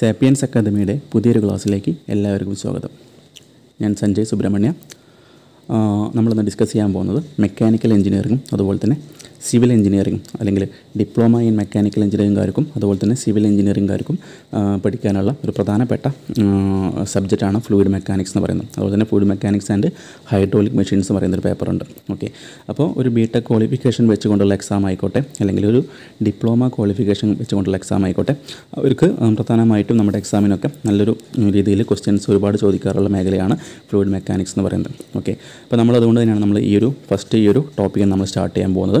Sapiens അക്കാദമിയുടെ പുതിയൊരു ക്ലാസ്സിലേക്ക് എല്ലാവർക്കും സ്വാഗതം ഞാൻ സഞ്ജയ് സുബ്രഹ്മണ്യ നമ്മളിന്ന് ഡിസ്കസ് ചെയ്യാൻ പോകുന്നത് മെക്കാനിക്കൽ എഞ്ചിനീയറിങ്ങും അതുപോലെ തന്നെ സിവിൽ എഞ്ചിനീയറിംഗ് അല്ലെങ്കിൽ ഡിപ്ലോമ ഇൻ മെക്കാനിക്കൽ എഞ്ചിനീയറിംഗുകാർക്കും അതുപോലെ തന്നെ സിവിൽ എഞ്ചിനീയറിംഗുകാർക്കും പഠിക്കാനുള്ള ഒരു പ്രധാനപ്പെട്ട സബ്ജക്റ്റാണ് ഫ്ലൂയിഡ് മെക്കാനിക്സ് എന്ന് പറയുന്നത് അതുപോലെ തന്നെ fluid mechanics and hydraulic machines എന്ന് പറയുന്നൊരു പേപ്പറുണ്ട് ഓക്കെ അപ്പോൾ ഒരു ബി ടെക് ക്വാളിഫിക്കേഷൻ വെച്ചുകൊണ്ടുള്ള എക്സാം ആയിക്കോട്ടെ അല്ലെങ്കിൽ ഒരു ഡിപ്ലോമ ക്വാളിഫിക്കേഷൻ വെച്ചുകൊണ്ടുള്ള എക്സാം ആയിക്കോട്ടെ അവർക്ക് പ്രധാനമായിട്ടും നമ്മുടെ എക്സാമിനൊക്കെ നല്ലൊരു രീതിയിൽ ക്വസ്റ്റ്യൻസ് ഒരുപാട് ചോദിക്കാറുള്ള മേഖലയാണ് ഫ്ലൂയിഡ് മെക്കാനിക്സ് എന്ന് പറയുന്നത് ഓക്കെ അപ്പോൾ നമ്മൾ അതുകൊണ്ട് തന്നെയാണ് നമ്മൾ ഈ ഒരു ഫസ്റ്റ് ഈ ഒരു ടോപ്പിക്ക് നമ്മൾ സ്റ്റാർട്ട് ചെയ്യാൻ പോകുന്നത്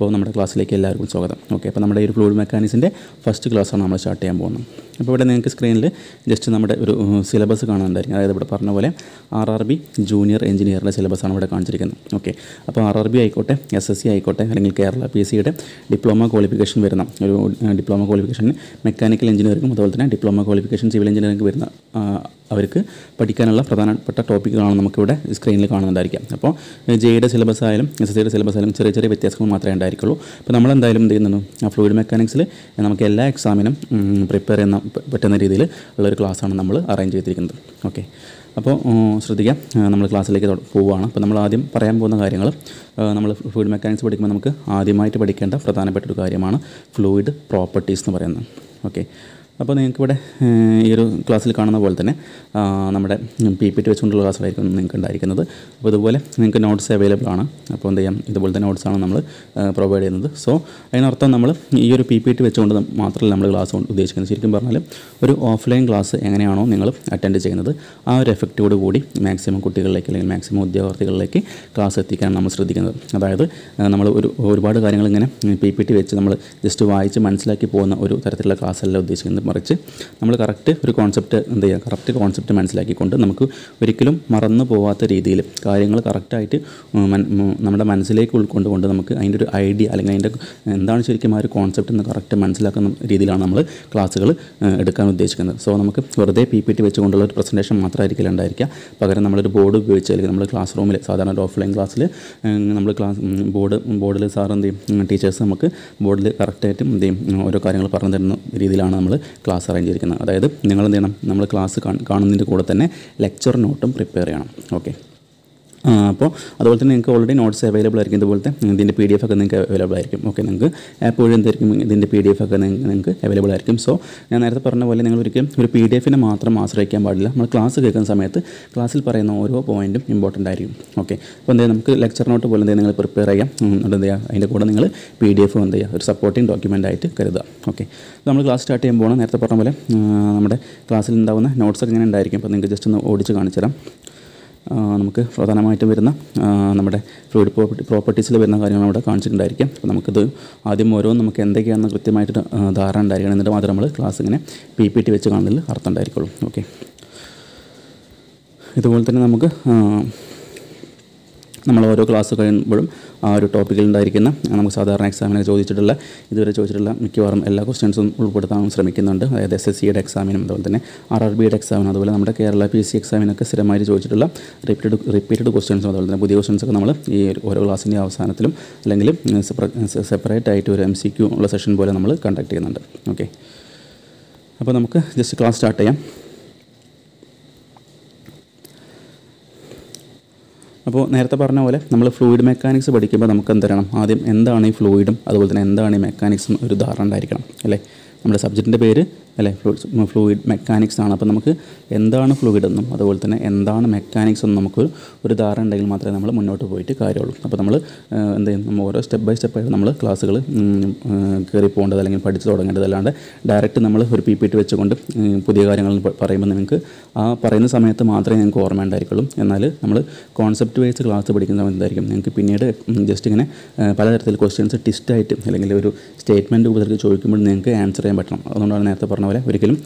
അപ്പോൾ നമ്മുടെ ക്ലാസ്സിലേക്ക് എല്ലാവർക്കും സ്വാഗതം ഓക്കെ അപ്പോൾ നമ്മുടെ ഒരു ഫ്ലൂയിഡ് മെക്കാനിക്സിൻ്റെ ഫസ്റ്റ് ക്ലാസ്സാണ് നമ്മൾ സ്റ്റാർട്ട് ചെയ്യാൻ പോകുന്നത് അപ്പോൾ ഇവിടെ നിങ്ങൾക്ക് സ്ക്രീനിൽ ജസ്റ്റ് നമ്മുടെ ഒരു സിലബസ് കാണാനുണ്ടായിരിക്കും അതായത് ഇവിടെ പറഞ്ഞ പോലെ ആർ ആർ ബി ജൂനിയർ എഞ്ചിനീയറുടെ സിലബസാണ് ഇവിടെ കാണിച്ചിരിക്കുന്നത് ഓക്കെ അപ്പോൾ ആർ ആർ ബി ആയിക്കോട്ടെ എസ് എസ് സി ആയിക്കോട്ടെ അല്ലെങ്കിൽ കേരള പി സിയുടെ ഡിപ്ലോമ ക്വാളിഫിക്കേഷൻ വരുന്ന ഒരു ഡിപ്ലോമ ക്വാളിഫിക്കേഷൻ മെക്കാനിക്കൽ എഞ്ചിനീയറിംഗും അതുപോലെ തന്നെ ഡിപ്ലോമ ക്വാളിഫിക്കേഷൻ സിവിൽ എഞ്ചിനീയറിംഗ് വരുന്ന അവർക്ക് പഠിക്കാനുള്ള പ്രധാനപ്പെട്ട ടോപ്പിക്കുകളാണ് നമുക്കിവിടെ സ്ക്രീനിൽ കാണുന്നുണ്ടായിരിക്കാം അപ്പോൾ ജെയുടെ സിലബസ് ആയാലും എസ് എസ് സിയുടെ സിലബസ് ആയാലും ചെറിയ ചെറിയ വ്യത്യാസങ്ങൾ മാത്രമേ ഉണ്ടായിരിക്കുള്ളൂ അപ്പോൾ നമ്മൾ എന്തായാലും എന്ത് ചെയ്യുന്നുണ്ട് ആ ഫ്ലൂയിഡ് മെക്കാനിക്സിൽ നമുക്ക് എല്ലാ എക്സാമിനും പ്രിപ്പയർ ചെയ്യുന്ന പറ്റുന്ന രീതിയിൽ ഉള്ളൊരു ക്ലാസ്സാണ് നമ്മൾ അറേഞ്ച് ചെയ്തിരിക്കുന്നത് ഓക്കെ അപ്പോൾ ശ്രദ്ധിക്കാം നമ്മൾ ക്ലാസ്സിലേക്ക് പോവുകയാണ് അപ്പോൾ നമ്മൾ ആദ്യം പറയാൻ പോകുന്ന കാര്യങ്ങൾ നമ്മൾ ഫ്ലൂയിഡ് മെക്കാനിക്സ് പഠിക്കുമ്പോൾ നമുക്ക് ആദ്യമായിട്ട് പഠിക്കേണ്ട പ്രധാനപ്പെട്ട ഒരു കാര്യമാണ് ഫ്ലൂയിഡ് പ്രോപ്പർട്ടീസ് എന്ന് പറയുന്നത് ഓക്കെ അപ്പോൾ നിങ്ങൾക്ക് ഇവിടെ ഈ ഒരു ക്ലാസ്സിൽ കാണുന്ന പോലെ തന്നെ നമ്മുടെ പി പി ടി വെച്ചുകൊണ്ടുള്ള ക്ലാസ്സിലായിരിക്കും നിങ്ങൾക്ക് ഉണ്ടായിരിക്കുന്നത് അപ്പോൾ ഇതുപോലെ നിങ്ങൾക്ക് നോട്ട്സ് അവൈലബിൾ ആണ് അപ്പോൾ എന്ത് ചെയ്യാം ഇതുപോലത്തെ നോട്ട്സാണ് നമ്മൾ പ്രൊവൈഡ് ചെയ്യുന്നത് സോ അതിനർത്ഥം നമ്മൾ ഈ ഒരു പി പി ടി വെച്ചുകൊണ്ട് മാത്രമല്ല നമ്മൾ ക്ലാസ് ഉദ്ദേശിക്കുന്നത് ശരിക്കും പറഞ്ഞാൽ ഒരു ഓഫ്ലൈൻ ക്ലാസ് എങ്ങനെയാണോ നിങ്ങൾ അറ്റൻഡ് ചെയ്യുന്നത് ആ ഒരു എഫക്റ്റോട് കൂടി മാക്സിമം കുട്ടികളിലേക്ക് അല്ലെങ്കിൽ മാക്സിമം ഉദ്യോഗാർത്ഥികളിലേക്ക് ക്ലാസ് എത്തിക്കാൻ നമ്മൾ ശ്രദ്ധിക്കുന്നത് അതായത് നമ്മൾ ഒരു ഒരുപാട് കാര്യങ്ങൾ ഇങ്ങനെ പി പി ടി വെച്ച് നമ്മൾ ജസ്റ്റ് വായിച്ച് മനസ്സിലാക്കി പോകുന്ന ഒരു തരത്തിലുള്ള ക്ലാസ്സല്ല ഉദ്ദേശിക്കുന്നത് മറിച്ച് നമ്മൾ കറക്റ്റ് ഒരു കോൺസെപ്റ്റ് എന്ത് ചെയ്യുക കറക്റ്റ് കോൺസെപ്റ്റ് മനസ്സിലാക്കിക്കൊണ്ട് നമുക്ക് ഒരിക്കലും മറന്നു പോവാത്ത രീതിയിൽ കാര്യങ്ങൾ കറക്റ്റായിട്ട് നമ്മുടെ മനസ്സിലേക്ക് ഉൾക്കൊണ്ടുകൊണ്ട് നമുക്ക് അതിൻ്റെ ഒരു ഐഡിയ അല്ലെങ്കിൽ അതിൻ്റെ എന്താണ് ശരിക്കും ആ ഒരു കോൺസെപ്റ്റ് എന്ന് കറക്റ്റ് മനസ്സിലാക്കുന്ന രീതിയിലാണ് നമ്മൾ ക്ലാസ്സുകൾ എടുക്കാൻ ഉദ്ദേശിക്കുന്നത് സോ നമുക്ക് വെറുതെ പി പി ടി വെച്ചുകൊണ്ടുള്ള ഒരു പ്രസൻറ്റേഷൻ മാത്രമായിരിക്കില്ല ഉണ്ടായിരിക്കുക പകരം നമ്മളൊരു ബോർഡ് ഉപയോഗിച്ച് അല്ലെങ്കിൽ നമ്മൾ ക്ലാസ് റൂമിൽ സാധാരണ ഒരു ഓഫ്ലൈൻ ക്ലാസ്സിൽ നമ്മൾ ക്ലാസ് ബോർഡ് ബോർഡിൽ സാർ എന്ത് ചെയ്യും ടീച്ചേഴ്സ് നമുക്ക് ബോർഡിൽ കറക്റ്റായിട്ടും എന്ത് ചെയ്യും ഓരോ കാര്യങ്ങൾ പറഞ്ഞു തരുന്ന രീതിയിലാണ് നമ്മൾ ക്ലാസ് അറേഞ്ച് ചെയ്തിരിക്കുന്നത് അതായത് നിങ്ങൾ എന്ത് ചെയ്യണം നമ്മൾ ക്ലാസ് കാണുന്നതിൻ്റെ കൂടെ തന്നെ ലെക്ചർ നോട്ടും പ്രിപ്പയർ ചെയ്യണം ഓക്കെ അപ്പോൾ അതുപോലെ തന്നെ നിങ്ങൾക്ക് ഓൾറെഡി നോട്ട്സ് അവൈലബിൾ ആയിരിക്കും ഇതുപോലത്തെ ഇതിൻ്റെ പി ഡി എഫ് ഒക്കെ നിങ്ങൾക്ക് അവൈലബിൾ ആയിരിക്കും ഓക്കെ നിങ്ങൾക്ക് ആപ്പ് വഴി എന്തായിരിക്കും ഇതിൻ്റെ പി ഡി എഫ് ഒക്കെ നിങ്ങൾക്ക് അവൈലബിൾ ആയിരിക്കും സോ ഞാൻ നേരത്തെ പറഞ്ഞ പോലെ നിങ്ങൾ ഒരിക്കലും ഒരു പി ഡി എഫിനെ മാത്രം ആശ്രയിക്കാൻ പാടില്ല നമ്മൾ ക്ലാസ് കേൾക്കുന്ന സമയത്ത് ക്ലാസ്സിൽ പറയുന്ന ഓരോ പോയിൻറ്റും ഇമ്പോർട്ടൻ്റ് ആയിരിക്കും ഓക്കെ അപ്പോൾ എന്താ നമുക്ക് ലെക്ചർ നോട്ട് പോലെ എന്തെങ്കിലും നിങ്ങൾ പ്രിപ്പയർ ചെയ്യാം എന്താ ചെയ്യുക അതിൻ്റെ കൂടെ നിങ്ങൾ പി ഡി എഫ് എന്ത് ചെയ്യുക ഒരു സപ്പോർട്ടിംഗ് ഡോക്യുമെൻ്റ് ആയിട്ട് കരുതുക ഓക്കെ നമ്മൾ ക്ലാസ് സ്റ്റാർട്ട് ചെയ്യുമ്പോൾ നേരത്തെ പറഞ്ഞ പോലെ നമ്മുടെ ക്ലാസ്സിൽ ഉണ്ടാകുന്ന നോട്ട്സ് ഒക്കെ ഇങ്ങനെ ഉണ്ടായിരിക്കും അപ്പോൾ നിങ്ങൾക്ക് ജസ്റ്റ് ഒന്ന് ഓടിച്ച് കാണിച്ചു തരാം നമുക്ക് പ്രധാനമായിട്ടും വരുന്ന നമ്മുടെ ഫ്ലൂയിഡ് പ്രോപ്പർട്ടി പ്രോപ്പർട്ടീസിൽ വരുന്ന കാര്യങ്ങൾ അവിടെ കാണിച്ചിട്ടുണ്ടായിരിക്കും അപ്പോൾ നമുക്കിത് ആദ്യം ഓരോന്നും നമുക്ക് എന്തൊക്കെയാണെന്ന് കൃത്യമായിട്ട് ധാരണ ഉണ്ടായിരിക്കണം എന്നിട്ട് മാത്രം നമ്മൾ ക്ലാസ് ഇങ്ങനെ പി പി ടി വെച്ച് കാണുന്നതിൽ അർത്ഥം ഉണ്ടായിരിക്കുള്ളൂ ഓക്കെ ഇതുപോലെ തന്നെ നമുക്ക് നമ്മൾ ഓരോ ക്ലാസ് കഴിയുമ്പോഴും ആ ഒരു ടോപ്പിക്കിൽ ഉണ്ടായിരിക്കുന്ന നമുക്ക് സാധാരണ എക്സാമിന് ചോദിച്ചിട്ടുള്ള ഇതുവരെ ചോദിച്ചിട്ടുള്ള മിക്കവാറും എല്ലാ ക്വസ്റ്റ്യൻസും ഉൾപ്പെടുത്താൻ ശ്രമിക്കുന്നുണ്ട് അതായത് എസ് എസ് സിയുടെ എക്സാമിനും അതുപോലെ തന്നെ ആർ ആർ ബിയുടെ എക്സാമിനും അതുപോലെ നമ്മുടെ കേരള പി സി എക്സാമിനൊക്കെ സ്ഥിരമായിട്ട് ചോദിച്ചിട്ടുള്ള റിപ്പീറ്റഡ് റിപ്പീറ്റഡ് ക്വസ്റ്റ്യൻസും അതുപോലെ തന്നെ പുതിയ ക്വസ്റ്റ്യൻസൊക്കെ നമ്മൾ ഈ ഓരോ ക്ലാസ്സിൻ്റെ അവസാനത്തിലും അല്ലെങ്കിൽ സെപ്പറേറ്റ് ആയിട്ട് ഒരു എം സി ക്യൂ ഉള്ള സെഷൻ പോലെ നമ്മൾ കണ്ടക്ട് ചെയ്യുന്നുണ്ട് ഓക്കെ അപ്പോൾ നമുക്ക് ജസ്റ്റ് ക്ലാസ് സ്റ്റാർട്ട് ചെയ്യാം അപ്പോൾ നേരത്തെ പറഞ്ഞ പോലെ നമ്മൾ ഫ്ലൂയിഡ് മെക്കാനിക്സ് പഠിക്കുമ്പോൾ നമുക്ക് എന്ത് തരണം ആദ്യം എന്താണ് ഈ ഫ്ലൂയിഡും അതുപോലെ തന്നെ എന്താണ് ഈ മെക്കാനിക്സും ഒരു ധാരണ ഉണ്ടായിരിക്കണം അല്ലേ നമ്മുടെ സബ്ജക്റ്റിൻ്റെ പേര് അല്ലെ ഫ്ലൂയിഡ്സ് ഫ്ലൂയിഡ് മെക്കാനിക്സ് ആണ് അപ്പോൾ നമുക്ക് എന്താണ് ഫ്ലൂയിഡ് എന്നും അതുപോലെ തന്നെ എന്താണ് മെക്കാനിക്സ് എന്നും നമുക്ക് ഒരു ധാരണ ഉണ്ടെങ്കിൽ മാത്രമേ നമ്മൾ മുന്നോട്ട് പോയിട്ട് കാര്യമുള്ളൂ അപ്പോൾ നമ്മൾ എന്ത് ചെയ്യും നമ്മൾ ഓരോ സ്റ്റെപ്പ് ബൈ സ്റ്റെപ്പായിട്ട് നമ്മൾ ക്ലാസ്സുകൾ കയറി പോകേണ്ടത് അല്ലെങ്കിൽ പഠിച്ചു തുടങ്ങേണ്ടത് അല്ലാണ്ട് ഡയറക്റ്റ് നമ്മൾ ഒരു പി പി ടി വെച്ചുകൊണ്ട് പുതിയ കാര്യങ്ങൾ പറയുമ്പോൾ നിങ്ങൾക്ക് ആ പറയുന്ന സമയത്ത് മാത്രമേ നിങ്ങൾക്ക് ഓർമ്മ ഉണ്ടായിരിക്കുള്ളൂ എന്നാൽ നമ്മൾ കോൺസെപ്റ്റ് വൈസ് ക്ലാസ് പഠിക്കുന്ന സമയത്തായിരിക്കും നിങ്ങൾക്ക് പിന്നീട് ജസ്റ്റ് ഇങ്ങനെ പലതരത്തിൽ ക്വസ്റ്റ്യൻസ് ടിസ്റ്റായിട്ട് അല്ലെങ്കിൽ ഒരു സ്റ്റേറ്റ്മെൻറ്റ് രൂപത്തിൽ ചോദിക്കുമ്പോൾ നിങ്ങൾക്ക് ആൻസർ ചെയ്യാൻ പറ്റണം അതുകൊണ്ടാണ് നേരത്തെ പറഞ്ഞ പോലെ ഒരിക്കലും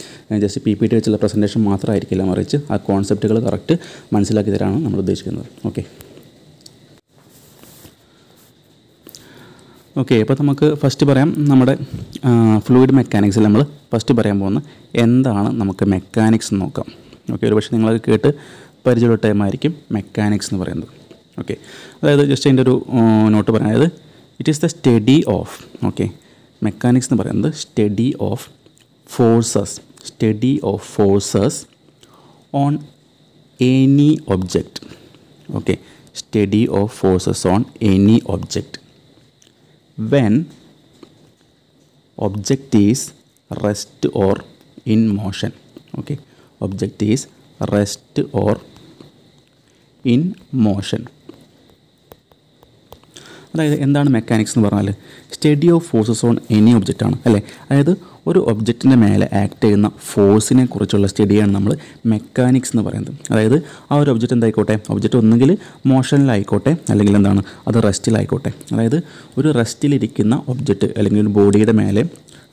ജസ്റ്റ് പി പി ടി വെച്ചുള്ള പ്രസൻറ്റേഷൻ മാത്രമായിരിക്കില്ല മറിച്ച് ആ കോൺസെപ്റ്റുകൾ കറക്റ്റ് മനസ്സിലാക്കി തരാനാണ് നമ്മൾ ഉദ്ദേശിക്കുന്നത് ഓക്കെ ഓക്കെ അപ്പോൾ നമുക്ക് ഫസ്റ്റ് പറയാം നമ്മുടെ ഫ്ലൂയിഡ് മെക്കാനിക്സിൽ നമ്മൾ ഫസ്റ്റ് പറയാൻ പോകുന്ന എന്താണ് നമുക്ക് മെക്കാനിക്സ് എന്ന് നോക്കാം ഓക്കെ ഒരു പക്ഷേ നിങ്ങളത് കേട്ട് പരിചയമുള്ള ആയിരിക്കും മെക്കാനിക്സ് എന്ന് പറയുന്നത് ഓക്കെ അതായത് ജസ്റ്റ് അതിൻ്റെ ഒരു നോട്ട് പറയാം അതായത് it is the study of okay mechanics എന്ന് പറയുന്നത് study of forces, study of forces on any object. Okay, study of forces on any object. When object is rest or in motion. Okay, object is rest or in motion അതായത് എന്താണ് mechanics എന്ന് പറഞ്ഞാൽ study of forces on any object ആണ് അല്ലേ അതായത് ഒരു ഒബ്ജക്റ്റിൻ്റെ മേലെ act ചെയ്യുന്ന ഫോഴ്സിനെ കുറിച്ചുള്ള സ്റ്റഡിയാണ് നമ്മൾ മെക്കാനിക്സ് എന്ന് പറയുന്നത് അതായത് ആ ഒരു ഒബ്ജക്റ്റ് എന്തായിക്കോട്ടെ ഒബ്ജക്റ്റ് ഒന്നുകിൽ മോഷനിലായിക്കോട്ടെ അല്ലെങ്കിൽ എന്താണ് അത് റെസ്റ്റിലായിക്കോട്ടെ അതായത് ഒരു റെസ്റ്റിലിരിക്കുന്ന ഒബ്ജക്റ്റ് അല്ലെങ്കിൽ ഒരു ബോഡിയുടെ മേലെ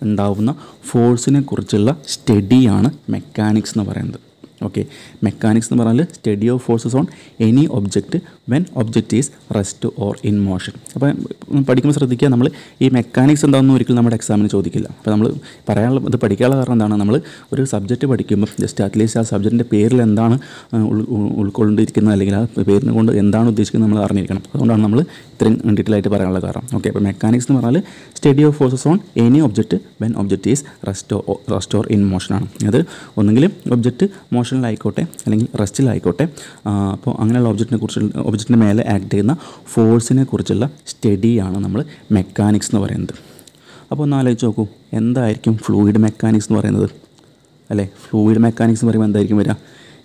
ഉണ്ടാവുന്ന ഫോഴ്സിനെ കുറിച്ചുള്ള സ്റ്റഡിയാണ് മെക്കാനിക്സ് എന്ന് പറയുന്നത് ഓക്കെ മെക്കാനിക്സ് എന്ന് പറഞ്ഞാൽ study of forces on any object when object is rest or in motion അപ്പം പഠിക്കുമ്പോൾ ശ്രദ്ധിക്കുക നമ്മൾ ഈ മെക്കാനിക്സ് എന്താണെന്ന് ഒരിക്കലും നമ്മുടെ എക്സാമിന് ചോദിക്കില്ല അപ്പോൾ നമ്മൾ പറയാനുള്ള ഇത് പഠിക്കാനുള്ള കാരണം എന്താണ് നമ്മൾ ഒരു സബ്ജക്റ്റ് പഠിക്കുമ്പോൾ ജസ്റ്റ് അറ്റ്ലീസ്റ്റ് ആ സബ്ജക്റ്റിൻ്റെ പേരിൽ എന്താണ് ഉൾക്കൊണ്ടിരിക്കുന്നത് അല്ലെങ്കിൽ ആ പേരിനെ കൊണ്ട് എന്താണ് ഉദ്ദേശിക്കുന്നത് നമ്മൾ അറിഞ്ഞിരിക്കണം അതുകൊണ്ടാണ് നമ്മൾ ഇത്രയും ഡീറ്റെയിൽ ആയിട്ട് പറയാനുള്ള കാരണം ഓക്കെ അപ്പോൾ മെക്കാനിക്സ് എന്ന് പറഞ്ഞാൽ study of forces on any object when object is rest rest or in മോഷനാണ് അത് ഒന്നെങ്കിൽ ഒബ്ജക്റ്റ് മോഷനിലായിക്കോട്ടെ അല്ലെങ്കിൽ റെസ്റ്റിലായിക്കോട്ടെ അപ്പോൾ അങ്ങനെയുള്ള ഒബ്ജക്റ്റിനെ കുറിച്ച് ഒബ്ജക്റ്റിൻ്റെ മേലെ ആക്ട് ചെയ്യുന്ന ഫോഴ്സിനെ കുറിച്ചുള്ള സ്റ്റഡിയാണ് നമ്മൾ മെക്കാനിക്സ് എന്ന് പറയുന്നത് അപ്പോൾ ഒന്ന് ആലോചിച്ച് നോക്കൂ എന്തായിരിക്കും ഫ്ലൂയിഡ് മെക്കാനിക്സ് എന്ന് പറയുന്നത് അല്ലേ ഫ്ലൂയിഡ് മെക്കാനിക്സ് എന്ന് പറയുമ്പോൾ എന്തായിരിക്കും വരിക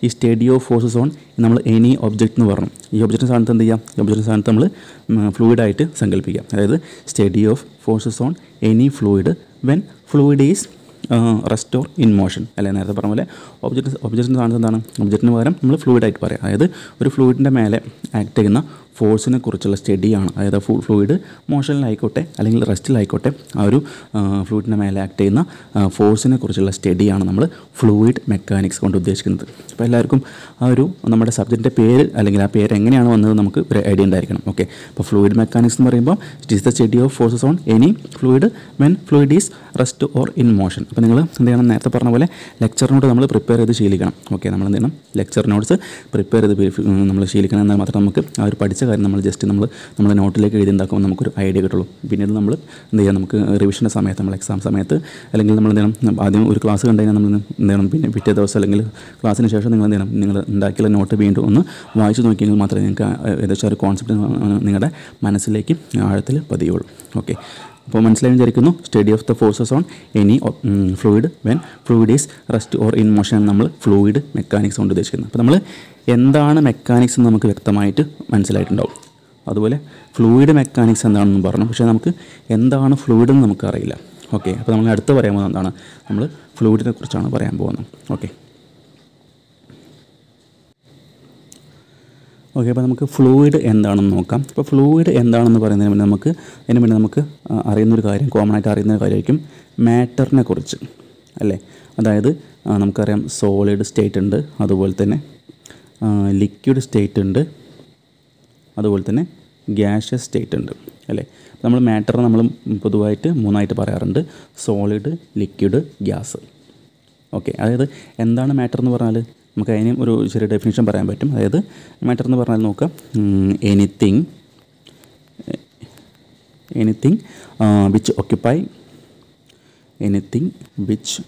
ഈ സ്റ്റഡി ഓഫ് ഫോഴ്സസ് ഓൺ നമ്മൾ എനി ഒബ്ജക്റ്റ് എന്ന് പറഞ്ഞു ഈ ഒബ്ജക്റ്റിൻ്റെ സ്ഥാനത്ത് എന്ത് ചെയ്യാം ഈ ഒബ്ജക്റ്റിൻ്റെ സ്ഥാനത്ത് നമ്മൾ ഫ്ലൂയിഡായിട്ട് സങ്കല്പിക്കാം അതായത് study of forces on any fluid when fluid is rest or in motion അല്ലെ നേരത്തെ പറഞ്ഞ പോലെ ഒബ്ജക്റ്റ് ഒബ്ജക്റ്റിൻ്റെ സാധനം എന്താണ് ഒബ്ജക്റ്റിന് പകരം നമ്മൾ ഫ്ലൂയിഡായിട്ട് പറയാം അതായത് ഒരു ഫ്ലൂയിഡിൻ്റെ മേലെ ആക്ട് ചെയ്യുന്ന ഫോഴ്സിനെ കുറിച്ചുള്ള സ്റ്റഡിയാണ് അതായത് ഫുൾ ഫ്ലൂയിഡ് മോഷനിലായിക്കോട്ടെ അല്ലെങ്കിൽ റെസ്റ്റിലായിക്കോട്ടെ ആ ഒരു ഫ്ലൂയിഡിൻ്റെ മേലെ ആക്ട് ചെയ്യുന്ന ഫോഴ്സിനെ കുറിച്ചുള്ള സ്റ്റഡിയാണ് നമ്മൾ ഫ്ലൂയിഡ് മെക്കാനിക്സ് കൊണ്ട് ഉദ്ദേശിക്കുന്നത് അപ്പോൾ എല്ലാവർക്കും ആ ഒരു നമ്മുടെ സബ്ജക്റ്റിൻ്റെ പേര് അല്ലെങ്കിൽ ആ പേര് എങ്ങനെയാണ് വന്നത് നമുക്ക് ഒരു ഐഡിയ ഉണ്ടായിരിക്കണം ഓക്കെ അപ്പോൾ ഫ്ലൂയിഡ് മെക്കാനിക്സ് എന്ന് പറയുമ്പോൾ it is the study of forces on any fluid when fluid is rest or in motion അപ്പോൾ നിങ്ങൾ എന്ത് ചെയ്യണം നേരത്തെ പറഞ്ഞ പോലെ ലെക്ചറിനോട് നമ്മൾ പ്രിപ്പയർ ചെയ്ത് ശീലിക്കണം ഓക്കെ നമ്മൾ എന്ത് ചെയ്യണം ലെക്ചർ നോട്ട്സ് പ്രിപ്പയർ ചെയ്ത് നമ്മൾ ശീലിക്കണം എന്നാൽ മാത്രം നമുക്ക് ആ ഒരു പഠിച്ച കാര്യം നമ്മൾ ജസ്റ്റ് നമ്മൾ നമ്മുടെ നോട്ടിലേക്ക് എഴുതി ഉണ്ടാക്കുമ്പോൾ നമുക്കൊരു ഐഡിയ കിട്ടുള്ളൂ പിന്നീട് നമ്മൾ എന്ത് ചെയ്യുക നമുക്ക് റിവിഷൻ്റെ സമയത്ത് നമ്മൾ എക്സാം സമയത്ത് അല്ലെങ്കിൽ നമ്മൾ എന്ത് ചെയ്യണം ആദ്യം ഒരു ക്ലാസ് കണ്ടു നമ്മൾ എന്ത് ചെയ്യണം പിന്നെ പിറ്റേ ദിവസം അല്ലെങ്കിൽ ക്ലാസ്സിന് ശേഷം നിങ്ങൾ എന്ത് ചെയ്യണം നിങ്ങൾ ഉണ്ടാക്കിയുള്ള നോട്ട് വീണ്ടും ഒന്ന് വായിച്ചു നോക്കിയെങ്കിൽ മാത്രമേ നിങ്ങൾക്ക് ഏകദേശം ഒരു കോൺസെപ്റ്റ് നിങ്ങളുടെ മനസ്സിലേക്ക് ആഴത്തിൽ പതിയുള്ളൂ ഓക്കെ അപ്പോൾ മനസ്സിലായി വിചാരിക്കുന്നു study of the forces on any fluid when fluid is rest or in motion നമ്മൾ ഫ്ലൂയിഡ് മെക്കാനിക്സ് കൊണ്ട് ഉദ്ദേശിക്കുന്നത് അപ്പോൾ നമ്മൾ എന്താണ് മെക്കാനിക്സ് എന്ന് നമുക്ക് വ്യക്തമായിട്ട് മനസ്സിലായിട്ടുണ്ടാവും അതുപോലെ ഫ്ലൂയിഡ് മെക്കാനിക്സ് എന്താണെന്ന് പറഞ്ഞു പക്ഷേ നമുക്ക് എന്താണ് ഫ്ലൂയിഡ് എന്ന് നമുക്കറിയില്ല ഓക്കെ അപ്പോൾ നമ്മൾ അടുത്ത് പറയാൻ പോകുന്നത് എന്താണ് നമ്മൾ ഫ്ലൂയിഡിനെ കുറിച്ചാണ് പറയാൻ പോകുന്നത് ഓക്കെ ഓക്കെ അപ്പോൾ നമുക്ക് ഫ്ലൂയിഡ് എന്താണെന്ന് നോക്കാം ഇപ്പോൾ ഫ്ലൂയിഡ് എന്താണെന്ന് പറയുന്നതിന് വേണ്ടി നമുക്ക് അതിന് മുന്നേ നമുക്ക് അറിയുന്നൊരു കാര്യം കോമൺ ആയിട്ട് അറിയുന്ന കാര്യമായിരിക്കും മാറ്ററിനെ കുറിച്ച് അല്ലേ അതായത് നമുക്കറിയാം സോളിഡ് സ്റ്റേറ്റ് ഉണ്ട് അതുപോലെ തന്നെ ലിക്വിഡ് സ്റ്റേറ്റ് ഉണ്ട് അതുപോലെ തന്നെ ഗ്യാഷ്യസ് സ്റ്റേറ്റ് ഉണ്ട് അല്ലേ നമ്മൾ മാറ്റർ നമ്മൾ പൊതുവായിട്ട് മൂന്നായിട്ട് പറയാറുണ്ട് സോളിഡ് ലിക്വിഡ് ഗ്യാസ് ഓക്കെ അതായത് എന്താണ് മാറ്റർ എന്ന് പറഞ്ഞാൽ നമുക്ക് അതിനും ഒരു ചെറിയ ഡെഫിനേഷൻ പറയാൻ പറ്റും അതായത് മാറ്റർ എന്ന് പറഞ്ഞാൽ നോക്കുക anything anything which occupy anything which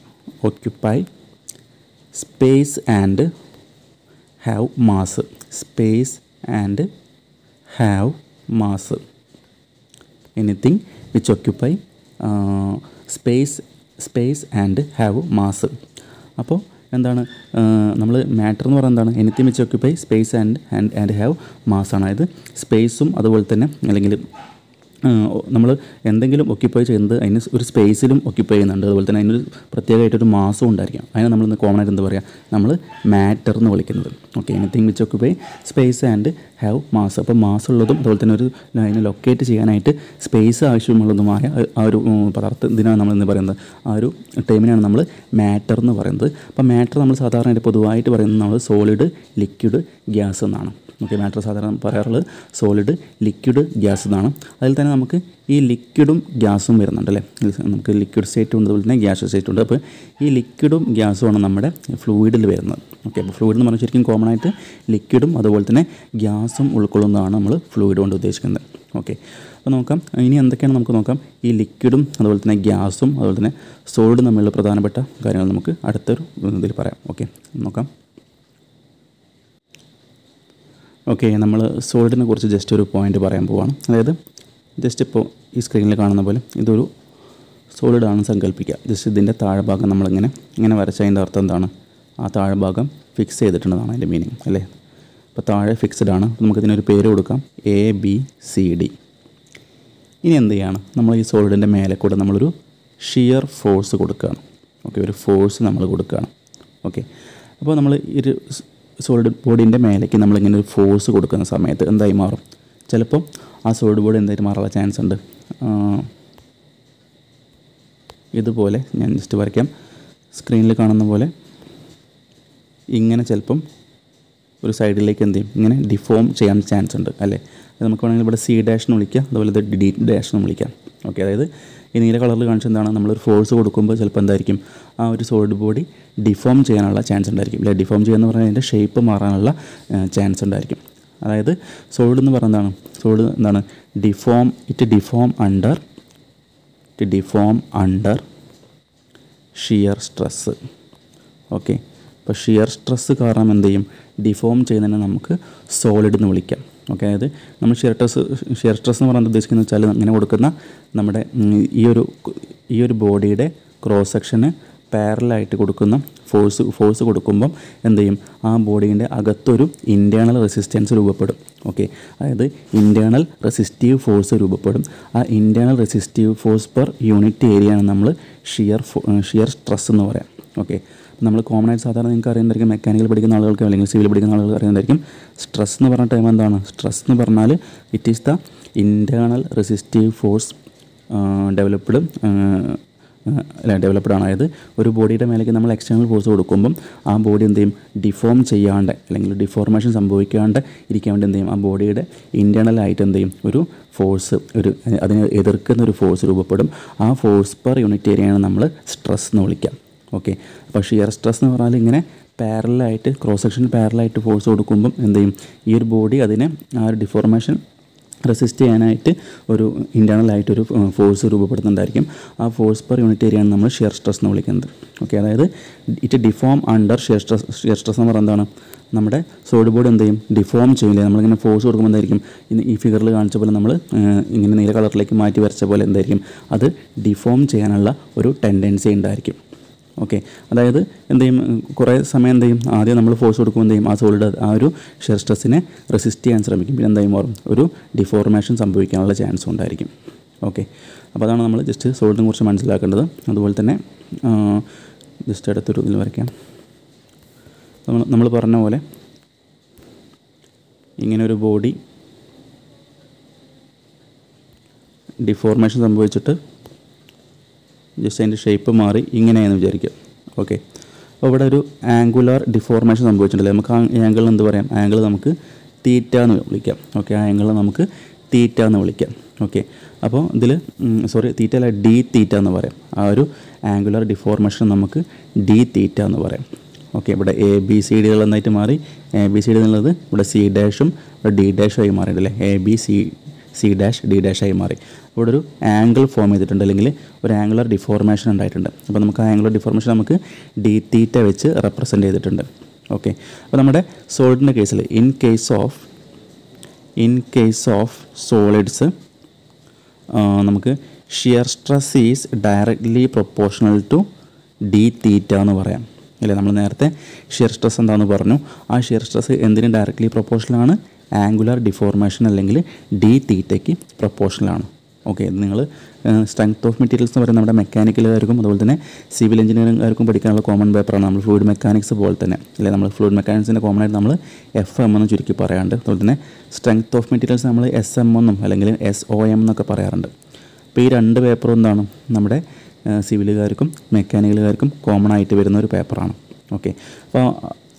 occupy space and have mass space and have mass anything which occupy space space and have mass അപ്പോൾ എന്താണ് നമ്മൾ മാറ്റർ എന്ന് പറയുന്നത് എന്താണ് anything which occupy space and and and have mass ആണ് അതായത് സ്പേസും അതുപോലെ തന്നെ അല്ലെങ്കിൽ നമ്മൾ എന്തെങ്കിലും ഒക്യുപ്പൈ ചെയ്യുന്നത് അതിന് ഒരു സ്പേസിലും ഒക്യുപ്പൈ ചെയ്യുന്നുണ്ട് അതുപോലെ തന്നെ അതിനൊരു പ്രത്യേകമായിട്ടൊരു മാസവും ഉണ്ടായിരിക്കും അതിനെ നമ്മൾ ഇന്ന് കോമൺ ആയിട്ട് എന്താ പറയുക നമ്മൾ മാറ്റർ എന്ന് വിളിക്കുന്നത് okay anything which occupy space and have mass അപ്പോൾ മാസ് ഉള്ളതും അതുപോലെ തന്നെ ഒരു അതിനെ ലൊക്കേറ്റ് ചെയ്യാനായിട്ട് സ്പേസ് ആവശ്യമുള്ളതുമായ ആ ഒരു പദാർത്ഥത്തിനാണ് നമ്മൾ ഇന്ന് പറയുന്നത് ആ ഒരു ടൈമിനാണ് നമ്മൾ മാറ്റർ എന്ന് പറയുന്നത് അപ്പോൾ മാറ്റർ നമ്മൾ സാധാരണയായിട്ട് പൊതുവായിട്ട് പറയുന്നത് നമ്മൾ സോളിഡ് ലിക്വിഡ് ഗ്യാസ് എന്നാണ് നമുക്ക് മാറ്റർ സാധാരണ പറയാറുള്ളത് സോളിഡ് ലിക്വിഡ് ഗ്യാസ് എന്നാണ് അതിൽ തന്നെ നമുക്ക് ഈ ലിക്വിഡും ഗ്യാസും വരുന്നുണ്ട് അല്ലേ നമുക്ക് ലിക്വിഡ് സ്റ്റേറ്റ് ഉണ്ട് അതുപോലെ തന്നെ ഗ്യാസ് സ്റ്റേറ്റ് ഉണ്ട് അപ്പോൾ ഈ ലിക്വിഡും ഗ്യാസുമാണ് നമ്മുടെ ഫ്ലൂയിഡിൽ വരുന്നത് ഓക്കെ അപ്പോൾ ഫ്ലൂയിഡ് എന്ന് പറഞ്ഞാൽ ശരിക്കും കോമൺ ആയിട്ട് ലിക്വിഡും അതുപോലെ തന്നെ ഗ്യാസും ഉൾക്കൊള്ളുന്നതാണ് നമ്മൾ ഫ്ലൂയിഡ് കൊണ്ട് ഉദ്ദേശിക്കുന്നത് ഓക്കെ അപ്പോൾ നോക്കാം ഇനി എന്തൊക്കെയാണ് നമുക്ക് നോക്കാം ഈ ലിക്വിഡും അതുപോലെ തന്നെ ഗ്യാസും അതുപോലെ തന്നെ സോളിഡും തമ്മിലുള്ള പ്രധാനപ്പെട്ട കാര്യങ്ങൾ നമുക്ക് അടുത്തൊരു ഇതിൽ പറയാം ഓക്കെ നോക്കാം ഓക്കെ നമ്മൾ സോളിഡിനെ കുറിച്ച് ജസ്റ്റ് ഒരു പോയിൻ്റ് പറയാൻ പോവാണ് അതായത് ജസ്റ്റ് ഇപ്പോൾ ഈ സ്ക്രീനിൽ കാണുന്ന പോലെ ഇതൊരു ആണ് സങ്കല്പിക്കുക ജസ്റ്റ് ഇതിൻ്റെ താഴെഭാഗം നമ്മളിങ്ങനെ ഇങ്ങനെ വരച്ചതിൻ്റെ അർത്ഥം എന്താണ് ആ താഴെഭാഗം ഫിക്സ് ചെയ്തിട്ടുണ്ടെന്നാണ് അതിൻ്റെ മീനിങ് അല്ലേ അപ്പോൾ താഴെ ഫിക്സ്ഡ് ആണ് നമുക്കിതിനൊരു പേര് കൊടുക്കാം എ ബി സി ഡി ഇനി എന്ത് ചെയ്യാണ് നമ്മൾ ഈ സോളിഡിൻ്റെ മേലെ കൂടെ നമ്മളൊരു ഷിയർ ഫോഴ്സ് കൊടുക്കുകയാണ് ഓക്കെ ഒരു ഫോഴ്സ് നമ്മൾ കൊടുക്കുകയാണ് ഓക്കെ അപ്പോൾ നമ്മൾ ഒരു സോളിഡ് ബോഡീൻ്റെ മേലേക്ക് നമ്മളിങ്ങനെ ഒരു ഫോഴ്സ് കൊടുക്കുന്ന സമയത്ത് എന്തായി മാറും ചിലപ്പം ആ സോളിഡ് ബോഡി എന്തായി മാറാനുള്ള ചാൻസ് ഉണ്ട് ഇതുപോലെ ഞാൻ ജസ്റ്റ് വരയ്ക്കാം സ്ക്രീനിൽ കാണുന്ന പോലെ ഇങ്ങനെ ചിലപ്പം ഒരു സൈഡിലേക്ക് എന്ത് ചെയ്യും ഇങ്ങനെ ഡിഫോം ചെയ്യാൻ ചാൻസ് ഉണ്ട് അല്ലേ നമുക്ക് വേണമെങ്കിൽ ഇവിടെ സി ഡാഷ് എന്ന് വിളിക്കാം അതുപോലെ ഡി ഡാഷ് എന്ന് വിളിക്കാം ഓക്കെ അതായത് ഈ നീല കളറിൽ കാണിച്ചത് എന്താണ് നമ്മളൊരു ഫോഴ്സ് കൊടുക്കുമ്പോൾ ചിലപ്പോൾ എന്തായിരിക്കും ആ ഒരു സോളിഡ് ബോഡി ഡിഫോം ചെയ്യാനുള്ള ചാൻസ് ഉണ്ടായിരിക്കും അല്ലെ ഡിഫോം എന്ന് പറഞ്ഞാൽ അതിൻ്റെ ഷേപ്പ് മാറാനുള്ള ചാൻസ് ഉണ്ടായിരിക്കും അതായത് സോളിഡ് എന്ന് പറഞ്ഞാൽ എന്താണ് സോളിഡ് എന്താണ് deform it deform under it deform under shear stress okay അപ്പോൾ ഷിയർ സ്ട്രെസ് കാരണം എന്ത് ചെയ്യും ഡിഫോം ചെയ്യുന്നതിനെ നമുക്ക് സോളിഡ് എന്ന് വിളിക്കാം ഓക്കെ അതായത് നമ്മൾ ഷെയർ ട്രസ് ഷെയർ ട്രസ് എന്ന് പറയുന്നത് ഉദ്ദേശിക്കുന്നത് വെച്ചാൽ ഇങ്ങനെ കൊടുക്കുന്ന നമ്മുടെ ഈ ഒരു ഈ ഒരു ബോഡിയുടെ ക്രോസ് സെക്ഷന് പാരലായിട്ട് കൊടുക്കുന്ന ഫോഴ്സ് ഫോഴ്സ് കൊടുക്കുമ്പം എന്ത് ചെയ്യും ആ ബോഡീൻ്റെ അകത്തൊരു ഇൻറ്റേണൽ റെസിസ്റ്റൻസ് രൂപപ്പെടും ഓക്കെ അതായത് ഇൻറ്റേണൽ റെസിസ്റ്റീവ് ഫോഴ്സ് രൂപപ്പെടും ആ internal resistive force per unit ഏരിയയാണ് നമ്മൾ ഷിയർ ഷിയർ സ്ട്രെസ് എന്ന് പറയാം ഓക്കെ നമ്മൾ കോമൺ ആയിട്ട് സാധാരണ നിങ്ങൾക്ക് അറിയുന്നതായിരിക്കും മെക്കാനിക്കൽ പഠിക്കുന്ന ആളുകൾക്ക് അല്ലെങ്കിൽ സിവിൽ പഠിക്കുന്ന ആളുകൾക്ക് അറിയുന്നതായിരിക്കും സ്ട്രെസ് എന്ന് പറഞ്ഞ ടൈം എന്താണ് സ്ട്രെസ് എന്ന് പറഞ്ഞാൽ it is the internal resistive force developed അല്ല ഡെവലപ്ഡ് ആണ് അതായത് ഒരു ബോഡിയുടെ മേലേക്ക് നമ്മൾ എക്സ്റ്റേണൽ ഫോഴ്സ് കൊടുക്കുമ്പം ആ ബോഡി എന്ത് ചെയ്യും ഡിഫോം ചെയ്യാണ്ട് അല്ലെങ്കിൽ ഡിഫോർമേഷൻ സംഭവിക്കാണ്ട് ഇരിക്കാൻ വേണ്ടി എന്ത് ചെയ്യും ആ ബോഡിയുടെ ഇൻറ്റേർണലായിട്ട് എന്ത് ചെയ്യും ഒരു ഫോഴ്സ് ഒരു അതിനെ എതിർക്കുന്ന ഒരു ഫോഴ്സ് രൂപപ്പെടും ആ ഫോഴ്സ് പെർ യൂണിറ്റ് ഏരിയയാണ് നമ്മൾ സ്ട്രെസ് എന്ന് വിളിക്കുക ഓക്കെ അപ്പോൾ ഷിയർ സ്ട്രെസ് എന്ന് പറഞ്ഞാൽ ഇങ്ങനെ പാരലായിട്ട് ക്രോസ് സെക്ഷൻ പാരലായിട്ട് ഫോഴ്സ് കൊടുക്കുമ്പം എന്ത് ചെയ്യും ഈ ഒരു ബോഡി അതിനെ ആ ഒരു ഡിഫോർമേഷൻ റെസിസ്റ്റ് ചെയ്യാനായിട്ട് ഒരു ഇൻറ്റേർണലായിട്ട് ഒരു ഫോഴ്സ് രൂപപ്പെടുത്തുന്നുണ്ടായിരിക്കും ആ ഫോഴ്സ് പെർ യൂണിറ്റ് ഏരിയയാണ് നമ്മൾ ഷിയർ സ്ട്രെസ് എന്ന് വിളിക്കുന്നത് ഓക്കെ അതായത് it deform under shear stress shear stress എന്ന് പറഞ്ഞാൽ എന്താണ് നമ്മുടെ സോഡ് ബോർഡ് എന്ത് ചെയ്യും ഡിഫോം ചെയ്യില്ലേ നമ്മളിങ്ങനെ ഫോഴ്സ് കൊടുക്കുമ്പോൾ എന്തായിരിക്കും ഇന്ന് ഈ ഫിഗറിൽ കാണിച്ച പോലെ നമ്മൾ ഇങ്ങനെ നീല കളറിലേക്ക് മാറ്റി വരച്ച പോലെ എന്തായിരിക്കും അത് ഡിഫോം ചെയ്യാനുള്ള ഒരു ടെൻഡൻസി ഉണ്ടായിരിക്കും ഓക്കെ അതായത് എന്ത് ചെയ്യും കുറേ സമയം എന്ത് ചെയ്യും ആദ്യം നമ്മൾ ഫോഴ്സ് കൊടുക്കുമ്പോൾ എന്ത് ചെയ്യും ആ സോളിഡ് ആ ഒരു ഷെയർ സ്ട്രെസ്സിനെ റെസിസ്റ്റ് ചെയ്യാൻ ശ്രമിക്കും പിന്നെ എന്തായാലും മാറും ഒരു ഡിഫോർമേഷൻ സംഭവിക്കാനുള്ള ചാൻസ് ഉണ്ടായിരിക്കും ഓക്കെ അപ്പോൾ അതാണ് നമ്മൾ ജസ്റ്റ് സോളിഡിനെ കുറിച്ച് മനസ്സിലാക്കേണ്ടത് അതുപോലെ തന്നെ ജസ്റ്റ് അടുത്തൊരു ഇതിൽ വരയ്ക്കാം നമ്മൾ നമ്മൾ പറഞ്ഞ പോലെ ഇങ്ങനെ ഒരു ബോഡി ഡിഫോർമേഷൻ സംഭവിച്ചിട്ട് ജസ്റ്റ് അതിൻ്റെ ഷേപ്പ് മാറി ഇങ്ങനെയാണെന്ന് വിചാരിക്കുക ഓക്കെ അപ്പോൾ ഇവിടെ ഒരു ആംഗുലാർ ഡിഫോർമേഷൻ സംഭവിച്ചിട്ടുണ്ടല്ലേ നമുക്ക് ആ ആംഗിൾ എന്ത് പറയാം ആംഗിൾ നമുക്ക് തീറ്റ എന്ന് വിളിക്കാം ഓക്കെ ആ ആംഗിൾ നമുക്ക് തീറ്റ എന്ന് വിളിക്കാം ഓക്കെ അപ്പോൾ ഇതിൽ സോറി തീറ്റ അല്ല ഡി തീറ്റ എന്ന് പറയാം ആ ഒരു ആംഗുലാർ ഡിഫോർമേഷൻ നമുക്ക് ഡി തീറ്റ എന്ന് പറയാം ഓക്കെ ഇവിടെ എ ബി സി ഡികൾ എന്നായിട്ട് മാറി എ ബി സി ഡി എന്നുള്ളത് ഇവിടെ സി ഡാഷും ഇവിടെ ഡി ഡാഷും ആയി മാറിയിട്ടില്ലേ A B C C dash D ഡാഷായി മാറി ഇവിടെ ഒരു ആംഗിൾ ഫോം ചെയ്തിട്ടുണ്ട് അല്ലെങ്കിൽ ഒരു ആംഗുലർ ഡിഫോർമേഷൻ ഉണ്ടായിട്ടുണ്ട് അപ്പോൾ നമുക്ക് ആ ആംഗുലർ ഡിഫോർമേഷൻ നമുക്ക് ഡി തീറ്റ വെച്ച് റെപ്രസെൻ്റ് ചെയ്തിട്ടുണ്ട് ഓക്കെ അപ്പോൾ നമ്മുടെ സോളിഡിൻ്റെ കേസിൽ in case of in case of solids നമുക്ക് shear stress is directly proportional to D theta എന്ന് പറയാം അല്ലേ നമ്മൾ നേരത്തെ ഷിയർ സ്ട്രെസ് എന്താണെന്ന് പറഞ്ഞു ആ ഷിയർ സ്ട്രെസ് എന്തിന് ഡയറക്റ്റ്ലി ആണ് ആംഗുലർ ഡിഫോർമേഷൻ അല്ലെങ്കിൽ ഡി തീറ്റയ്ക്ക് പ്രൊപ്പോർഷണലാണ് ഓക്കെ നിങ്ങൾ സ്ട്രെങ്ത് ഓഫ് മെറ്റീരിയൽസ് എന്ന് പറയുന്നത് നമ്മുടെ മെക്കാനിക്കലുകാർക്കും അതുപോലെ തന്നെ സിവിൽ എഞ്ചിനീയറിംഗുകാർക്കും പഠിക്കാനുള്ള കോമൺ പേപ്പറാണ് നമ്മൾ ഫ്ലൂയിഡ് മെക്കാനിക്സ് പോലെ തന്നെ അല്ലെ നമ്മൾ ഫ്ലൂയിഡ് മെക്കാനിക്സിൻ്റെ കോമൺ ആയിട്ട് നമ്മൾ എഫ് എം എന്ന് ചുരുക്കി പറയാറുണ്ട് അതുപോലെ തന്നെ സ്ട്രെങ്ത് ഓഫ് മെറ്റീരിയൽസ് നമ്മൾ എസ് എം എന്നും അല്ലെങ്കിൽ എസ് ഒ എം എന്നൊക്കെ പറയാറുണ്ട് അപ്പോൾ ഈ രണ്ട് പേപ്പറും എന്താണ് നമ്മുടെ സിവിലുകാർക്കും മെക്കാനിക്കലുകാർക്കും കോമൺ ആയിട്ട് വരുന്ന ഒരു പേപ്പറാണ് ഓക്കെ അപ്പോൾ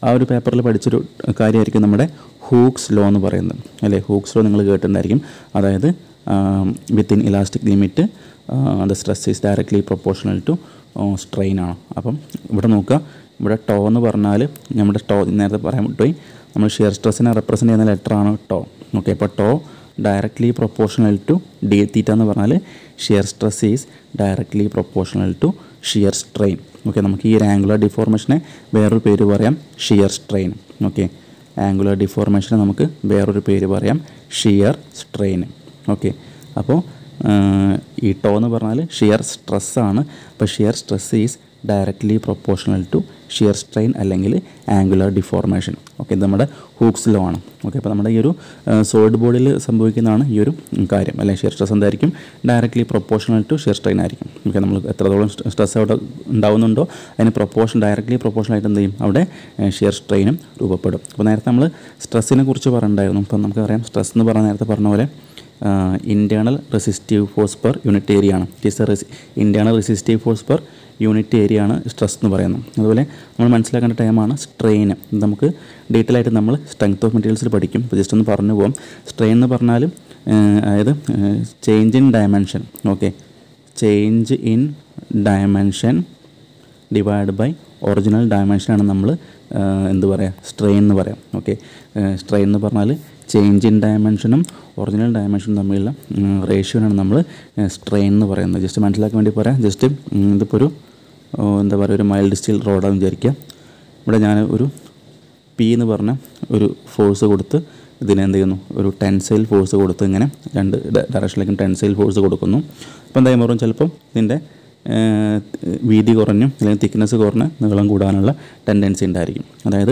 ആ ഒരു പേപ്പറിൽ പഠിച്ചൊരു കാര്യമായിരിക്കും നമ്മുടെ ഹൂക്സ് ലോ എന്ന് പറയുന്നത് അല്ലേ ഹൂക്സ് ലോ നിങ്ങൾ കേട്ടിട്ടുണ്ടായിരിക്കും അതായത് within elastic limit the stress is directly proportional to strain ആണ് അപ്പം ഇവിടെ നോക്കുക ഇവിടെ ടോ എന്ന് പറഞ്ഞാൽ നമ്മുടെ ടോ നേരത്തെ പറയാൻ പറ്റുമോ നമ്മൾ ഷെയർ സ്ട്രെസ്സിനെ റെപ്രസെൻ്റ് ചെയ്യുന്ന ലെറ്ററാണ് ടോ ഓക്കെ അപ്പോൾ tau directly proportional to D theta എന്ന് പറഞ്ഞാൽ shear stress is directly proportional to shear strain okay നമുക്ക് ഈ ആംഗുലർ ഡിഫോർമേഷനെ വേറൊരു പേര് പറയാം ഷിയർ സ്ട്രെയിൻ ഓക്കെ ആംഗുലർ ഡിഫോർമേഷനെ നമുക്ക് വേറൊരു പേര് പറയാം ഷിയർ സ്ട്രെയിൻ ഓക്കെ അപ്പോൾ ഈ ടോ എന്ന് പറഞ്ഞാൽ ഷിയർ സ്ട്രെസ്സാണ് അപ്പോൾ shear stress is directly proportional to shear strain അല്ലെങ്കിൽ ആംഗുലർ ഡിഫോർമേഷൻ ഓക്കെ ഇത് നമ്മുടെ ഹൂക്സ് ലോ ആണ് ഓക്കെ അപ്പോൾ നമ്മുടെ ഈ ഒരു സോളിഡ് ബോഡിയിൽ സംഭവിക്കുന്നതാണ് ഈ ഒരു കാര്യം അല്ലെങ്കിൽ ഷിയർ സ്ട്രെസ് എന്തായിരിക്കും directly proportional to shear strain ആയിരിക്കും ഓക്കെ നമ്മൾ എത്രത്തോളം സ്ട്രെസ് അവിടെ ഉണ്ടാവുന്നുണ്ടോ അതിന് പ്രൊപ്പോർഷൻ ഡയറക്റ്റ്ലി പ്രൊപ്പോർഷൻ ആയിട്ട് എന്ത് ചെയ്യും അവിടെ ഷിയർ സ്ട്രെയിനും രൂപപ്പെടും അപ്പോൾ നേരത്തെ നമ്മൾ സ്ട്രെസ്സിനെ കുറിച്ച് പറഞ്ഞിട്ടുണ്ടായിരുന്നു അപ്പം അറിയാം സ്ട്രെസ് എന്ന് പറഞ്ഞ നേരത്തെ പറഞ്ഞ പോലെ internal resistive force per unit area ആണ് it is a resi internal resistive force per unit area ആണ് സ്ട്രെസ് എന്ന് പറയുന്നത് അതുപോലെ നമ്മൾ മനസ്സിലാക്കേണ്ട ടൈമാണ് സ്ട്രെയിൻ നമുക്ക് ഡീറ്റെയിൽ ആയിട്ട് നമ്മൾ സ്ട്രെങ്ത് ഓഫ് മെറ്റീരിയൽസിൽ പഠിക്കും ജസ്റ്റ് ഒന്ന് പറഞ്ഞു പോകും സ്ട്രെയിൻ എന്ന് പറഞ്ഞാലും അതായത് change in dimension okay change in dimension divide by original ഡയമെൻഷനാണ് നമ്മൾ എന്ത് പറയുക സ്ട്രെയിൻ എന്ന് പറയാം ഓക്കെ സ്ട്രെയിൻ എന്ന് പറഞ്ഞാൽ ചേഞ്ച് ഇൻ ഡയമെൻഷനും ഒറിജിനൽ ഡയമെൻഷനും തമ്മിലുള്ള റേഷ്യോനാണ് നമ്മൾ സ്ട്രെയിൻ എന്ന് പറയുന്നത് ജസ്റ്റ് മനസ്സിലാക്കാൻ വേണ്ടി പറയാം ജസ്റ്റ് ഇതിപ്പോൾ ഒരു എന്താ പറയുക ഒരു മൈൽഡ് സ്റ്റീൽ റോഡാണെന്ന് വിചാരിക്കുക ഇവിടെ ഞാൻ ഒരു പി എന്ന് പറഞ്ഞ ഒരു ഫോഴ്സ് കൊടുത്ത് ഇതിനെ എന്ത് ചെയ്യുന്നു ഒരു ടെൻസൈൽ ഫോഴ്സ് കൊടുത്ത് ഇങ്ങനെ രണ്ട് ഡയറക്ഷനിലേക്കും ടെൻസൈൽ ഫോഴ്സ് കൊടുക്കുന്നു അപ്പോൾ എന്തായാലും പറയും ചിലപ്പം ഇതിൻ്റെ വീതി കുറഞ്ഞു അല്ലെങ്കിൽ തിക്നെസ് കുറഞ്ഞ് നീളം കൂടാനുള്ള ടെൻഡൻസി ഉണ്ടായിരിക്കും അതായത്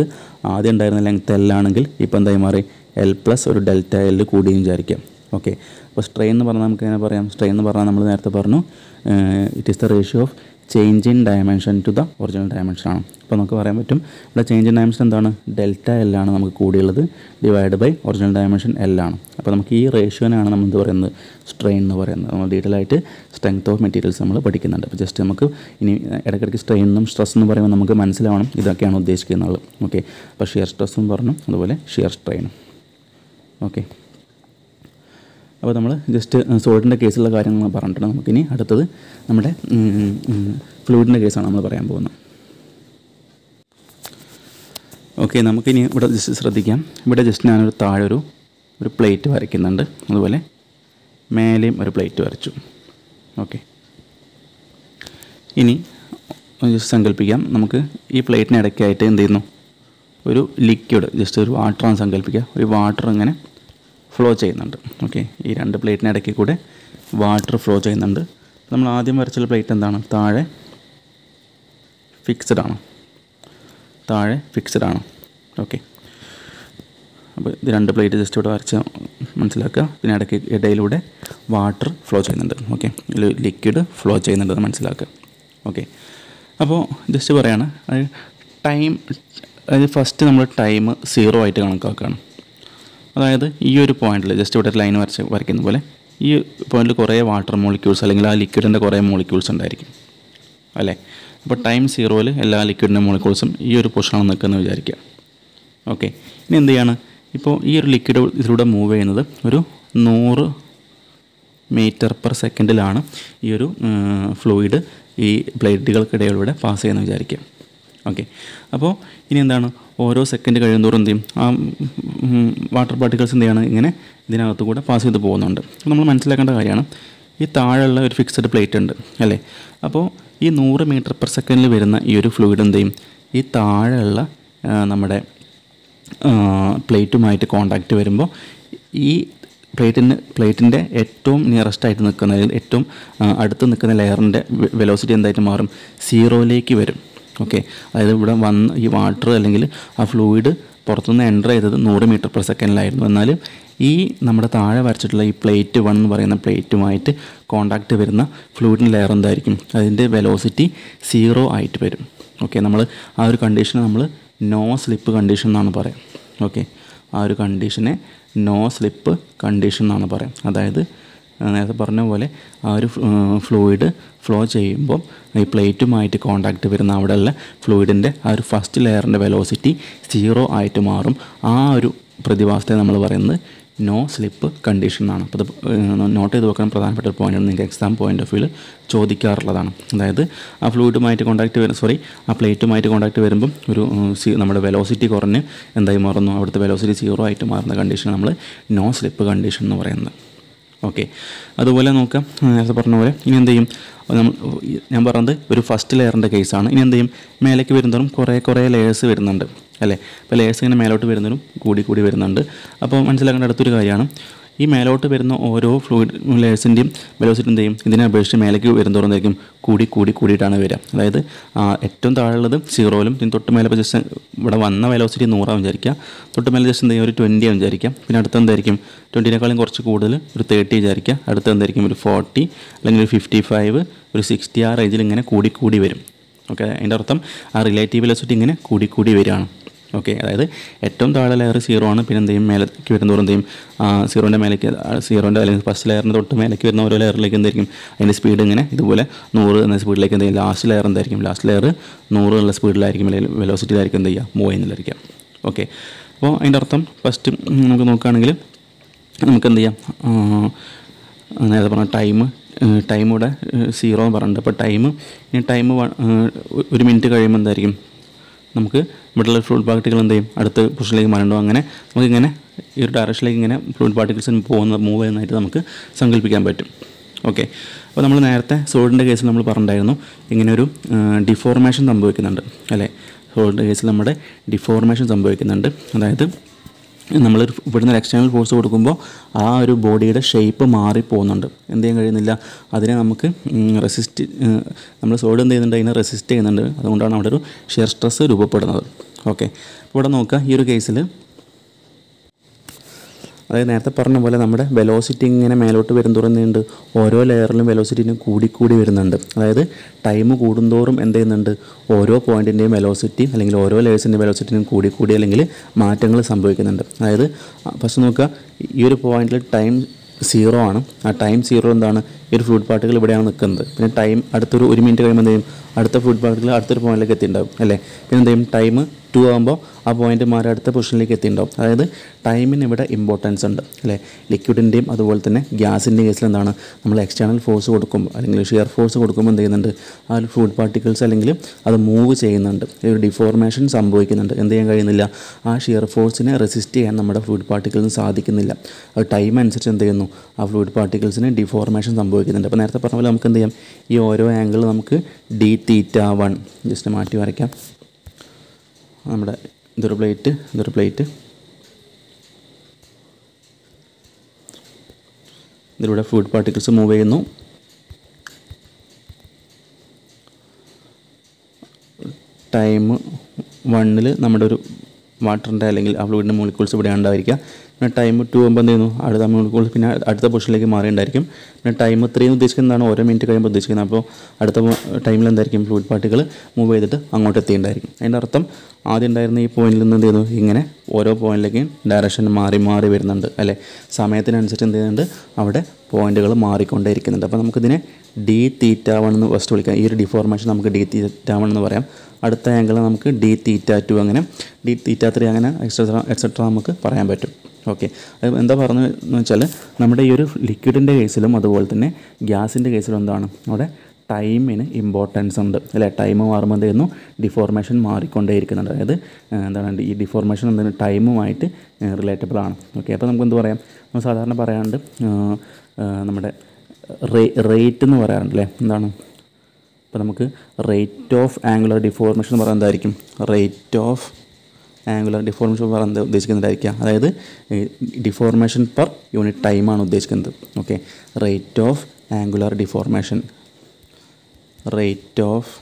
ആദ്യം ഉണ്ടായിരുന്ന ലെങ്ത് എല്ലാണെങ്കിൽ ഇപ്പം എന്തായി മാറി എൽ പ്ലസ് ഒരു ഡെൽറ്റ എൽ കൂടിയും വിചാരിക്കാം ഓക്കെ അപ്പോൾ സ്ട്രെയിൻ എന്ന് പറഞ്ഞാൽ നമുക്ക് എങ്ങനെ പറയാം സ്ട്രെയിൻ എന്ന് പറഞ്ഞാൽ നമ്മൾ നേരത്തെ പറഞ്ഞു it is the ratio of change in dimension to the original dimension ആണ് അപ്പോൾ നമുക്ക് പറയാൻ പറ്റും ഇവിടെ ചേഞ്ച് ഇൻ ഡയമെൻഷൻ എന്താണ് ഡെൽറ്റ എൽ ആണ് നമുക്ക് കൂടിയുള്ളത് divide by original dimension L ആണ് അപ്പോൾ നമുക്ക് ഈ റേഷ്യോനാണ് നമ്മൾ എന്ത് പറയുന്നത് സ്ട്രെയിൻ എന്ന് പറയുന്നത് നമ്മൾ ഡീറ്റെയിൽ ആയിട്ട് സ്ട്രെങ്ത് ഓഫ് മെറ്റീരിയൽസ് നമ്മൾ പഠിക്കുന്നുണ്ട് അപ്പോൾ ജസ്റ്റ് നമുക്ക് ഇനി ഇടയ്ക്കിടയ്ക്ക് സ്ട്രെയിനും സ്ട്രെസ് എന്ന് പറയുമ്പോൾ നമുക്ക് മനസ്സിലാവണം ഇതൊക്കെയാണ് ഉദ്ദേശിക്കുന്നത് ഓക്കെ അപ്പോൾ ഷിയർ സ്ട്രെസ്സും പറഞ്ഞു അതുപോലെ ഷിയർ സ്ട്രെയിനും ഓക്കെ അപ്പോൾ നമ്മൾ ജസ്റ്റ് സോൾട്ടിൻ്റെ കേസുള്ള കാര്യങ്ങൾ പറഞ്ഞിട്ടുണ്ട് നമുക്കിനി അടുത്തത് നമ്മുടെ ഫ്ലൂയിഡിൻ്റെ കേസാണ് നമ്മൾ പറയാൻ പോകുന്നത് ഓക്കെ നമുക്കിനി ഇവിടെ ജസ്റ്റ് ശ്രദ്ധിക്കാം ഇവിടെ ജസ്റ്റ് ഞാനൊരു താഴൊരു ഒരു ഒരു പ്ലേറ്റ് വരയ്ക്കുന്നുണ്ട് അതുപോലെ മേലെയും ഒരു പ്ലേറ്റ് വരച്ചു ഓക്കെ ഇനി സങ്കല്പിക്കാം നമുക്ക് ഈ പ്ലേറ്റിന് ഇടയ്ക്കായിട്ട് എന്ത് ചെയ്യുന്നു ഒരു ലിക്വിഡ് ജസ്റ്റ് ഒരു വാട്ടറാണ് സങ്കല്പിക്കുക ഒരു വാട്ടർ ഇങ്ങനെ ഫ്ലോ ചെയ്യുന്നുണ്ട് ഓക്കെ ഈ രണ്ട് പ്ലേറ്റിന് ഇടയ്ക്ക് കൂടെ വാട്ടർ ഫ്ലോ ചെയ്യുന്നുണ്ട് നമ്മൾ ആദ്യം വരച്ചുള്ള പ്ലേറ്റ് എന്താണ് താഴെ ഫിക്സഡ് ആണ് താഴെ ഫിക്സഡ് ആണ് ഓക്കെ അപ്പോൾ ഇത് രണ്ട് പ്ലേറ്റ് ജസ്റ്റ് ഇവിടെ വരച്ച് മനസ്സിലാക്കുക ഇതിനിടയ്ക്ക് ഇടയിലൂടെ വാട്ടർ ഫ്ലോ ചെയ്യുന്നുണ്ട് ഓക്കെ ഒരു ലിക്വിഡ് ഫ്ലോ ചെയ്യുന്നുണ്ടെന്ന് മനസ്സിലാക്കുക ഓക്കെ അപ്പോൾ ജസ്റ്റ് പറയുകയാണ് ടൈം അതായത് ഫസ്റ്റ് നമ്മൾ ടൈം സീറോ ആയിട്ട് കണക്കാക്കുകയാണ് അതായത് ഈ ഒരു പോയിന്റിൽ ജസ്റ്റ് ഇവിടെ ഒരു ലൈൻ വരച്ച് വരയ്ക്കുന്ന പോലെ ഈ പോയിന്റിൽ കുറേ വാട്ടർ മോളിക്യൂൾസ് അല്ലെങ്കിൽ ആ ലിക്വിഡിൻ്റെ കുറേ മോളിക്യൂൾസ് ഉണ്ടായിരിക്കും അല്ലേ അപ്പോൾ ടൈം സീറോയിൽ എല്ലാ ലിക്വിഡിൻ്റെ മോളിക്യൂൾസും ഈ ഒരു പൊസിഷനാണ് നിൽക്കുന്നത് വിചാരിക്കുക ഓക്കെ ഇനി എന്ത് ചെയ്യാണ് ഇപ്പോൾ ഈ ഒരു ലിക്വിഡ് ഇതിലൂടെ മൂവ് ചെയ്യുന്നത് ഒരു നൂറ് മീറ്റർ പെർ സെക്കൻഡിലാണ് ഈ ഒരു ഫ്ലൂയിഡ് ഈ പ്ലേറ്റുകൾക്കിടയിലൂടെ പാസ് ചെയ്യുന്നത് വിചാരിക്കുക ഓക്കെ അപ്പോൾ ഇനി എന്താണ് ഓരോ സെക്കൻഡ് കഴിയുന്നതോറും എന്ത് ചെയ്യും ആ വാട്ടർ പാർട്ടിക്കിൾസ് എന്ത് ചെയ്യാണ് ഇങ്ങനെ ഇതിനകത്തു കൂടെ പാസ് ചെയ്ത് പോകുന്നുണ്ട് നമ്മൾ മനസ്സിലാക്കേണ്ട കാര്യമാണ് ഈ താഴെയുള്ള ഒരു ഫിക്സഡ് പ്ലേറ്റ് ഉണ്ട് അല്ലേ അപ്പോൾ ഈ നൂറ് മീറ്റർ പെർ സെക്കൻഡിൽ വരുന്ന ഈ ഒരു ഫ്ലൂയിഡ് എന്ത് ചെയ്യും ഈ താഴെയുള്ള നമ്മുടെ പ്ലേറ്റുമായിട്ട് കോണ്ടാക്റ്റ് വരുമ്പോൾ ഈ പ്ലേറ്റിന് പ്ലേറ്റിൻ്റെ ഏറ്റവും നിയറസ്റ്റ് ആയിട്ട് നിൽക്കുന്ന ഏറ്റവും അടുത്ത് നിൽക്കുന്ന ലെയറിൻ്റെ വെലോസിറ്റി എന്തായിട്ട് മാറും സീറോയിലേക്ക് വരും ഓക്കെ അതായത് ഇവിടെ വന്ന് ഈ വാട്ടർ അല്ലെങ്കിൽ ആ ഫ്ലൂയിഡ് പുറത്തുനിന്ന് എൻ്റർ ചെയ്തത് നൂറ് മീറ്റർ പെർ സെക്കൻഡിലായിരുന്നു എന്നാലും ഈ നമ്മുടെ താഴെ വരച്ചിട്ടുള്ള ഈ പ്ലേറ്റ് വൺ എന്ന് പറയുന്ന പ്ലേറ്റുമായിട്ട് കോണ്ടാക്റ്റ് വരുന്ന ഫ്ലൂയിഡിൻ്റെ ലെയർ എന്തായിരിക്കും അതിൻ്റെ വെലോസിറ്റി സീറോ ആയിട്ട് വരും ഓക്കെ നമ്മൾ ആ ഒരു കണ്ടീഷനെ നമ്മൾ നോ സ്ലിപ്പ് കണ്ടീഷൻ എന്നാണ് പറയുക ഓക്കെ ആ ഒരു കണ്ടീഷനെ നോ സ്ലിപ്പ് കണ്ടീഷൻ എന്നാണ് പറയുക അതായത് നേരത്തെ പറഞ്ഞ പോലെ ആ ഒരു ഫ്ലൂയിഡ് ഫ്ലോ ചെയ്യുമ്പോൾ ഈ പ്ലേറ്റുമായിട്ട് കോണ്ടാക്റ്റ് വരുന്ന അവിടെയുള്ള ഫ്ലൂയിഡിൻ്റെ ആ ഒരു ഫസ്റ്റ് ലെയറിൻ്റെ വെലോസിറ്റി സീറോ ആയിട്ട് മാറും ആ ഒരു പ്രതിഭാസത്തെ നമ്മൾ പറയുന്നത് നോ സ്ലിപ്പ് കണ്ടീഷൻ എന്നാണ് അപ്പോൾ അത് നോട്ട് ചെയ്ത് വെക്കണം പ്രധാനപ്പെട്ട ഒരു പോയിൻ്റാണ് നിങ്ങൾക്ക് എക്സാം പോയിൻ്റ് ഓഫ് വ്യൂവിൽ ചോദിക്കാറുള്ളതാണ് അതായത് ആ ഫ്ലൂയിഡുമായിട്ട് കോണ്ടാക്ട് വരും സോറി ആ പ്ലേറ്റുമായിട്ട് കോണ്ടാക്ട് വരുമ്പം ഒരു നമ്മുടെ വെലോസിറ്റി കുറഞ്ഞ് എന്തായി മാറുന്നു അവിടുത്തെ വെലോസിറ്റി സീറോ ആയിട്ട് മാറുന്ന കണ്ടീഷൻ നമ്മൾ നോ സ്ലിപ്പ് കണ്ടീഷൻ എന്ന് പറയുന്നത് ഓക്കെ അതുപോലെ നോക്കാം നേരത്തെ പറഞ്ഞ പോലെ ഇനി എന്ത് ചെയ്യും നമ്മൾ ഞാൻ പറഞ്ഞത് ഒരു ഫസ്റ്റ് ലെയറിൻ്റെ കേസാണ് ഇനി എന്ത് ചെയ്യും മേലേക്ക് വരുന്നതും കുറേ കുറേ ലെയേഴ്സ് വരുന്നുണ്ട് അല്ലേ അപ്പോൾ ലെയേഴ്സ് ഇങ്ങനെ മേലോട്ട് വരുന്നതും കൂടി കൂടി വരുന്നുണ്ട് അപ്പോൾ മനസ്സിലാക്കേണ്ട അടുത്തൊരു കാര്യമാണ് ഈ മേലോട്ട് വരുന്ന ഓരോ ഫ്ലൂയിഡ് ലെയേഴ്സിൻ്റെയും വെലോസിറ്റി എന്തെയും ഇതിനെ അപേക്ഷിച്ച് മേലേക്ക് വരുന്നതോറുന്നതായിരിക്കും കൂടി കൂടി കൂടിയിട്ടാണ് വരിക അതായത് ഏറ്റവും താഴെയുള്ളത് സീറോയിലും പിന്നെ തൊട്ട് മേലെ ജസ്റ്റ് ഇവിടെ വന്ന വെലോസിറ്റി നൂറാവും വിചാരിക്കുക തൊട്ട് മേലെ ജസ്റ്റ് എന്തെങ്കിലും ഒരു ട്വൻറ്റി വിചാരിക്കുക പിന്നെ അടുത്ത എന്തായിരിക്കും ട്വൻറ്റിനേക്കാളും കുറച്ച് കൂടുതൽ ഒരു തേർട്ടി വിചാരിക്കുക അടുത്ത എന്തായിരിക്കും ഒരു ഫോർട്ടി അല്ലെങ്കിൽ ഒരു ഫിഫ്റ്റി ഫൈവ് ഒരു സിക്സ്റ്റി ആ റേഞ്ചിൽ ഇങ്ങനെ കൂടി കൂടി വരും ഓക്കെ അതിൻ്റെ അർത്ഥം ആ റിലേറ്റീവ് വെലോസിറ്റി ഇങ്ങനെ കൂടി കൂടി വരികയാണ് ഓക്കെ അതായത് ഏറ്റവും താഴെ ലെയർ സീറോ ആണ് പിന്നെ എന്തെയും മേലേക്ക് ഓരോ എന്തെയും സീറോൻ്റെ മേലേക്ക് സീറോൻ്റെ അല്ലെങ്കിൽ ഫസ്റ്റ് ലെയറിൻ്റെ തൊട്ട് മേലേക്ക് വരുന്ന ഓരോ ലെയറിലേക്ക് എന്തായിരിക്കും അതിൻ്റെ സ്പീഡ് ഇങ്ങനെ ഇതുപോലെ നൂറ് എന്ന സ്പീഡിലേക്ക് എന്തെങ്കിലും ലാസ്റ്റ് ലെയർ എന്തായിരിക്കും ലാസ്റ്റ് ലെയർ നൂറുള്ള സ്പീഡിലായിരിക്കും അല്ലെങ്കിൽ വെലോസിറ്റിയിലായിരിക്കും എന്ത് ചെയ്യുക മൂവ് ചെയ്യുന്നില്ലായിരിക്കാം ഓക്കെ അപ്പോൾ അതിൻ്റെ അർത്ഥം ഫസ്റ്റ് നമുക്ക് നോക്കുകയാണെങ്കിൽ നമുക്ക് എന്ത് ചെയ്യാം നേരത്തെ പറഞ്ഞ ടൈം ടൈം ഇവിടെ സീറോ എന്ന് പറഞ്ഞിട്ടുണ്ട് അപ്പോൾ ടൈം ഇനി ടൈം ഒരു മിനിറ്റ് കഴിയുമ്പോൾ എന്തായിരിക്കും നമുക്ക് മിഡിൽ ഫ്ലൂയിഡ് പാർട്ടികൾ എന്ത് ചെയ്യും അടുത്ത പൊസിഷനിലേക്ക് മാറണ്ടോ അങ്ങനെ നമുക്കിങ്ങനെ ഈ ഒരു ഡയറക്ഷനിലേക്ക് ഇങ്ങനെ ഫ്ലൂയിഡ് പാർട്ടിക്കിൾസിന് പോകുന്ന മൂവ് ചെയ്യുന്നതായിട്ട് നമുക്ക് സങ്കല്പിക്കാൻ പറ്റും ഓക്കെ അപ്പോൾ നമ്മൾ നേരത്തെ സോഡിൻ്റെ കേസിൽ നമ്മൾ പറഞ്ഞിട്ടുണ്ടായിരുന്നു ഇങ്ങനെ ഒരു ഡിഫോർമേഷൻ സംഭവിക്കുന്നുണ്ട് അല്ലേ സോഡിൻ്റെ കേസിൽ നമ്മുടെ ഡിഫോർമേഷൻ സംഭവിക്കുന്നുണ്ട് അതായത് നമ്മളൊരു ഇവിടുന്ന് ഒരു എക്സ്റ്റേണൽ ഫോഴ്സ് കൊടുക്കുമ്പോൾ ആ ഒരു ബോഡിയുടെ ഷേപ്പ് മാറിപ്പോകുന്നുണ്ട് എന്ത് ചെയ്യാൻ കഴിയുന്നില്ല അതിനെ നമുക്ക് റെസിസ്റ്റ് നമ്മൾ സോൾഡ് എന്ത് ചെയ്യുന്നുണ്ട് അതിനെ റെസിസ്റ്റ് ചെയ്യുന്നുണ്ട് അതുകൊണ്ടാണ് അവിടെ ഒരു ഷെയർ സ്ട്രെസ് രൂപപ്പെടുന്നത് ഓക്കെ ഇവിടെ നോക്കുക ഈ ഒരു കേസിൽ അതായത് നേരത്തെ പറഞ്ഞ പോലെ നമ്മുടെ വെലോസിറ്റി ഇങ്ങനെ മേലോട്ട് തുറന്നുണ്ട് ഓരോ ലെയറിലും വെലോസിറ്റി കൂടിക്കൂടി വരുന്നുണ്ട് അതായത് ടൈം കൂടുന്തോറും എന്ത് ചെയ്യുന്നുണ്ട് ഓരോ പോയിന്റിൻ്റെയും വെലോസിറ്റി അല്ലെങ്കിൽ ഓരോ ലെയേഴ്സിൻ്റെ വെലോസിറ്റിയും കൂടിക്കൂടി അല്ലെങ്കിൽ മാറ്റങ്ങൾ സംഭവിക്കുന്നുണ്ട് അതായത് ഫസ്റ്റ് നോക്കുക ഈ ഒരു പോയിന്റിൽ ടൈം സീറോ ആണ് ആ ടൈം സീറോ എന്താണ് ഈ ഒരു ഫ്ലൂട്ട് പാർട്ടുകൾ ഇവിടെയാണ് നിൽക്കുന്നത് പിന്നെ ടൈം അടുത്തൊരു ഒരു മിനിറ്റ് കഴിയുമ്പോൾ എന്ത് ചെയ്യും അടുത്ത ഫുഡ് പാർട്ടിൽ അടുത്തൊരു പോയിന്റിലേക്ക് എത്തിയിട്ടുണ്ടാവും അല്ലേ പിന്നെ എന്ത് ചെയ്യും ടൈം ടു ആകുമ്പോൾ ആ പോയിന്റ് മാറി അടുത്ത പൊസിഷനിലേക്ക് എത്തിയിട്ടുണ്ടാവും അതായത് ടൈമിന് ഇവിടെ ഇമ്പോർട്ടൻസ് ഉണ്ട് അല്ലേ ലിക്വിഡിൻ്റെയും അതുപോലെ തന്നെ ഗ്യാസിൻ്റെ കേസിൽ എന്താണ് നമ്മൾ എക്സ്റ്റേണൽ ഫോഴ്സ് കൊടുക്കുമ്പോൾ അല്ലെങ്കിൽ ഷിയർ ഫോഴ്സ് കൊടുക്കുമ്പോൾ എന്ത് ചെയ്യുന്നുണ്ട് ആ ഒരു ഫ്ലൂഡ് പാർട്ടിക്കിൾസ് അല്ലെങ്കിൽ അത് മൂവ് ചെയ്യുന്നുണ്ട് ഒരു ഡിഫോർമേഷൻ സംഭവിക്കുന്നുണ്ട് എന്ത് ചെയ്യാൻ കഴിയുന്നില്ല ആ ഷിയർ ഫോഴ്സിനെ റെസിസ്റ്റ് ചെയ്യാൻ നമ്മുടെ ഫ്ലൂഡ് പാർട്ടിക്കിൾസിന് സാധിക്കുന്നില്ല അത് ടൈം അനുസരിച്ച് എന്ത് ചെയ്യുന്നു ആ ഫ്ലൂഡ് പാർട്ടിക്കിൾസിന് ഡിഫോർമേഷൻ സംഭവിക്കും സംഭവിക്കുന്നുണ്ട് അപ്പോൾ നേരത്തെ പറഞ്ഞ പോലെ നമുക്ക് എന്ത് ചെയ്യാം ഈ ഓരോ ആംഗിൾ നമുക്ക് ഡി തീറ്റ വൺ ജസ്റ്റ് മാറ്റി വരയ്ക്കാം നമ്മുടെ ഇതൊരു പ്ലേറ്റ് ഇതൊരു പ്ലേറ്റ് ഇതിലൂടെ ഫുഡ് പാർട്ടിക്കിൾസ് മൂവ് ചെയ്യുന്നു ടൈം വണ്ണിൽ നമ്മുടെ ഒരു വാട്ടറിൻ്റെ അല്ലെങ്കിൽ ആ ഫ്ലൂയിഡിൻ്റെ മോളിക്യൂൾസ് ഇവിടെ ഉണ്ടായിരിക്കുക പിന്നെ ടൈം ടു ആകുമ്പോൾ എന്ത് ചെയ്യുന്നു അടുത്ത അമ്മയോട് പിന്നെ അടുത്ത പൊസിഷനിലേക്ക് മാറിയിട്ടുണ്ടായിരിക്കും പിന്നെ ടൈം ത്രീ എന്ന് ഉദ്ദേശിക്കുന്നതാണ് ഓരോ മിനിറ്റ് കഴിയുമ്പോൾ ഉദ്ദേശിക്കുന്നത് അപ്പോൾ അടുത്ത ടൈമിൽ എന്തായിരിക്കും ഫ്ലൂയിഡ് പാർട്ടികൾ മൂവ് ചെയ്തിട്ട് അങ്ങോട്ട് എത്തിയിട്ടുണ്ടായിരിക്കും അതിൻ്റെ അർത്ഥം ആദ്യം ഉണ്ടായിരുന്ന ഈ പോയിന്റിൽ നിന്ന് എന്ത് ചെയ്യുന്നു ഇങ്ങനെ ഓരോ പോയിന്റിലേക്കും ഡയറക്ഷൻ മാറി മാറി വരുന്നുണ്ട് അല്ലേ സമയത്തിനനുസരിച്ച് എന്ത് ചെയ്യുന്നുണ്ട് അവിടെ പോയിന്റുകൾ മാറിക്കൊണ്ടേ ഇരിക്കുന്നുണ്ട് അപ്പോൾ നമുക്കിതിനെ ഡി തീറ്റ വൺ എന്ന് ഫസ്റ്റ് വിളിക്കാം ഈ ഒരു ഡിഫോർമേഷൻ നമുക്ക് ഡി തീറ്റ വൺ എന്ന് പറയാം അടുത്ത ആംഗിൾ നമുക്ക് ഡി തീറ്റ ടു അങ്ങനെ ഡി തീറ്റ ത്രീ അങ്ങനെ എക്സെട്ര എക്സെട്ര നമുക്ക് പറയാൻ പറ്റും ഓക്കെ എന്താ എന്ന് വെച്ചാൽ നമ്മുടെ ഈ ഒരു ലിക്വിഡിൻ്റെ കേസിലും അതുപോലെ തന്നെ ഗ്യാസിൻ്റെ കേസിലും എന്താണ് അവിടെ ടൈമിന് ഇമ്പോർട്ടൻസ് ഉണ്ട് അല്ലേ ടൈം മാറുമ്പോൾ എന്തായിരുന്നു ചെയ്യുന്നു ഡിഫോർമേഷൻ മാറിക്കൊണ്ടേയിരിക്കുന്നുണ്ട് അതായത് എന്താണ് ഈ ഡിഫോർമേഷൻ എന്താണ് ടൈമുമായിട്ട് റിലേറ്റബിൾ ആണ് ഓക്കെ അപ്പോൾ നമുക്ക് എന്ത് പറയാം നമ്മൾ സാധാരണ പറയാറുണ്ട് നമ്മുടെ റേറ്റ് എന്ന് പറയാറുണ്ട് അല്ലേ എന്താണ് അപ്പോൾ നമുക്ക് റേറ്റ് ഓഫ് ആംഗുലർ ഡിഫോർമേഷൻ എന്ന് പറയുന്നത് എന്തായിരിക്കും rate of angular deformation per എന്താ ഉദ്ദേശിക്കുന്നുണ്ടായിരിക്കുക അതായത് ഡിഫോർമേഷൻ പെർ യൂണിറ്റ് ടൈമാണ് ഉദ്ദേശിക്കുന്നത് okay rate of angular deformation rate of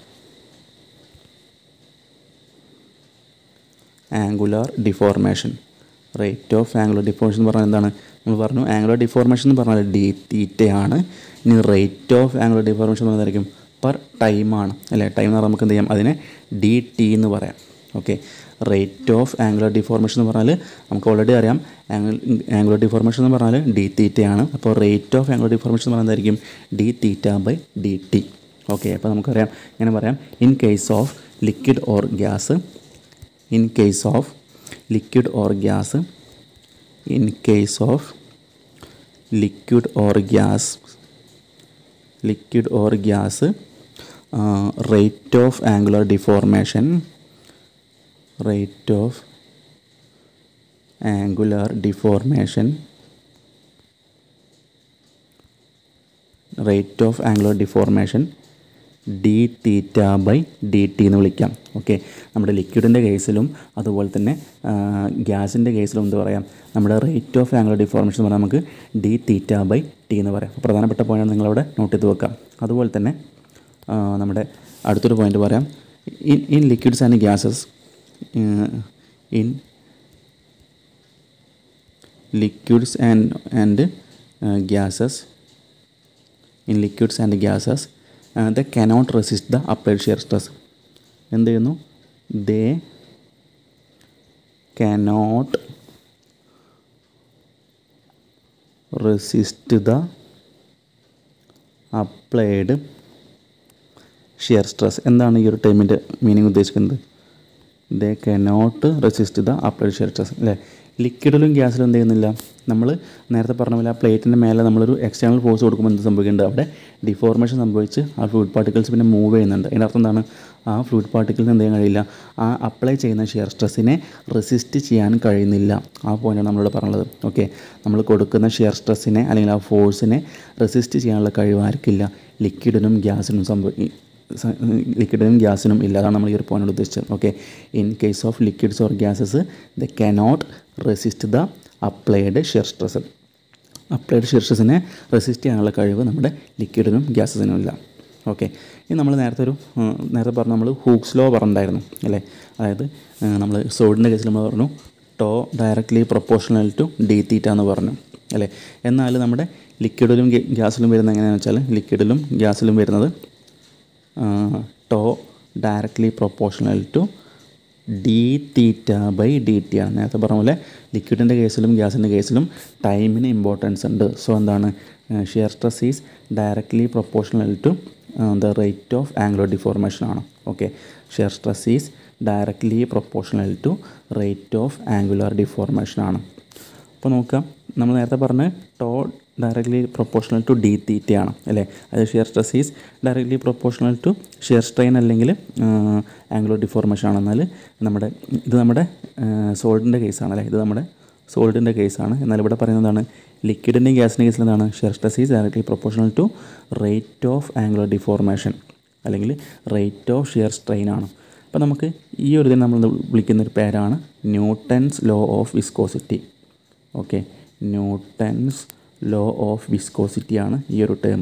angular deformation rate of angular deformation എന്ന് പറഞ്ഞാൽ എന്താണ് നമ്മൾ പറഞ്ഞു ആംഗുലർ ഡിഫോർമേഷൻ എന്ന് പറഞ്ഞാൽ ഡി തീറ്റയാണ് ഇനി റേറ്റ് ഓഫ് ആംഗുലർ ഡിഫോർമേഷൻ എന്ന് പറഞ്ഞതായിരിക്കും പെർ ടൈമാണ് അല്ലേ ടൈം എന്ന് പറഞ്ഞാൽ നമുക്ക് എന്ത് ചെയ്യാം അതിനെ ഡി ടി എന്ന് പറയാം okay rate of angular deformation എന്ന് പറഞ്ഞാൽ നമുക്ക് ഓൾറെഡി അറിയാം ആംഗുലർ ഡിഫോർമേഷൻ എന്ന് പറഞ്ഞാൽ ഡി തീറ്റയാണ് അപ്പോൾ റേറ്റ് ഓഫ് ആംഗുലർ ഡിഫോർമേഷൻ എന്ന് എന്തായിരിക്കും D theta by D T okay അപ്പോൾ നമുക്കറിയാം ഇങ്ങനെ പറയാം in case of liquid or gas in case of liquid or gas in case of liquid or gas liquid or gas rate of angular deformation rate of angular deformation rate of angular deformation D theta by D T എന്ന് വിളിക്കാം okay നമ്മുടെ ലിക്വിഡിൻ്റെ കേസിലും അതുപോലെ തന്നെ ഗ്യാസിൻ്റെ കേസിലും എന്ത് പറയാം നമ്മുടെ റേറ്റ് ഓഫ് ആംഗുലർ ഡിഫോർമേഷൻ എന്ന് പറഞ്ഞാൽ നമുക്ക് ഡി തീറ്റ ബൈ ടി എന്ന് പറയാം പ്രധാനപ്പെട്ട പോയിൻ്റ് നിങ്ങളവിടെ നോട്ട് ചെയ്ത് വെക്കാം അതുപോലെ തന്നെ നമ്മുടെ അടുത്തൊരു പോയിൻ്റ് പറയാം in in liquids and gases in liquids and and uh, gases in liquids and gases uh, they cannot resist the applied shear stress എന്ത് ചെയ്യുന്നു they cannot resist the applied shear stress എന്താണ് ഈ ഒരു ടൈമിൻ്റെ meaning ഉദ്ദേശിക്കുന്നത് they cannot resist the applied shear stress അല്ലേ ലിക്വിഡിലും ഗ്യാസിലും എന്ത് ചെയ്യുന്നില്ല നമ്മൾ നേരത്തെ പറഞ്ഞ പോലെ ആ പ്ലേറ്റിൻ്റെ മേലെ നമ്മളൊരു എക്സ്റ്റേണൽ ഫോഴ്സ് കൊടുക്കുമ്പോൾ എന്ത് സംഭവിക്കുന്നുണ്ട് അവിടെ ഡിഫോർമേഷൻ സംഭവിച്ച് ആ ഫ്ലൂഡ് പാർട്ടിക്കിൾസ് പിന്നെ മൂവ് ചെയ്യുന്നുണ്ട് അതിൻ്റെ അർത്ഥം എന്താണ് ആ ഫ്ലൂഡ് പാർട്ടിക്കിൾസിന് എന്ത് ചെയ്യാൻ കഴിയില്ല ആ അപ്ലൈ ചെയ്യുന്ന ഷെയർ സ്ട്രെസ്സിനെ റെസിസ്റ്റ് ചെയ്യാൻ കഴിയുന്നില്ല ആ പോയിൻ്റാണ് നമ്മളോട് പറഞ്ഞത് ഓക്കെ നമ്മൾ കൊടുക്കുന്ന ഷെയർ സ്ട്രെസ്സിനെ അല്ലെങ്കിൽ ആ ഫോഴ്സിനെ റെസിസ്റ്റ് ചെയ്യാനുള്ള കഴിവ് ആർക്കില്ല ലിക്വിഡിനും ഗ്യാസിനും സംഭവിക്കും ലിക്വിഡിനും ഗ്യാസിനും ഇല്ലാതാണ് നമ്മൾ ഈ ഒരു പോയിന്റ് ഉദ്ദേശിച്ചത് okay in case of liquids or gases the cannot resist the applied shear stress applied shear സ്ട്രെസ്സിനെ റെസിസ്റ്റ് ചെയ്യാനുള്ള കഴിവ് നമ്മുടെ ലിക്വിഡിനും ഗ്യാസസിനും ഇല്ല ഓക്കെ ഇനി നമ്മൾ നേരത്തെ ഒരു നേരത്തെ പറഞ്ഞു നമ്മൾ ഹൂക്സ് ലോ പറഞ്ഞിട്ടുണ്ടായിരുന്നു അല്ലേ അതായത് നമ്മൾ സോഡിൻ്റെ കേസിൽ നമ്മൾ പറഞ്ഞു tau directly proportional to D theta എന്ന് പറഞ്ഞു അല്ലേ എന്നാൽ നമ്മുടെ ലിക്വിഡിലും ഗ്യാസിലും വരുന്ന എങ്ങനെയാണെന്ന് വെച്ചാൽ ലിക്വിഡിലും ഗ്യാസിലും വരുന്നത് tau directly proportional to D theta by D T ആണ് നേരത്തെ പറഞ്ഞ പോലെ ലിക്വിഡിൻ്റെ കേസിലും ഗ്യാസിൻ്റെ കേസിലും ടൈമിന് ഇമ്പോർട്ടൻസ് ഉണ്ട് സോ എന്താണ് shear stress is directly proportional to the rate of angular deformation ആണ് okay shear stress is directly proportional to rate of angular deformation ആണ് അപ്പോൾ നോക്കാം നമ്മൾ നേരത്തെ പറഞ്ഞ tau directly proportional to D theta ആണ് അല്ലേ അത് shear stress is directly proportional to shear strain അല്ലെങ്കിൽ ആംഗ്ലോ ഡിഫോർമേഷൻ ആണെന്നാൽ നമ്മുടെ ഇത് നമ്മുടെ സോൾഡിൻ്റെ കേസാണ് അല്ലേ ഇത് നമ്മുടെ സോൾഡിൻ്റെ കേസാണ് എന്നാൽ ഇവിടെ പറയുന്നതാണ് ലിക്വിഡിൻ്റെ ഗ്യാസിൻ്റെ കേസിൽ എന്താണ് shear stress is directly proportional to rate of angular deformation അല്ലെങ്കിൽ റേറ്റ് ഓഫ് ഷിയർ സ്ട്രെയിൻ ആണ് അപ്പോൾ നമുക്ക് ഈ ഒരു ഇതിന് നമ്മൾ വിളിക്കുന്ന ഒരു പേരാണ് Newton's law of viscosity okay Newton's law of വിസ്കോസിറ്റിയാണ് ഈ ഒരു ടേം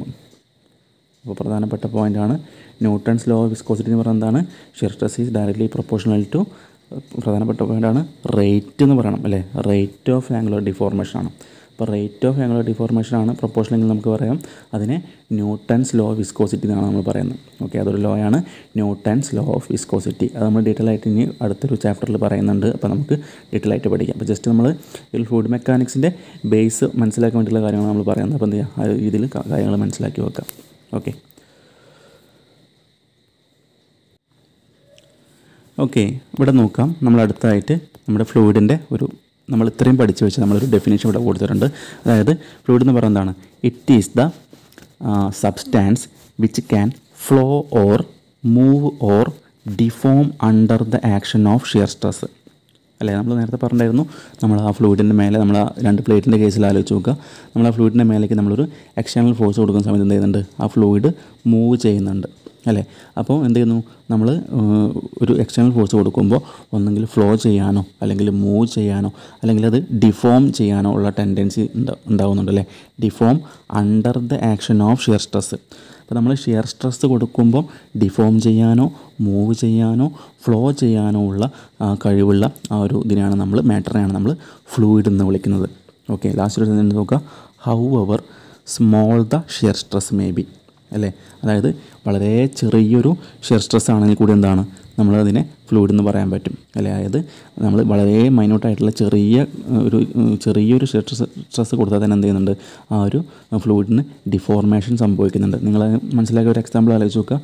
അപ്പോൾ പ്രധാനപ്പെട്ട പോയിൻ്റാണ് ന്യൂട്ടൺസ് ലോ ഓഫ് വിസ്കോസിറ്റി എന്ന് പറയുന്നത് എന്താണ് shear stress is directly proportional to പ്രധാനപ്പെട്ട പോയിൻ്റാണ് റേറ്റ് എന്ന് പറയണം അല്ലേ റേറ്റ് ഓഫ് ആംഗുലർ ഡിഫോർമേഷൻ ആണ് അപ്പോൾ റേറ്റ് ഓഫ് ആംഗുലർ ഡിഫോർമേഷൻ ആണ് പ്രൊപ്പോർഷൻ എങ്കിൽ നമുക്ക് പറയാം അതിനെ ന്യൂട്ടൺസ് ലോ ഓഫ് വിസ്കോസിറ്റി എന്നാണ് നമ്മൾ പറയുന്നത് ഓക്കെ അതൊരു ലോ ആണ് ന്യൂട്ടൺസ് ലോ ഓഫ് വിസ്കോസിറ്റി അത് നമ്മൾ ഡീറ്റെയിൽ ആയിട്ട് ഇനി അടുത്തൊരു ചാപ്റ്ററിൽ പറയുന്നുണ്ട് അപ്പോൾ നമുക്ക് ഡീറ്റെയിൽ ആയിട്ട് പഠിക്കാം അപ്പോൾ ജസ്റ്റ് നമ്മൾ ഇതിൽ ഫുഡ് മെക്കാനിക്സിൻ്റെ ബേസ് മനസ്സിലാക്കാൻ വേണ്ടിയുള്ള കാര്യങ്ങളാണ് നമ്മൾ പറയുന്നത് അപ്പോൾ എന്ത് ചെയ്യുക ആ രീതിയിൽ കാര്യങ്ങൾ മനസ്സിലാക്കി വെക്കാം ഓക്കെ ഓക്കെ ഇവിടെ നോക്കാം നമ്മൾ അടുത്തായിട്ട് നമ്മുടെ ഫ്ലൂയിഡിൻ്റെ ഒരു നമ്മൾ ഇത്രയും പഠിച്ച് വെച്ച് നമ്മളൊരു ഡെഫിനേഷൻ ഇവിടെ കൊടുത്തിട്ടുണ്ട് അതായത് ഫ്ലൂയിഡ് എന്ന് പറയുന്നതാണ് it is the substance which can flow or move or deform under the action of shear stress അല്ലേ നമ്മൾ നേരത്തെ പറഞ്ഞിട്ടുണ്ടായിരുന്നു നമ്മൾ ആ ഫ്ലൂയിഡിൻ്റെ മേലെ നമ്മൾ ആ രണ്ട് പ്ലേറ്റിൻ്റെ കേസിൽ ആലോചിച്ച് നോക്കുക നമ്മൾ ആ ഫ്ലൂയിഡിൻ്റെ മേലേക്ക് നമ്മളൊരു എക്സ്റ്റേണൽ ഫോഴ്സ് കൊടുക്കുന്ന സമയത്ത് എന്ത് ചെയ്യുന്നുണ്ട് ആ ഫ്ലൂയിഡ് മൂവ് ചെയ്യുന്നുണ്ട് അല്ലേ അപ്പോൾ എന്ത് ചെയ്യുന്നു നമ്മൾ ഒരു എക്സ്റ്റേണൽ ഫോഴ്സ് കൊടുക്കുമ്പോൾ ഒന്നെങ്കിൽ ഫ്ലോ ചെയ്യാനോ അല്ലെങ്കിൽ മൂവ് ചെയ്യാനോ അല്ലെങ്കിൽ അത് ഡിഫോം ചെയ്യാനോ ഉള്ള ടെൻഡൻസി ഉണ്ടാവുന്നുണ്ട് അല്ലേ deform under the action of shear stress അപ്പോൾ നമ്മൾ ഷിയർ സ്ട്രെസ് കൊടുക്കുമ്പോൾ ഡിഫോം ചെയ്യാനോ മൂവ് ചെയ്യാനോ ഫ്ലോ ചെയ്യാനോ ഉള്ള കഴിവുള്ള ആ ഒരു ഇതിനാണ് നമ്മൾ മാറ്ററിനെയാണ് നമ്മൾ ഫ്ലൂയിഡ് എന്ന് വിളിക്കുന്നത് ഓക്കെ ലാസ്റ്റ് ഒരു നോക്കുക however small the shear stress may be അല്ലേ അതായത് വളരെ ചെറിയൊരു ഷെയർ സ്ട്രെസ് ആണെങ്കിൽ കൂടി എന്താണ് നമ്മളതിനെ ഫ്ലൂയിഡ് എന്ന് പറയാൻ പറ്റും അല്ലേ അതായത് നമ്മൾ വളരെ മൈന്യൂട്ടായിട്ടുള്ള ചെറിയ ഒരു ചെറിയൊരു സ്ട്രെസ് സ്ട്രെസ് കൊടുത്താൽ തന്നെ എന്ത് ചെയ്യുന്നുണ്ട് ആ ഒരു ഫ്ലൂയിഡിന് ഡിഫോർമേഷൻ സംഭവിക്കുന്നുണ്ട് നിങ്ങൾ മനസ്സിലാക്കിയ ഒരു എക്സാമ്പിൾ ആലോചിച്ച് നോക്കുക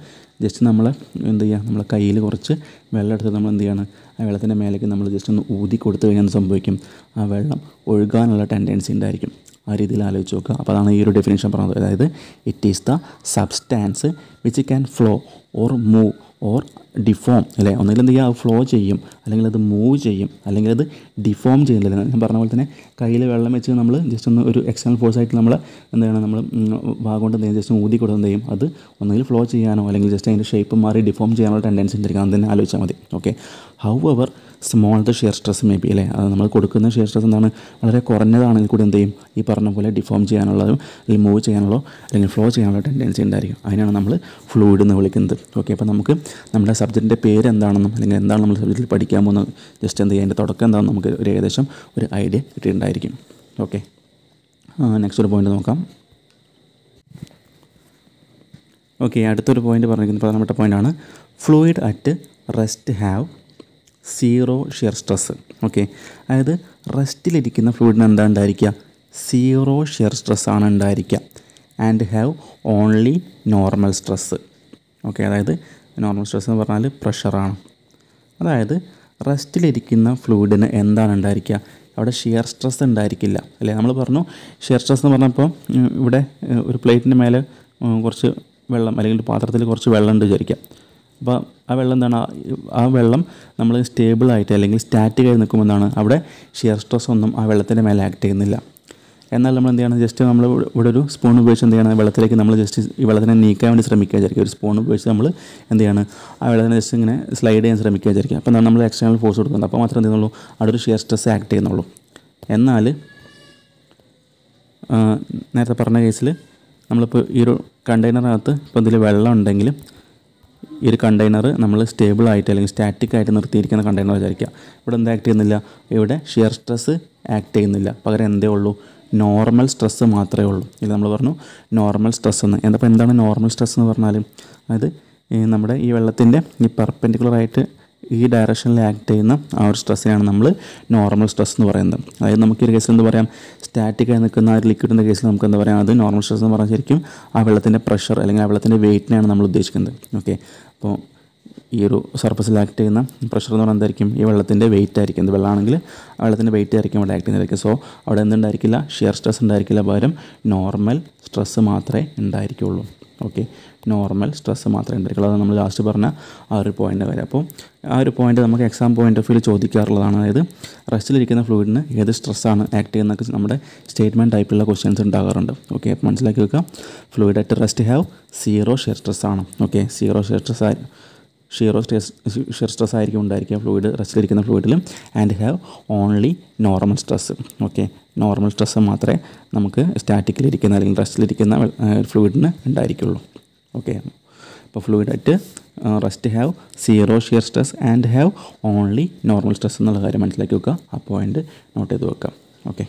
ജസ്റ്റ് നമ്മൾ എന്ത് ചെയ്യുക നമ്മളെ കയ്യിൽ കുറച്ച് വെള്ളം എടുത്ത് നമ്മൾ എന്ത് ചെയ്യണം ആ വെള്ളത്തിൻ്റെ മേലേക്ക് നമ്മൾ ജസ്റ്റ് ഒന്ന് ഊതി കൊടുത്തു കഴിഞ്ഞാൽ സംഭവിക്കും ആ വെള്ളം ഒഴുകാനുള്ള ടെൻഡൻസി ഉണ്ടായിരിക്കും ആ രീതിയിൽ ആലോചിച്ച് നോക്കുക അപ്പോൾ അതാണ് ഈ ഒരു ഡെഫിനേഷൻ പറഞ്ഞത് അതായത് it is the substance which can flow or move or deform അല്ലേ ഒന്നുകിൽ എന്ത് ചെയ്യുക ഫ്ലോ ചെയ്യും അല്ലെങ്കിൽ അത് മൂവ് ചെയ്യും അല്ലെങ്കിൽ അത് ഡിഫോം ചെയ്യുന്നില്ല ഞാൻ പറഞ്ഞ പോലെ തന്നെ കയ്യിൽ വെള്ളം വെച്ച് നമ്മൾ ജസ്റ്റ് ഒന്ന് ഒരു എക്സ്റ്റേണൽ ഫോഴ്സ് ആയിട്ട് നമ്മൾ എന്താണ് നമ്മൾ വാഗോണ്ട് എന്തെങ്കിലും ജസ്റ്റ് ഊതി കൊടുത്ത് ചെയ്യും അത് ഒന്നുകിൽ ഫ്ലോ ചെയ്യാനോ അല്ലെങ്കിൽ ജസ്റ്റ് അതിൻ്റെ ഷേപ്പ് മാറി ഡിഫോം ചെയ്യാനുള്ള ടെൻഡൻസി ഉണ്ടായിരിക്കും അത് തന്നെ ആലോചിച്ചാൽ മതി okay however small the shear stress may be അല്ലേ അത് നമ്മൾ കൊടുക്കുന്ന ഷിയർ സ്ട്രെസ് എന്താണ് വളരെ കുറഞ്ഞതാണെങ്കിൽ കൂടി എന്ത് ചെയ്യും ഈ പറഞ്ഞ പോലെ ഡിഫോം ചെയ്യാനുള്ളതും അല്ലെങ്കിൽ മൂവ് ചെയ്യാനുള്ളോ അല്ലെങ്കിൽ ഫ്ലോ ചെയ്യാനുള്ള ടെൻഡൻസി ഉണ്ടായിരിക്കും അതിനാണ് നമ്മൾ ഫ്ലൂയിഡ് എന്ന് വിളിക്കുന്നത് ഓക്കെ അപ്പോൾ നമുക്ക് നമ്മുടെ സബ്ജക്റ്റിൻ്റെ പേര് എന്താണെന്നും അല്ലെങ്കിൽ എന്താണ് നമ്മൾ സബ്ജക്റ്റിൽ പഠിക്കാൻ പോകുന്നത് ജസ്റ്റ് എന്ത് ചെയ്യുക അതിൻ്റെ തുടക്കം എന്താണെന്ന് നമുക്ക് ഒരു ഏകദേശം ഒരു ഐഡിയ കിട്ടിയിട്ടുണ്ടായിരിക്കും ഓക്കെ നെക്സ്റ്റ് ഒരു പോയിന്റ് നോക്കാം ഓക്കെ അടുത്തൊരു പോയിന്റ് പറഞ്ഞിരിക്കുന്ന പ്രധാനപ്പെട്ട പോയിൻ്റാണ് fluid at rest have zero shear stress okay അതായത് റെസ്റ്റിലിരിക്കുന്ന ഫ്ലൂയിഡിന് എന്താ ഉണ്ടായിരിക്കുക സീറോ ഷിയർ സ്ട്രെസ് ആണ് ഉണ്ടായിരിക്കുക and have only normal stress okay അതായത് നോർമൽ സ്ട്രെസ് എന്ന് പറഞ്ഞാൽ പ്രഷറാണ് അതായത് റെസ്റ്റിലിരിക്കുന്ന ഫ്ലൂയിഡിന് എന്താണ് ഉണ്ടായിരിക്കുക അവിടെ ഷിയർ സ്ട്രെസ് ഉണ്ടായിരിക്കില്ല അല്ലേ നമ്മൾ പറഞ്ഞു ഷിയർ സ്ട്രെസ് എന്ന് പറഞ്ഞപ്പോൾ ഇവിടെ ഒരു പ്ലേറ്റിൻ്റെ മേലെ കുറച്ച് വെള്ളം അല്ലെങ്കിൽ പാത്രത്തിൽ കുറച്ച് വെള്ളം ഉണ്ട് വിചാരിക്കാം അപ്പം ആ വെള്ളം എന്താണ് ആ വെള്ളം നമ്മൾ സ്റ്റേബിളായിട്ട് അല്ലെങ്കിൽ സ്റ്റാറ്റിക് ആയി നിൽക്കുമെന്നാണ് അവിടെ ഷിയർ സ്ട്രെസ് ഒന്നും ആ വെള്ളത്തിൻ്റെ മേലെ ആക്ട് ചെയ്യുന്നില്ല എന്നാൽ നമ്മൾ എന്ത് ചെയ്യണം ജസ്റ്റ് നമ്മൾ ഇവിടെ ഒരു സ്പൂൺ ഉപയോഗിച്ച് എന്ത് ചെയ്യണം വെള്ളത്തിലേക്ക് നമ്മൾ ജസ്റ്റ് ഈ വെള്ളത്തിനെ നീക്കാൻ വേണ്ടി ശ്രമിക്കുക വിചാരിക്കുക ഒരു സ്പൂൺ ഉപയോഗിച്ച് നമ്മൾ എന്ത് ചെയ്യണം ആ വെള്ളത്തിനെ ജസ്റ്റ് ഇങ്ങനെ സ്ലൈഡ് ചെയ്യാൻ ശ്രമിക്കുക വിചാരിക്കുക അപ്പോൾ നമ്മൾ എക്സ്റ്റേണൽ ഫോഴ്സ് കൊടുക്കുന്നത് അപ്പോൾ മാത്രമേ എന്ത് ചെയ്യുന്നുള്ളൂ അവിടെ ഒരു ഷിയർ സ്ട്രെസ് ആക്ട് ചെയ്യുന്നുള്ളൂ എന്നാൽ നേരത്തെ പറഞ്ഞ കേസിൽ നമ്മളിപ്പോൾ ഈ ഒരു കണ്ടെയ്നറിനകത്ത് ഇപ്പോൾ ഇതിൽ വെള്ളം ഉണ്ടെങ്കിൽ ഈ ഒരു കണ്ടെയ്നർ നമ്മൾ സ്റ്റേബിളായിട്ട് അല്ലെങ്കിൽ സ്റ്റാറ്റിക് ആയിട്ട് നിർത്തിയിരിക്കുന്ന കണ്ടെയ്നർ വിചാരിക്കുക ഇവിടെ എന്താ ആക്ട് ചെയ്യുന്നില്ല ഇവിടെ ഷിയർ സ്ട്രെസ് ആക്ട് ചെയ്യുന്നില്ല പകരം എന്തേ ഉള്ളൂ നോർമൽ സ്ട്രെസ്സ് മാത്രമേ ഉള്ളൂ ഇത് നമ്മൾ പറഞ്ഞു നോർമൽ സ്ട്രെസ് എന്ന് എന്താ എന്താണ് നോർമൽ സ്ട്രെസ് എന്ന് പറഞ്ഞാൽ അതായത് നമ്മുടെ ഈ വെള്ളത്തിൻ്റെ ഈ ആയിട്ട് ഈ ഡയറക്ഷനിൽ ആക്ട് ചെയ്യുന്ന ആ ഒരു സ്ട്രെസ്സിനാണ് നമ്മൾ നോർമൽ സ്ട്രെസ് എന്ന് പറയുന്നത് അതായത് നമുക്ക് ഒരു കേസിൽ എന്ന് പറയാം സ്റ്റാറ്റിക്കായി നിൽക്കുന്ന ആ ഒരു ലിക്വിഡിൻ്റെ കേസിൽ നമുക്ക് എന്താ പറയാം അത് നോർമൽ സ്ട്രെസ് എന്ന് പറഞ്ഞാൽ ശരിക്കും ആ വെള്ളത്തിൻ്റെ പ്രഷർ അല്ലെങ്കിൽ ആ വെള്ളത്തിൻ്റെ വെയിറ്റിനെയാണ് നമ്മൾ ഉദ്ദേശിക്കുന്നത് ഓക്കെ അപ്പോൾ ഈ ഒരു സർഫസിൽ ആക്ട് ചെയ്യുന്ന പ്രഷർ എന്ന് പറഞ്ഞാൽ എന്തായിരിക്കും ഈ വെള്ളത്തിൻ്റെ വെയിറ്റ് ആയിരിക്കും ഇത് വെള്ളമാണെങ്കിൽ ആ വെള്ളത്തിൻ്റെ വെയിറ്റ് ആയിരിക്കും അവിടെ ആക്ട് ചെയ്യുന്നത് സോ അവിടെ എന്തുണ്ടായിരിക്കില്ല ഷിയർ സ്ട്രെസ് ഉണ്ടായിരിക്കില്ല പകരം നോർമൽ സ്ട്രെസ് മാത്രമേ ഉണ്ടായിരിക്കുള്ളൂ ഓക്കെ നോർമൽ സ്ട്രെസ് മാത്രമേ ഉണ്ടായിരിക്കുള്ളൂ അത് നമ്മൾ ലാസ്റ്റ് പറഞ്ഞ ആ ഒരു പോയിൻ്റ് വരെ അപ്പോൾ ആ ഒരു പോയിൻ്റ് നമുക്ക് എക്സാം പോയിൻ്റ് ഓഫ് വ്യൂ ചോദിക്കാറുള്ളതാണ് അതായത് റെസ്റ്റിലിരിക്കുന്ന ഫ്ലൂയിഡിന് ഏത് സ്ട്രെസ്സാണ് ആക്ട് ചെയ്യുന്നതൊക്കെ നമ്മുടെ സ്റ്റേറ്റ്മെൻറ്റ് ടൈപ്പിലുള്ള ക്വസ്റ്റ്യൻസ് ഉണ്ടാകാറുണ്ട് ഓക്കെ അപ്പോൾ മനസ്സിലാക്കി വെക്കുക fluid at rest have zero shear stress ആണ് ഓക്കെ സീറോ ഷെയർ സ്ട്രെസ് ആയി ഷീറോ സ്ട്രെസ് ഷെയർ സ്ട്രെസ് ആയിരിക്കും ഉണ്ടായിരിക്കുക ഫ്ലൂയിഡ് റെസ്റ്റിലിരിക്കുന്ന ഫ്ലൂയിഡിൽ and have only normal stress okay normal stress മാത്രമേ നമുക്ക് സ്റ്റാറ്റിക്കിലിരിക്കുന്ന അല്ലെങ്കിൽ റെസ്റ്റിലിരിക്കുന്ന ഫ്ലൂയിഡിന് ഉണ്ടായിരിക്കുള്ളൂ ഓക്കെ അപ്പോൾ fluid at rest have zero shear stress and have only normal stress എന്നുള്ള കാര്യം മനസ്സിലാക്കി വെക്കുക ആ പോയിൻ്റ് നോട്ട് ചെയ്ത് വെക്കാം ഓക്കെ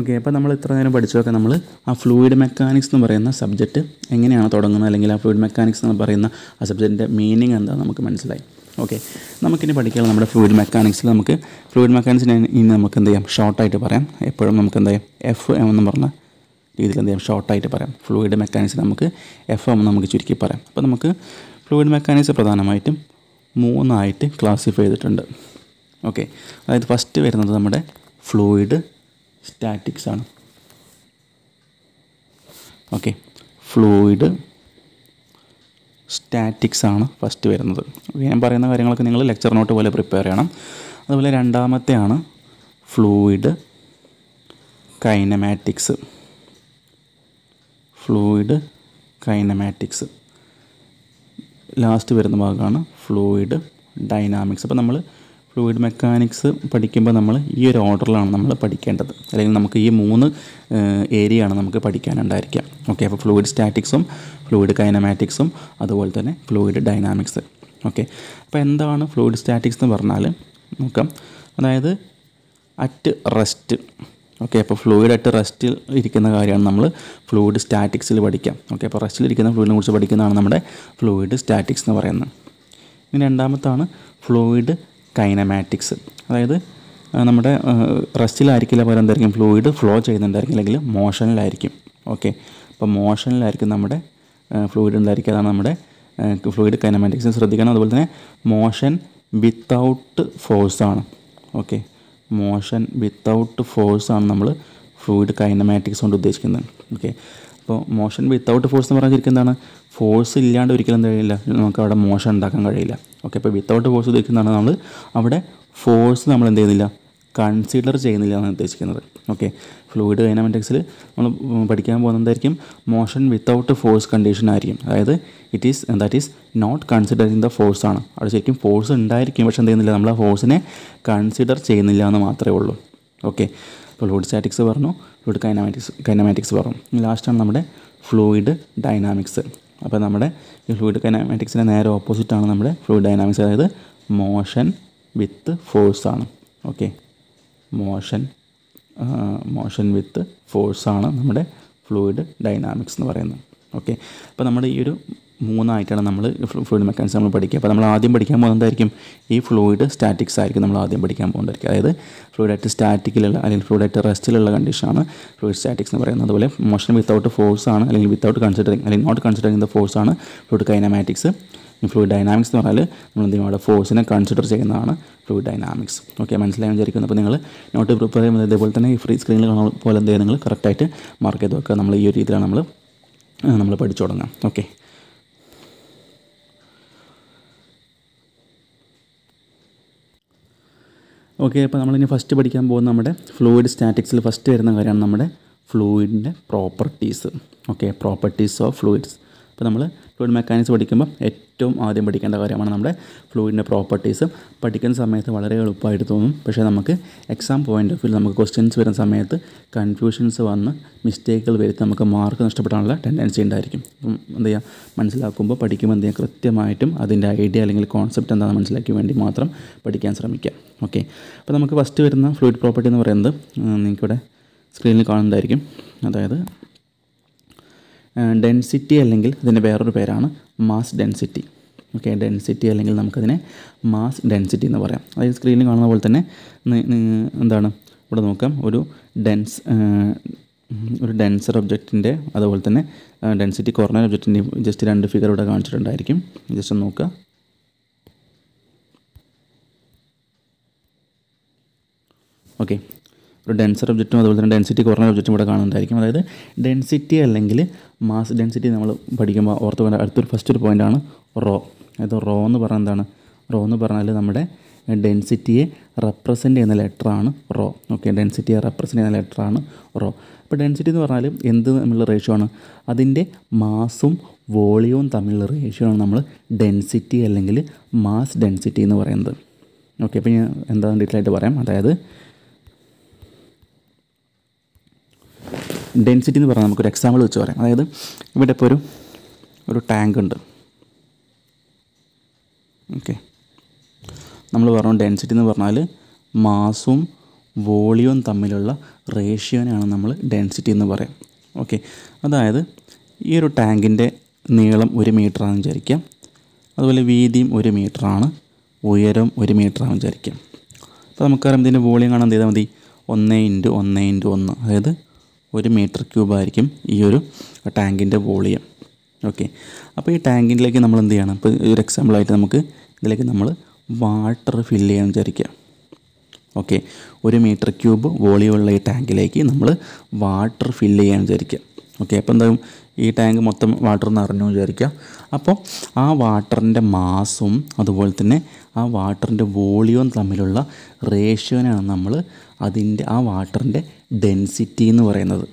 ഓക്കെ അപ്പോൾ നമ്മൾ ഇത്ര നേരം പഠിച്ചതൊക്കെ നമ്മൾ ആ ഫ്ലൂയിഡ് മെക്കാനിക്സ് എന്ന് പറയുന്ന സബ്ജക്റ്റ് എങ്ങനെയാണ് തുടങ്ങുന്നത് അല്ലെങ്കിൽ ആ ഫ്ലൂയിഡ് മെക്കാനിക്സ് എന്ന് പറയുന്ന ആ സബ്ജക്റ്റിൻ്റെ മീനിങ് എന്താ നമുക്ക് മനസ്സിലായി ഓക്കെ നമുക്കിനി പഠിക്കാൻ നമ്മുടെ ഫ്ലൂയിഡ് മെക്കാനിക്സിൽ നമുക്ക് ഫ്ലൂയിഡ് മെക്കാനിക്സിന് ഇനി നമുക്ക് എന്ത് ചെയ്യാം ഷോർട്ടായിട്ട് പറയാം എപ്പോഴും നമുക്ക് എന്ത് ചെയ്യാം എഫ് എം എന്ന് പറഞ്ഞ രീതിയിൽ എന്ത് ചെയ്യാം ഷോർട്ടായിട്ട് പറയാം ഫ്ലൂയിഡ് മെക്കാനിക്സ് നമുക്ക് എഫ് എം നമുക്ക് ചുരുക്കി പറയാം അപ്പോൾ നമുക്ക് ഫ്ലൂയിഡ് മെക്കാനിക്സ് പ്രധാനമായിട്ടും മൂന്നായിട്ട് ക്ലാസിഫൈ ചെയ്തിട്ടുണ്ട് ഓക്കെ അതായത് ഫസ്റ്റ് വരുന്നത് നമ്മുടെ ഫ്ലൂയിഡ് സ്റ്റാറ്റിക്സ് ആണ് ഓക്കെ ഫ്ലൂയിഡ് സ്റ്റാറ്റിക്സ് ആണ് ഫസ്റ്റ് വരുന്നത് ഞാൻ പറയുന്ന കാര്യങ്ങളൊക്കെ നിങ്ങൾ ലെക്ചർ നോട്ട് പോലെ പ്രിപ്പയർ ചെയ്യണം അതുപോലെ രണ്ടാമത്തെയാണ് fluid kinematics fluid kinematics last വരുന്ന ഭാഗമാണ് ഫ്ലൂയിഡ് ഡൈനാമിക്സ് അപ്പോൾ നമ്മൾ ഫ്ലൂയിഡ് മെക്കാനിക്സ് പഠിക്കുമ്പോൾ നമ്മൾ ഈ ഒരു ഓർഡറിലാണ് നമ്മൾ പഠിക്കേണ്ടത് അല്ലെങ്കിൽ നമുക്ക് ഈ മൂന്ന് ഏരിയയാണ് നമുക്ക് പഠിക്കാനുണ്ടായിരിക്കുക ഓക്കെ അപ്പോൾ ഫ്ലൂയിഡ് സ്റ്റാറ്റിക്സും ഫ്ലൂയിഡ് കൈനമാറ്റിക്സും അതുപോലെ തന്നെ ഫ്ലൂയിഡ് ഡൈനാമിക്സ് ഓക്കെ അപ്പോൾ എന്താണ് ഫ്ലൂയിഡ് സ്റ്റാറ്റിക്സ് എന്ന് പറഞ്ഞാൽ നോക്കാം അതായത് അറ്റ് റെസ്റ്റ് ഓക്കെ അപ്പോൾ ഫ്ലൂയിഡ് അറ്റ് റെസ്റ്റിൽ ഇരിക്കുന്ന കാര്യമാണ് നമ്മൾ ഫ്ലൂയിഡ് സ്റ്റാറ്റിക്സിൽ പഠിക്കാം ഓക്കെ അപ്പോൾ റെസ്റ്റിൽ ഇരിക്കുന്ന ഫ്ലൂയിഡിനെ കുറിച്ച് പഠിക്കുന്നതാണ് നമ്മുടെ ഫ്ലൂയിഡ് സ്റ്റാറ്റിക്സ് എന്ന് പറയുന്നത് ഇനി രണ്ടാമത്താണ് ഫ്ലൂയിഡ് കൈനമാറ്റിക്സ് അതായത് നമ്മുടെ റെസ്റ്റിലായിരിക്കില്ല പോലെ എന്തായിരിക്കും ഫ്ലൂയിഡ് ഫ്ലോ ചെയ്യുന്നുണ്ടായിരിക്കും അല്ലെങ്കിൽ മോഷനിലായിരിക്കും ഓക്കെ അപ്പോൾ മോഷനിലായിരിക്കും നമ്മുടെ ഫ്ലൂയിഡ് ഉണ്ടായിരിക്കുക അതാണ് നമ്മുടെ ഫ്ലൂയിഡ് കൈനമാറ്റിക്സ് ശ്രദ്ധിക്കണം അതുപോലെ തന്നെ മോഷൻ വിത്തൗട്ട് ഫോഴ്സാണ് ഓക്കെ മോഷൻ വിത്തൗട്ട് ഫോഴ്സാണ് നമ്മൾ ഫ്ലൂയിഡ് കൈനമാറ്റിക്സ് കൊണ്ട് ഉദ്ദേശിക്കുന്നത് ഓക്കെ അപ്പോൾ മോഷൻ വിത്തൗട്ട് ഫോഴ്സ് എന്ന് എന്താണ് ഫോഴ്സ് ഇല്ലാണ്ട് ഒരിക്കലും കഴിയില്ല നമുക്ക് അവിടെ മോഷൻ ഉണ്ടാക്കാൻ കഴിയില്ല ഓക്കെ അപ്പോൾ വിത്തൗട്ട് ഫോഴ്സ് ഉദ്ദേശിക്കുന്നതാണ് നമ്മൾ അവിടെ ഫോഴ്സ് നമ്മൾ എന്ത് ചെയ്യുന്നില്ല കൺസിഡർ ചെയ്യുന്നില്ല എന്നാണ് ഉദ്ദേശിക്കുന്നത് ഓക്കെ ഫ്ലൂയിഡ് ഡൈനാമെറ്റിക്സിൽ നമ്മൾ പഠിക്കാൻ പോകുന്നതായിരിക്കും മോഷൻ വിത്തൗട്ട് ഫോഴ്സ് കണ്ടീഷൻ ആയിരിക്കും അതായത് it is that is not considering the force ആണ് അവിടെ ശരിക്കും ഫോഴ്സ് ഉണ്ടായിരിക്കും പക്ഷെ എന്ത് ചെയ്യുന്നില്ല നമ്മൾ ആ ഫോഴ്സിനെ കൺസിഡർ ചെയ്യുന്നില്ല എന്ന് മാത്രമേ ഉള്ളൂ ഓക്കെ അപ്പോൾ ഫ്ലൂയിഡ് സ്റ്റാറ്റിക്സ് പറഞ്ഞു ഫ്ലൂയിഡ് കൈനാമാറ്റിക്സ് കൈനാമാറ്റിക്സ് പറഞ്ഞു ലാസ്റ്റാണ് നമ്മുടെ ഫ്ലൂയിഡ് ഡൈനാമിക്സ് അപ്പോൾ നമ്മുടെ ഈ ഫ്ലൂയിഡ് കൈനാമാറ്റിക്സിൻ്റെ നേരെ ഓപ്പോസിറ്റാണ് നമ്മുടെ ഫ്ലൂയിഡ് ഡൈനാമിക്സ് അതായത് മോഷൻ വിത്ത് ഫോഴ്സ് ആണ് ഓക്കെ മോഷൻ മോഷൻ വിത്ത് ഫോഴ്സാണ് നമ്മുടെ ഫ്ലൂയിഡ് ഡൈനാമിക്സ് എന്ന് പറയുന്നത് ഓക്കെ അപ്പോൾ നമ്മുടെ ഈ ഒരു മൂന്നായിട്ടാണ് നമ്മൾ ഫ്ലൂയിഡ് മെക്കാനിക്സ് നമ്മൾ പഠിക്കുക അപ്പോൾ നമ്മൾ ആദ്യം പഠിക്കാൻ പോകുന്നതായിരിക്കും ഈ ഫ്ലൂയിഡ് സ്റ്റാറ്റിക്സ് ആയിരിക്കും നമ്മൾ ആദ്യം പഠിക്കാൻ പോകുന്നതായിരിക്കും അതായത് ഫ്ലൂയിഡായിട്ട് സ്റ്റാറ്റിക്കിലുള്ള അല്ലെങ്കിൽ ഫ്ലൂയിഡായിട്ട് റെസ്റ്റിലുള്ള കണ്ടീഷനാണ് ഫ്ലൂയിഡ് സ്റ്റാറ്റിക്സ് എന്ന് പറയുന്നത് അതുപോലെ മോഷൻ വിത്തൗട്ട് ഫോഴ്സ് ആണ് അല്ലെങ്കിൽ വിത്തൗട്ട് കൺസിഡറിങ് അല്ലെങ്കിൽ നോട്ട് കൺസിഡറിങ് ദ ഫോഴ്സ് ആണ് ഫ്ലൂയിഡ് കൈനാമാറ്റിക്സ് ഫ്ലൂയിഡ് ഡൈനാമിക്സ് എന്ന് പറഞ്ഞാൽ നമ്മൾ എന്തെങ്കിലും അവിടെ ഫോഴ്സിനെ കൺസിഡർ ചെയ്യുന്നതാണ് ഫ്ലൂയിഡ് ഡൈനാമിക്സ് ഓക്കെ മനസ്സിലായി വിചാരിക്കുന്നത് അപ്പോൾ നിങ്ങൾ നോട്ട് പ്രിപ്പയർ ചെയ്യുമ്പോൾ ഇതേപോലെ തന്നെ ഫ്രീ സ്ക്രീനിൽ കാണാൻ പോലെ എന്തെങ്കിലും നിങ്ങൾ കറക്റ്റായിട്ട് മാർക്ക് ചെയ്ത് വെക്കുക നമ്മൾ ഈ ഒരു രീതിയിലാണ് നമ്മൾ നമ്മൾ പഠിച്ചു തുടങ്ങാം ഓക്കെ ഓക്കെ അപ്പോൾ നമ്മളിനി ഫസ്റ്റ് പഠിക്കാൻ പോകുന്ന നമ്മുടെ ഫ്ലൂയിഡ് സ്റ്റാറ്റിക്സിൽ ഫസ്റ്റ് വരുന്ന കാര്യമാണ് നമ്മുടെ ഫ്ലൂയിഡിൻ്റെ properties okay properties of fluids അപ്പോൾ നമ്മൾ ഫ്ലൂയിഡ് മെക്കാനിക്സ് പഠിക്കുമ്പോൾ ഏറ്റവും ആദ്യം പഠിക്കേണ്ട കാര്യമാണ് നമ്മുടെ ഫ്ലൂയിഡിൻ്റെ പ്രോപ്പർട്ടീസ് പഠിക്കുന്ന സമയത്ത് വളരെ എളുപ്പമായിട്ട് തോന്നും പക്ഷേ നമുക്ക് എക്സാം പോയിൻ്റ് ഓഫ് വ്യൂ നമുക്ക് ക്വസ്റ്റ്യൻസ് വരുന്ന സമയത്ത് കൺഫ്യൂഷൻസ് വന്ന് മിസ്റ്റേക്കുകൾ വരുത്തി നമുക്ക് മാർക്ക് നഷ്ടപ്പെടാനുള്ള ടെൻഡൻസി ഉണ്ടായിരിക്കും എന്താ ചെയ്യുക മനസ്സിലാക്കുമ്പോൾ പഠിക്കുമ്പോൾ എന്ത് ചെയ്യുക കൃത്യമായിട്ടും അതിൻ്റെ ഐഡിയ അല്ലെങ്കിൽ കോൺസെപ്റ്റ് എന്താണെന്ന് മനസ്സിലാക്കി വേണ്ടി മാത്രം പഠിക്കാൻ ശ്രമിക്കുക ഓക്കെ അപ്പോൾ നമുക്ക് ഫസ്റ്റ് വരുന്ന ഫ്ലൂയിഡ് പ്രോപ്പർട്ടി എന്ന് പറയുന്നത് നിങ്ങൾക്കിവിടെ സ്ക്രീനിൽ കാണുന്നതായിരിക്കും അതായത് ഡെൻസിറ്റി അല്ലെങ്കിൽ ഇതിൻ്റെ വേറൊരു പേരാണ് മാസ് ഡെൻസിറ്റി ഓക്കെ ഡെൻസിറ്റി അല്ലെങ്കിൽ നമുക്കതിനെ മാസ് ഡെൻസിറ്റി എന്ന് പറയാം അതായത് സ്ക്രീനിൽ കാണുന്ന പോലെ തന്നെ എന്താണ് ഇവിടെ നോക്കാം ഒരു ഡെൻസ് ഒരു ഡെൻസർ ഒബ്ജക്റ്റിൻ്റെ അതുപോലെ തന്നെ ഡെൻസിറ്റി കുറഞ്ഞ ഒബ്ജക്റ്റിൻ്റെ ജസ്റ്റ് രണ്ട് ഫിഗർ ഇവിടെ കാണിച്ചിട്ടുണ്ടായിരിക്കും ജസ്റ്റ് ഒന്ന് നോക്കുക ഓക്കെ ഒരു ഡെൻസർ ഒബ്ജക്റ്റും അതുപോലെ തന്നെ ഡെൻസിറ്റി കുറഞ്ഞ ഒബ്ജക്റ്റും ഇവിടെ കാണുന്നുണ്ടായിരിക്കും അതായത് ഡെൻസിറ്റി അല്ലെങ്കിൽ മാസ് ഡെൻസിറ്റി നമ്മൾ പഠിക്കുമ്പോൾ ഓർത്ത് വേണ്ട അടുത്തൊരു ഫസ്റ്റ് ഒരു പോയിൻ്റാണ് റോ അതായത് റോ എന്ന് പറഞ്ഞാൽ എന്താണ് റോ എന്ന് പറഞ്ഞാൽ നമ്മുടെ ഡെൻസിറ്റിയെ റെപ്രസെൻ്റ് ചെയ്യുന്ന ലെറ്ററാണ് റോ ഓക്കെ ഡെൻസിറ്റിയെ റെപ്രസെൻ്റ് ചെയ്യുന്ന ലെറ്ററാണ് റോ അപ്പോൾ ഡെൻസിറ്റി എന്ന് പറഞ്ഞാൽ എന്ത് തമ്മിലുള്ള റേഷ്യോ ആണ് അതിൻ്റെ മാസും വോളിയവും തമ്മിലുള്ള റേഷ്യോ ആണ് നമ്മൾ ഡെൻസിറ്റി അല്ലെങ്കിൽ മാസ് ഡെൻസിറ്റി എന്ന് പറയുന്നത് ഓക്കെ അപ്പോൾ ഞാൻ എന്താ ഡീറ്റെയിൽ ആയിട്ട് പറയാം അതായത് ഡെൻസിറ്റി എന്ന് പറഞ്ഞാൽ നമുക്കൊരു എക്സാമ്പിൾ വെച്ച് പറയാം അതായത് ഇവിടെ ഇപ്പോൾ ഒരു ഒരു ടാങ്ക് ഉണ്ട് ഓക്കെ നമ്മൾ പറഞ്ഞു ഡെൻസിറ്റി എന്ന് പറഞ്ഞാൽ മാസും വോളിയവും തമ്മിലുള്ള റേഷ്യോനെയാണ് നമ്മൾ ഡെൻസിറ്റി എന്ന് പറയാം ഓക്കെ അതായത് ഈ ഒരു ടാങ്കിൻ്റെ നീളം ഒരു മീറ്ററാണെന്ന് വിചാരിക്കാം അതുപോലെ വീതിയും ഒരു മീറ്ററാണ് ഉയരം ഒരു മീറ്ററാണെന്ന് വിചാരിക്കാം അപ്പോൾ നമുക്കറിയാം ഇതിൻ്റെ വോളിയം കാണാൻ ചെയ്താൽ മതി ഒന്ന് ഇൻറ്റു ഒന്ന് ഇൻറ്റു ഒന്ന് അതായത് ഒരു മീറ്റർ ക്യൂബായിരിക്കും ഈ ഒരു ടാങ്കിൻ്റെ വോളിയം ഓക്കെ അപ്പോൾ ഈ ടാങ്കിലേക്ക് നമ്മൾ എന്ത് ചെയ്യണം ഇപ്പോൾ ഒരു എക്സാമ്പിളായിട്ട് നമുക്ക് ഇതിലേക്ക് നമ്മൾ വാട്ടർ ഫില്ല് ചെയ്യാൻ വിചാരിക്കുക ഓക്കെ ഒരു മീറ്റർ ക്യൂബ് വോളിയമുള്ള ഈ ടാങ്കിലേക്ക് നമ്മൾ വാട്ടർ ഫില്ല് ചെയ്യാൻ വിചാരിക്കുക ഓക്കെ അപ്പോൾ എന്താകും ഈ ടാങ്ക് മൊത്തം വാട്ടർ നിറഞ്ഞു വിചാരിക്കുക അപ്പോൾ ആ വാട്ടറിൻ്റെ മാസും അതുപോലെ തന്നെ ആ വാട്ടറിൻ്റെ വോളിയവും തമ്മിലുള്ള റേഷ്യോനാണ് നമ്മൾ അതിൻ്റെ ആ വാട്ടറിൻ്റെ ഡെൻസിറ്റി എന്ന് പറയുന്നത്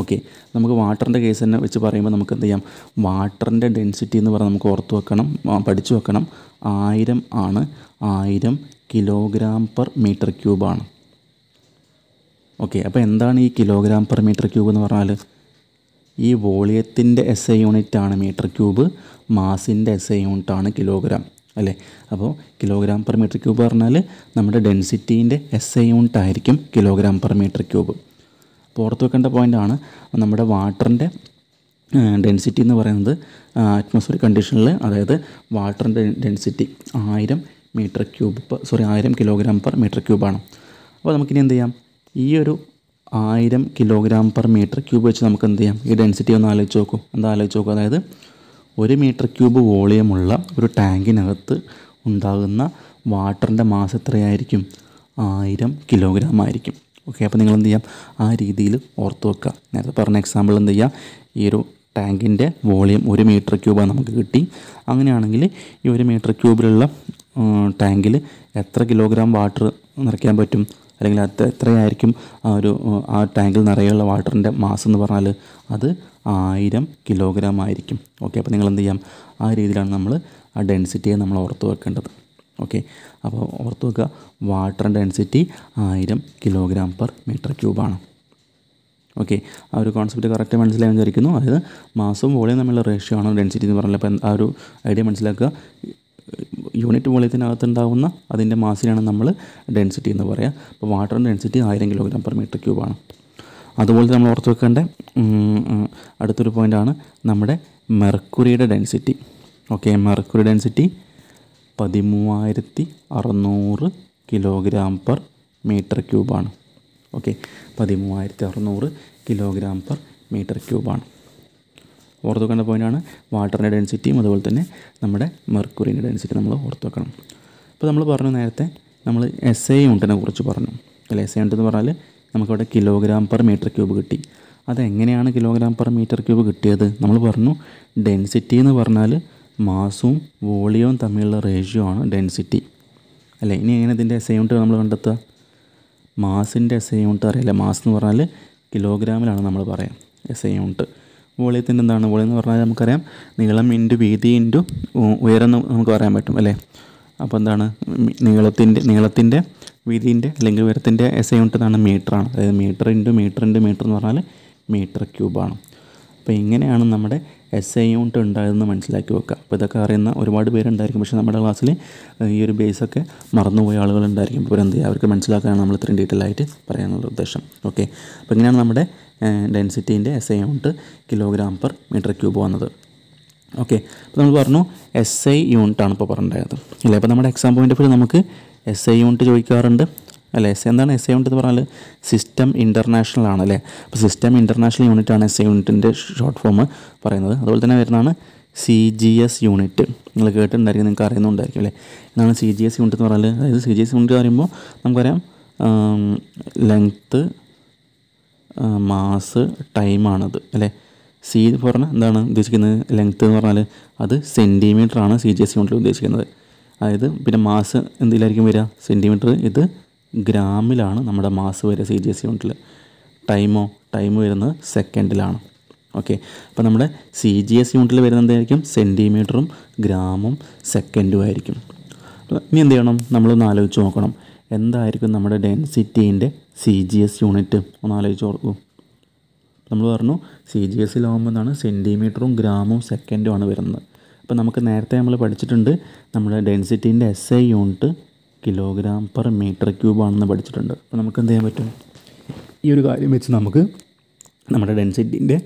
ഓക്കെ നമുക്ക് വാട്ടറിൻ്റെ കേസ് തന്നെ വെച്ച് പറയുമ്പോൾ നമുക്ക് എന്ത് ചെയ്യാം വാട്ടറിൻ്റെ ഡെൻസിറ്റി എന്ന് പറഞ്ഞാൽ നമുക്ക് ഓർത്ത് വെക്കണം പഠിച്ചു വെക്കണം ആയിരം ആണ് ആയിരം കിലോഗ്രാം പെർ മീറ്റർ ക്യൂബാണ് ഓക്കെ അപ്പോൾ എന്താണ് ഈ കിലോഗ്രാം പെർ മീറ്റർ ക്യൂബ് എന്ന് പറഞ്ഞാൽ ഈ വോളിയത്തിൻ്റെ എസ് ഐ യൂണിറ്റാണ് മീറ്റർ ക്യൂബ് മാസിൻ്റെ എസ് ഐ യൂണിറ്റാണ് കിലോഗ്രാം അല്ലേ അപ്പോൾ കിലോഗ്രാം പെർ മീറ്റർ ക്യൂബ് പറഞ്ഞാൽ നമ്മുടെ ഡെൻസിറ്റീൻ്റെ എസ് ഐ യൂണിറ്റ് ആയിരിക്കും കിലോഗ്രാം പെർ മീറ്റർ ക്യൂബ് അപ്പോൾ ഓർത്ത് വെക്കേണ്ട പോയിൻ്റാണ് നമ്മുടെ വാട്ടറിൻ്റെ ഡെൻസിറ്റി എന്ന് പറയുന്നത് അറ്റ്മോസ്ഫിയർ കണ്ടീഷനിൽ അതായത് വാട്ടറിൻ്റെ ഡെൻസിറ്റി ആയിരം മീറ്റർ ക്യൂബ് സോറി ആയിരം കിലോഗ്രാം പെർ മീറ്റർ ക്യൂബാണ് അപ്പോൾ നമുക്കിനി എന്ത് ചെയ്യാം ഈ ഒരു ആയിരം കിലോഗ്രാം പെർ മീറ്റർ ക്യൂബ് വെച്ച് നമുക്ക് എന്ത് ചെയ്യാം ഈ ഡെൻസിറ്റി ഒന്ന് ആലോചിച്ച് നോക്കും എന്താ ആലോചിച്ച് നോക്കും അതായത് ഒരു മീറ്റർ ക്യൂബ് വോളിയമുള്ള ഒരു ടാങ്കിനകത്ത് ഉണ്ടാകുന്ന വാട്ടറിൻ്റെ മാസ് എത്രയായിരിക്കും ആയിരം കിലോഗ്രാം ആയിരിക്കും ഓക്കെ അപ്പോൾ നിങ്ങൾ എന്ത് ചെയ്യാം ആ രീതിയിൽ ഓർത്ത് വെക്കുക നേരത്തെ പറഞ്ഞ എക്സാമ്പിൾ എന്ത് ചെയ്യുക ഈ ഒരു ടാങ്കിൻ്റെ വോളിയം ഒരു മീറ്റർ ക്യൂബാണ് നമുക്ക് കിട്ടി അങ്ങനെയാണെങ്കിൽ ഈ ഒരു മീറ്റർ ക്യൂബിലുള്ള ടാങ്കിൽ എത്ര കിലോഗ്രാം വാട്ടർ നിറയ്ക്കാൻ പറ്റും അല്ലെങ്കിൽ അത് എത്രയായിരിക്കും ആ ഒരു ആ ടാങ്കിൽ നിറയെയുള്ള വാട്ടറിൻ്റെ മാസ് എന്ന് പറഞ്ഞാൽ അത് ആയിരം കിലോഗ്രാം ആയിരിക്കും ഓക്കെ അപ്പോൾ നിങ്ങൾ എന്ത് ചെയ്യാം ആ രീതിയിലാണ് നമ്മൾ ആ ഡെൻസിറ്റിയെ നമ്മൾ ഓർത്ത് വെക്കേണ്ടത് ഓക്കെ അപ്പോൾ ഓർത്ത് വെക്കുക വാട്ടർ ഡെൻസിറ്റി ആയിരം കിലോഗ്രാം പെർ മീറ്റർ ക്യൂബാണ് ഓക്കെ ആ ഒരു കോൺസെപ്റ്റ് കറക്റ്റ് മനസ്സിലാകാൻ വിചാരിക്കുന്നു അതായത് മാസവും വോളിയം തമ്മിലുള്ള റേഷ്യോ ആണ് ഡെൻസിറ്റി എന്ന് പറഞ്ഞാൽ അപ്പോൾ ആ ഒരു ഐഡിയ മനസ്സിലാക്കുക യൂണിറ്റ് വോളിയത്തിനകത്തുണ്ടാകുന്ന അതിൻ്റെ മാസിനാണ് നമ്മൾ ഡെൻസിറ്റി എന്ന് പറയുക അപ്പോൾ വാട്ടറിൻ്റെ ഡെൻസിറ്റി ആയിരം കിലോഗ്രാം പെർ മീറ്റർ ക്യൂബാണ് അതുപോലെ നമ്മൾ ഓർത്ത് വെക്കേണ്ട അടുത്തൊരു പോയിൻ്റാണ് നമ്മുടെ മെർക്കുറിയുടെ ഡെൻസിറ്റി ഓക്കെ മെർക്കുറി ഡെൻസിറ്റി പതിമൂവായിരത്തി അറുന്നൂറ് കിലോഗ്രാം പെർ മീറ്റർ ക്യൂബാണ് ഓക്കെ പതിമൂവായിരത്തി അറുന്നൂറ് കിലോഗ്രാം പെർ മീറ്റർ ക്യൂബാണ് ഓർത്ത് വെക്കേണ്ട പോയിൻ്റാണ് വാട്ടറിൻ്റെ ഡെൻസിറ്റിയും അതുപോലെ തന്നെ നമ്മുടെ മെർക്കുറിൻ്റെ ഡെൻസിറ്റി നമ്മൾ ഓർത്ത് വെക്കണം അപ്പോൾ നമ്മൾ പറഞ്ഞു നേരത്തെ നമ്മൾ എസ് ഐ യൂണിറ്റിനെ കുറിച്ച് പറഞ്ഞു അല്ലെ എസ് ഐ യൂണിറ്റ് എന്ന് പറഞ്ഞാൽ നമുക്കവിടെ കിലോഗ്രാം പെർ മീറ്റർ ക്യൂബ് കിട്ടി അതെങ്ങനെയാണ് കിലോഗ്രാം പെർ മീറ്റർ ക്യൂബ് കിട്ടിയത് നമ്മൾ പറഞ്ഞു ഡെൻസിറ്റി എന്ന് പറഞ്ഞാൽ മാസവും വോളിയവും തമ്മിലുള്ള റേഷ്യോ ആണ് ഡെൻസിറ്റി അല്ലേ ഇനി എങ്ങനെ ഇതിൻ്റെ എസ് ഐ യൂണിറ്റ് നമ്മൾ കണ്ടെത്തുക മാസിൻ്റെ എസ് ഐ യൂണിറ്റ് അറിയില്ല മാസ് എന്ന് പറഞ്ഞാൽ കിലോഗ്രാമിലാണ് നമ്മൾ പറയാം എസ് ഐ യൂണിറ്റ് വോളിയത്തിൻ്റെ എന്താണ് വോളിയം എന്ന് പറഞ്ഞാൽ നമുക്കറിയാം നീളം ഇൻറ്റു വീതി ഇൻറ്റു ഉയരം നമുക്ക് പറയാൻ പറ്റും അല്ലേ അപ്പോൾ എന്താണ് നീളത്തിൻ്റെ നീളത്തിൻ്റെ വീതിൻ്റെ അല്ലെങ്കിൽ ഉയരത്തിൻ്റെ എസ് ഐ യൂണിറ്റ് എന്താണ് മീറ്ററാണ് അതായത് metre into metre into metre എന്ന് പറഞ്ഞാൽ മീറ്റർ ക്യൂബാണ് അപ്പോൾ ഇങ്ങനെയാണ് നമ്മുടെ എസ് ഐ യൂണിറ്റ് ഉണ്ടായതെന്ന് മനസ്സിലാക്കി വെക്കുക അപ്പോൾ ഇതൊക്കെ അറിയുന്ന ഒരുപാട് പേരുണ്ടായിരിക്കും പക്ഷേ നമ്മുടെ ക്ലാസ്സിൽ ഈ ഒരു ബേസൊക്കെ മറന്നുപോയ ആളുകളുണ്ടായിരിക്കും ഇപ്പോൾ എന്ത് ചെയ്യുക അവർക്ക് മനസ്സിലാക്കാനാണ് നമ്മൾ ഇത്രയും ഡീറ്റെയിൽ ആയിട്ട് പറയാനുള്ള ഉദ്ദേശം ഓക്കെ അപ്പോൾ ഇങ്ങനെയാണ് നമ്മുടെ ഡെൻസിറ്റീൻ്റെ S I unit kilogram per metre cube വന്നത് ഓക്കെ അപ്പോൾ നമ്മൾ പറഞ്ഞു എസ് ഐ യൂണിറ്റാണ് ഇപ്പോൾ പറഞ്ഞിട്ടുണ്ടായത് അല്ലേ അപ്പോൾ നമ്മുടെ എക്സാം പോയിൻ്റ് ഓഫ് നമുക്ക് എസ് ഐ യൂണിറ്റ് ചോദിക്കാറുണ്ട് അല്ലേ എസ് എന്താണ് എസ് ഐ യൂണിറ്റ് എന്ന് പറഞ്ഞാൽ സിസ്റ്റം ഇൻ്റർനാഷണൽ ആണ് അല്ലേ അപ്പോൾ സിസ്റ്റം ഇൻ്റർനാഷണൽ യൂണിറ്റ് ആണ് എസ് ഐ യൂണിറ്റിൻ്റെ ഷോർട്ട് ഫോം പറയുന്നത് അതുപോലെ തന്നെ വരുന്നതാണ് സി ജി എസ് യൂണിറ്റ് നിങ്ങൾ കേട്ടിട്ടുണ്ടായിരിക്കും നിങ്ങൾക്ക് അറിയുന്നുണ്ടായിരിക്കും അല്ലേ എന്നാണ് സി ജി എസ് യൂണിറ്റ് എന്ന് പറഞ്ഞാൽ അതായത് സി ജി എസ് യൂണിറ്റ് പറയുമ്പോൾ നമുക്കറിയാം ലെങ്ത്ത് മാസ് ടൈമാണത് അല്ലേ സി എന്ന് പറഞ്ഞാൽ എന്താണ് ഉദ്ദേശിക്കുന്നത് ലെങ്ത് എന്ന് പറഞ്ഞാൽ അത് സെൻറ്റിമീറ്ററാണ് സി ജി എസ് കൊണ്ട് ഉദ്ദേശിക്കുന്നത് അതായത് പിന്നെ മാസ് എന്തിലായിരിക്കും വരിക സെൻറ്റിമീറ്റർ ഇത് ഗ്രാമിലാണ് നമ്മുടെ മാസ് വരിക സി ജി എസ് യൂണിറ്റിൽ ടൈമോ ടൈം വരുന്നത് സെക്കൻഡിലാണ് ഓക്കെ അപ്പോൾ നമ്മുടെ സി ജി എസ് യൂണിറ്റിൽ വരുന്നത് എന്തായിരിക്കും സെൻറ്റിമീറ്ററും ഗ്രാമും സെക്കൻഡും ആയിരിക്കും ഇനി എന്ത് ചെയ്യണം നമ്മളൊന്ന് ആലോചിച്ച് നോക്കണം എന്തായിരിക്കും നമ്മുടെ ഡെൻസിറ്റീൻ്റെ സി ജി എസ് യൂണിറ്റ് ഒന്ന് ആലോചിച്ച് ഓർക്കൂ നമ്മൾ പറഞ്ഞു സി ജി എസിലാവുമ്പോൾ എന്താണ് സെൻറ്റിമീറ്ററും ഗ്രാമും സെക്കൻഡും ആണ് വരുന്നത് അപ്പോൾ നമുക്ക് നേരത്തെ നമ്മൾ പഠിച്ചിട്ടുണ്ട് നമ്മുടെ ഡെൻസിറ്റീൻ്റെ S I unit kilogram per metre cube ആണെന്ന് പഠിച്ചിട്ടുണ്ട് അപ്പോൾ നമുക്ക് എന്ത് ചെയ്യാൻ പറ്റും ഈ ഒരു കാര്യം വെച്ച് നമുക്ക് നമ്മുടെ ഡെൻസിറ്റീൻ്റെ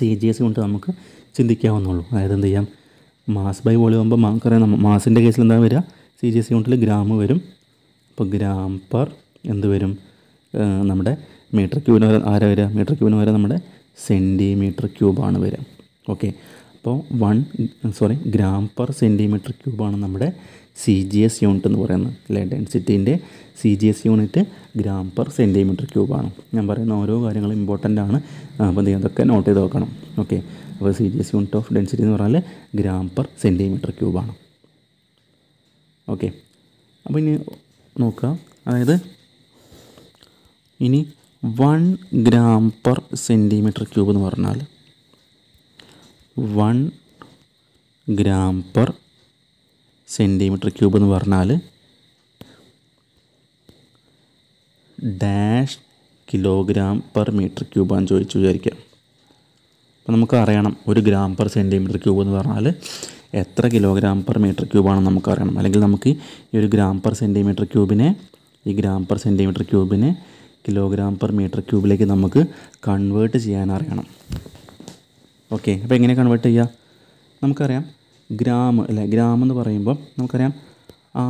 സി ജി എസ് യൂണിറ്റ് നമുക്ക് ചിന്തിക്കാവുന്നുള്ളൂ അതായത് എന്ത് ചെയ്യാം മാസ് ബൈ വോളി ആകുമ്പോൾ നമുക്കറിയാം മാസിൻ്റെ കേസിൽ എന്താ വരിക സി ജി എസ് യൂണിറ്റിൽ ഗ്രാം വരും അപ്പോൾ ഗ്രാം പെർ എന്ത് വരും നമ്മുടെ മീറ്റർ ക്യൂബിന് വരെ ആരാ വരിക മീറ്റർ ക്യൂബിന് വരെ നമ്മുടെ സെൻറ്റിമീറ്റർ ക്യൂബാണ് വരിക ഓക്കെ അപ്പോൾ one sorry gram per centimetre ക്യൂബാണ് നമ്മുടെ സി ജി എസ് യൂണിറ്റ് എന്ന് പറയുന്നത് അല്ലേ ഡെൻസിറ്റീൻ്റെ C G S unit gram per centimetre ക്യൂബാണ് ഞാൻ പറയുന്ന ഓരോ കാര്യങ്ങളും ഇമ്പോർട്ടൻ്റ് ആണ് അപ്പോൾ അതൊക്കെ നോട്ട് ചെയ്ത് നോക്കണം ഓക്കെ അപ്പോൾ C G S unit of density എന്ന് പറഞ്ഞാൽ gram per centimetre cube okay അപ്പോൾ ഇനി നോക്കുക അതായത് ഇനി one gram per centimetre cube എന്ന് പറഞ്ഞാൽ one gram per centimetre cube എന്ന് പറഞ്ഞാൽ ഡാഷ് കിലോഗ്രാം പെർ മീറ്റർ ക്യൂബാണ് ചോദിച്ചു വിചാരിക്കാം അപ്പോൾ നമുക്ക് അറിയണം ഒരു ഗ്രാം പെർ സെൻറ്റിമീറ്റർ ക്യൂബ് എന്ന് പറഞ്ഞാൽ എത്ര കിലോഗ്രാം പെർ മീറ്റർ ക്യൂബാണെന്ന് നമുക്കറിയണം അല്ലെങ്കിൽ നമുക്ക് ഈ ഒരു ഗ്രാം പെർ സെൻറ്റിമീറ്റർ ക്യൂബിനെ ഈ ഗ്രാം പെർ സെൻറ്റിമീറ്റർ ക്യൂബിനെ കിലോഗ്രാം പെർ മീറ്റർ ക്യൂബിലേക്ക് നമുക്ക് കൺവേർട്ട് ചെയ്യാൻ അറിയണം ഓക്കെ അപ്പോൾ എങ്ങനെ കൺവേർട്ട് ചെയ്യുക നമുക്കറിയാം ഗ്രാം അല്ലെ ഗ്രാം എന്ന് പറയുമ്പോൾ നമുക്കറിയാം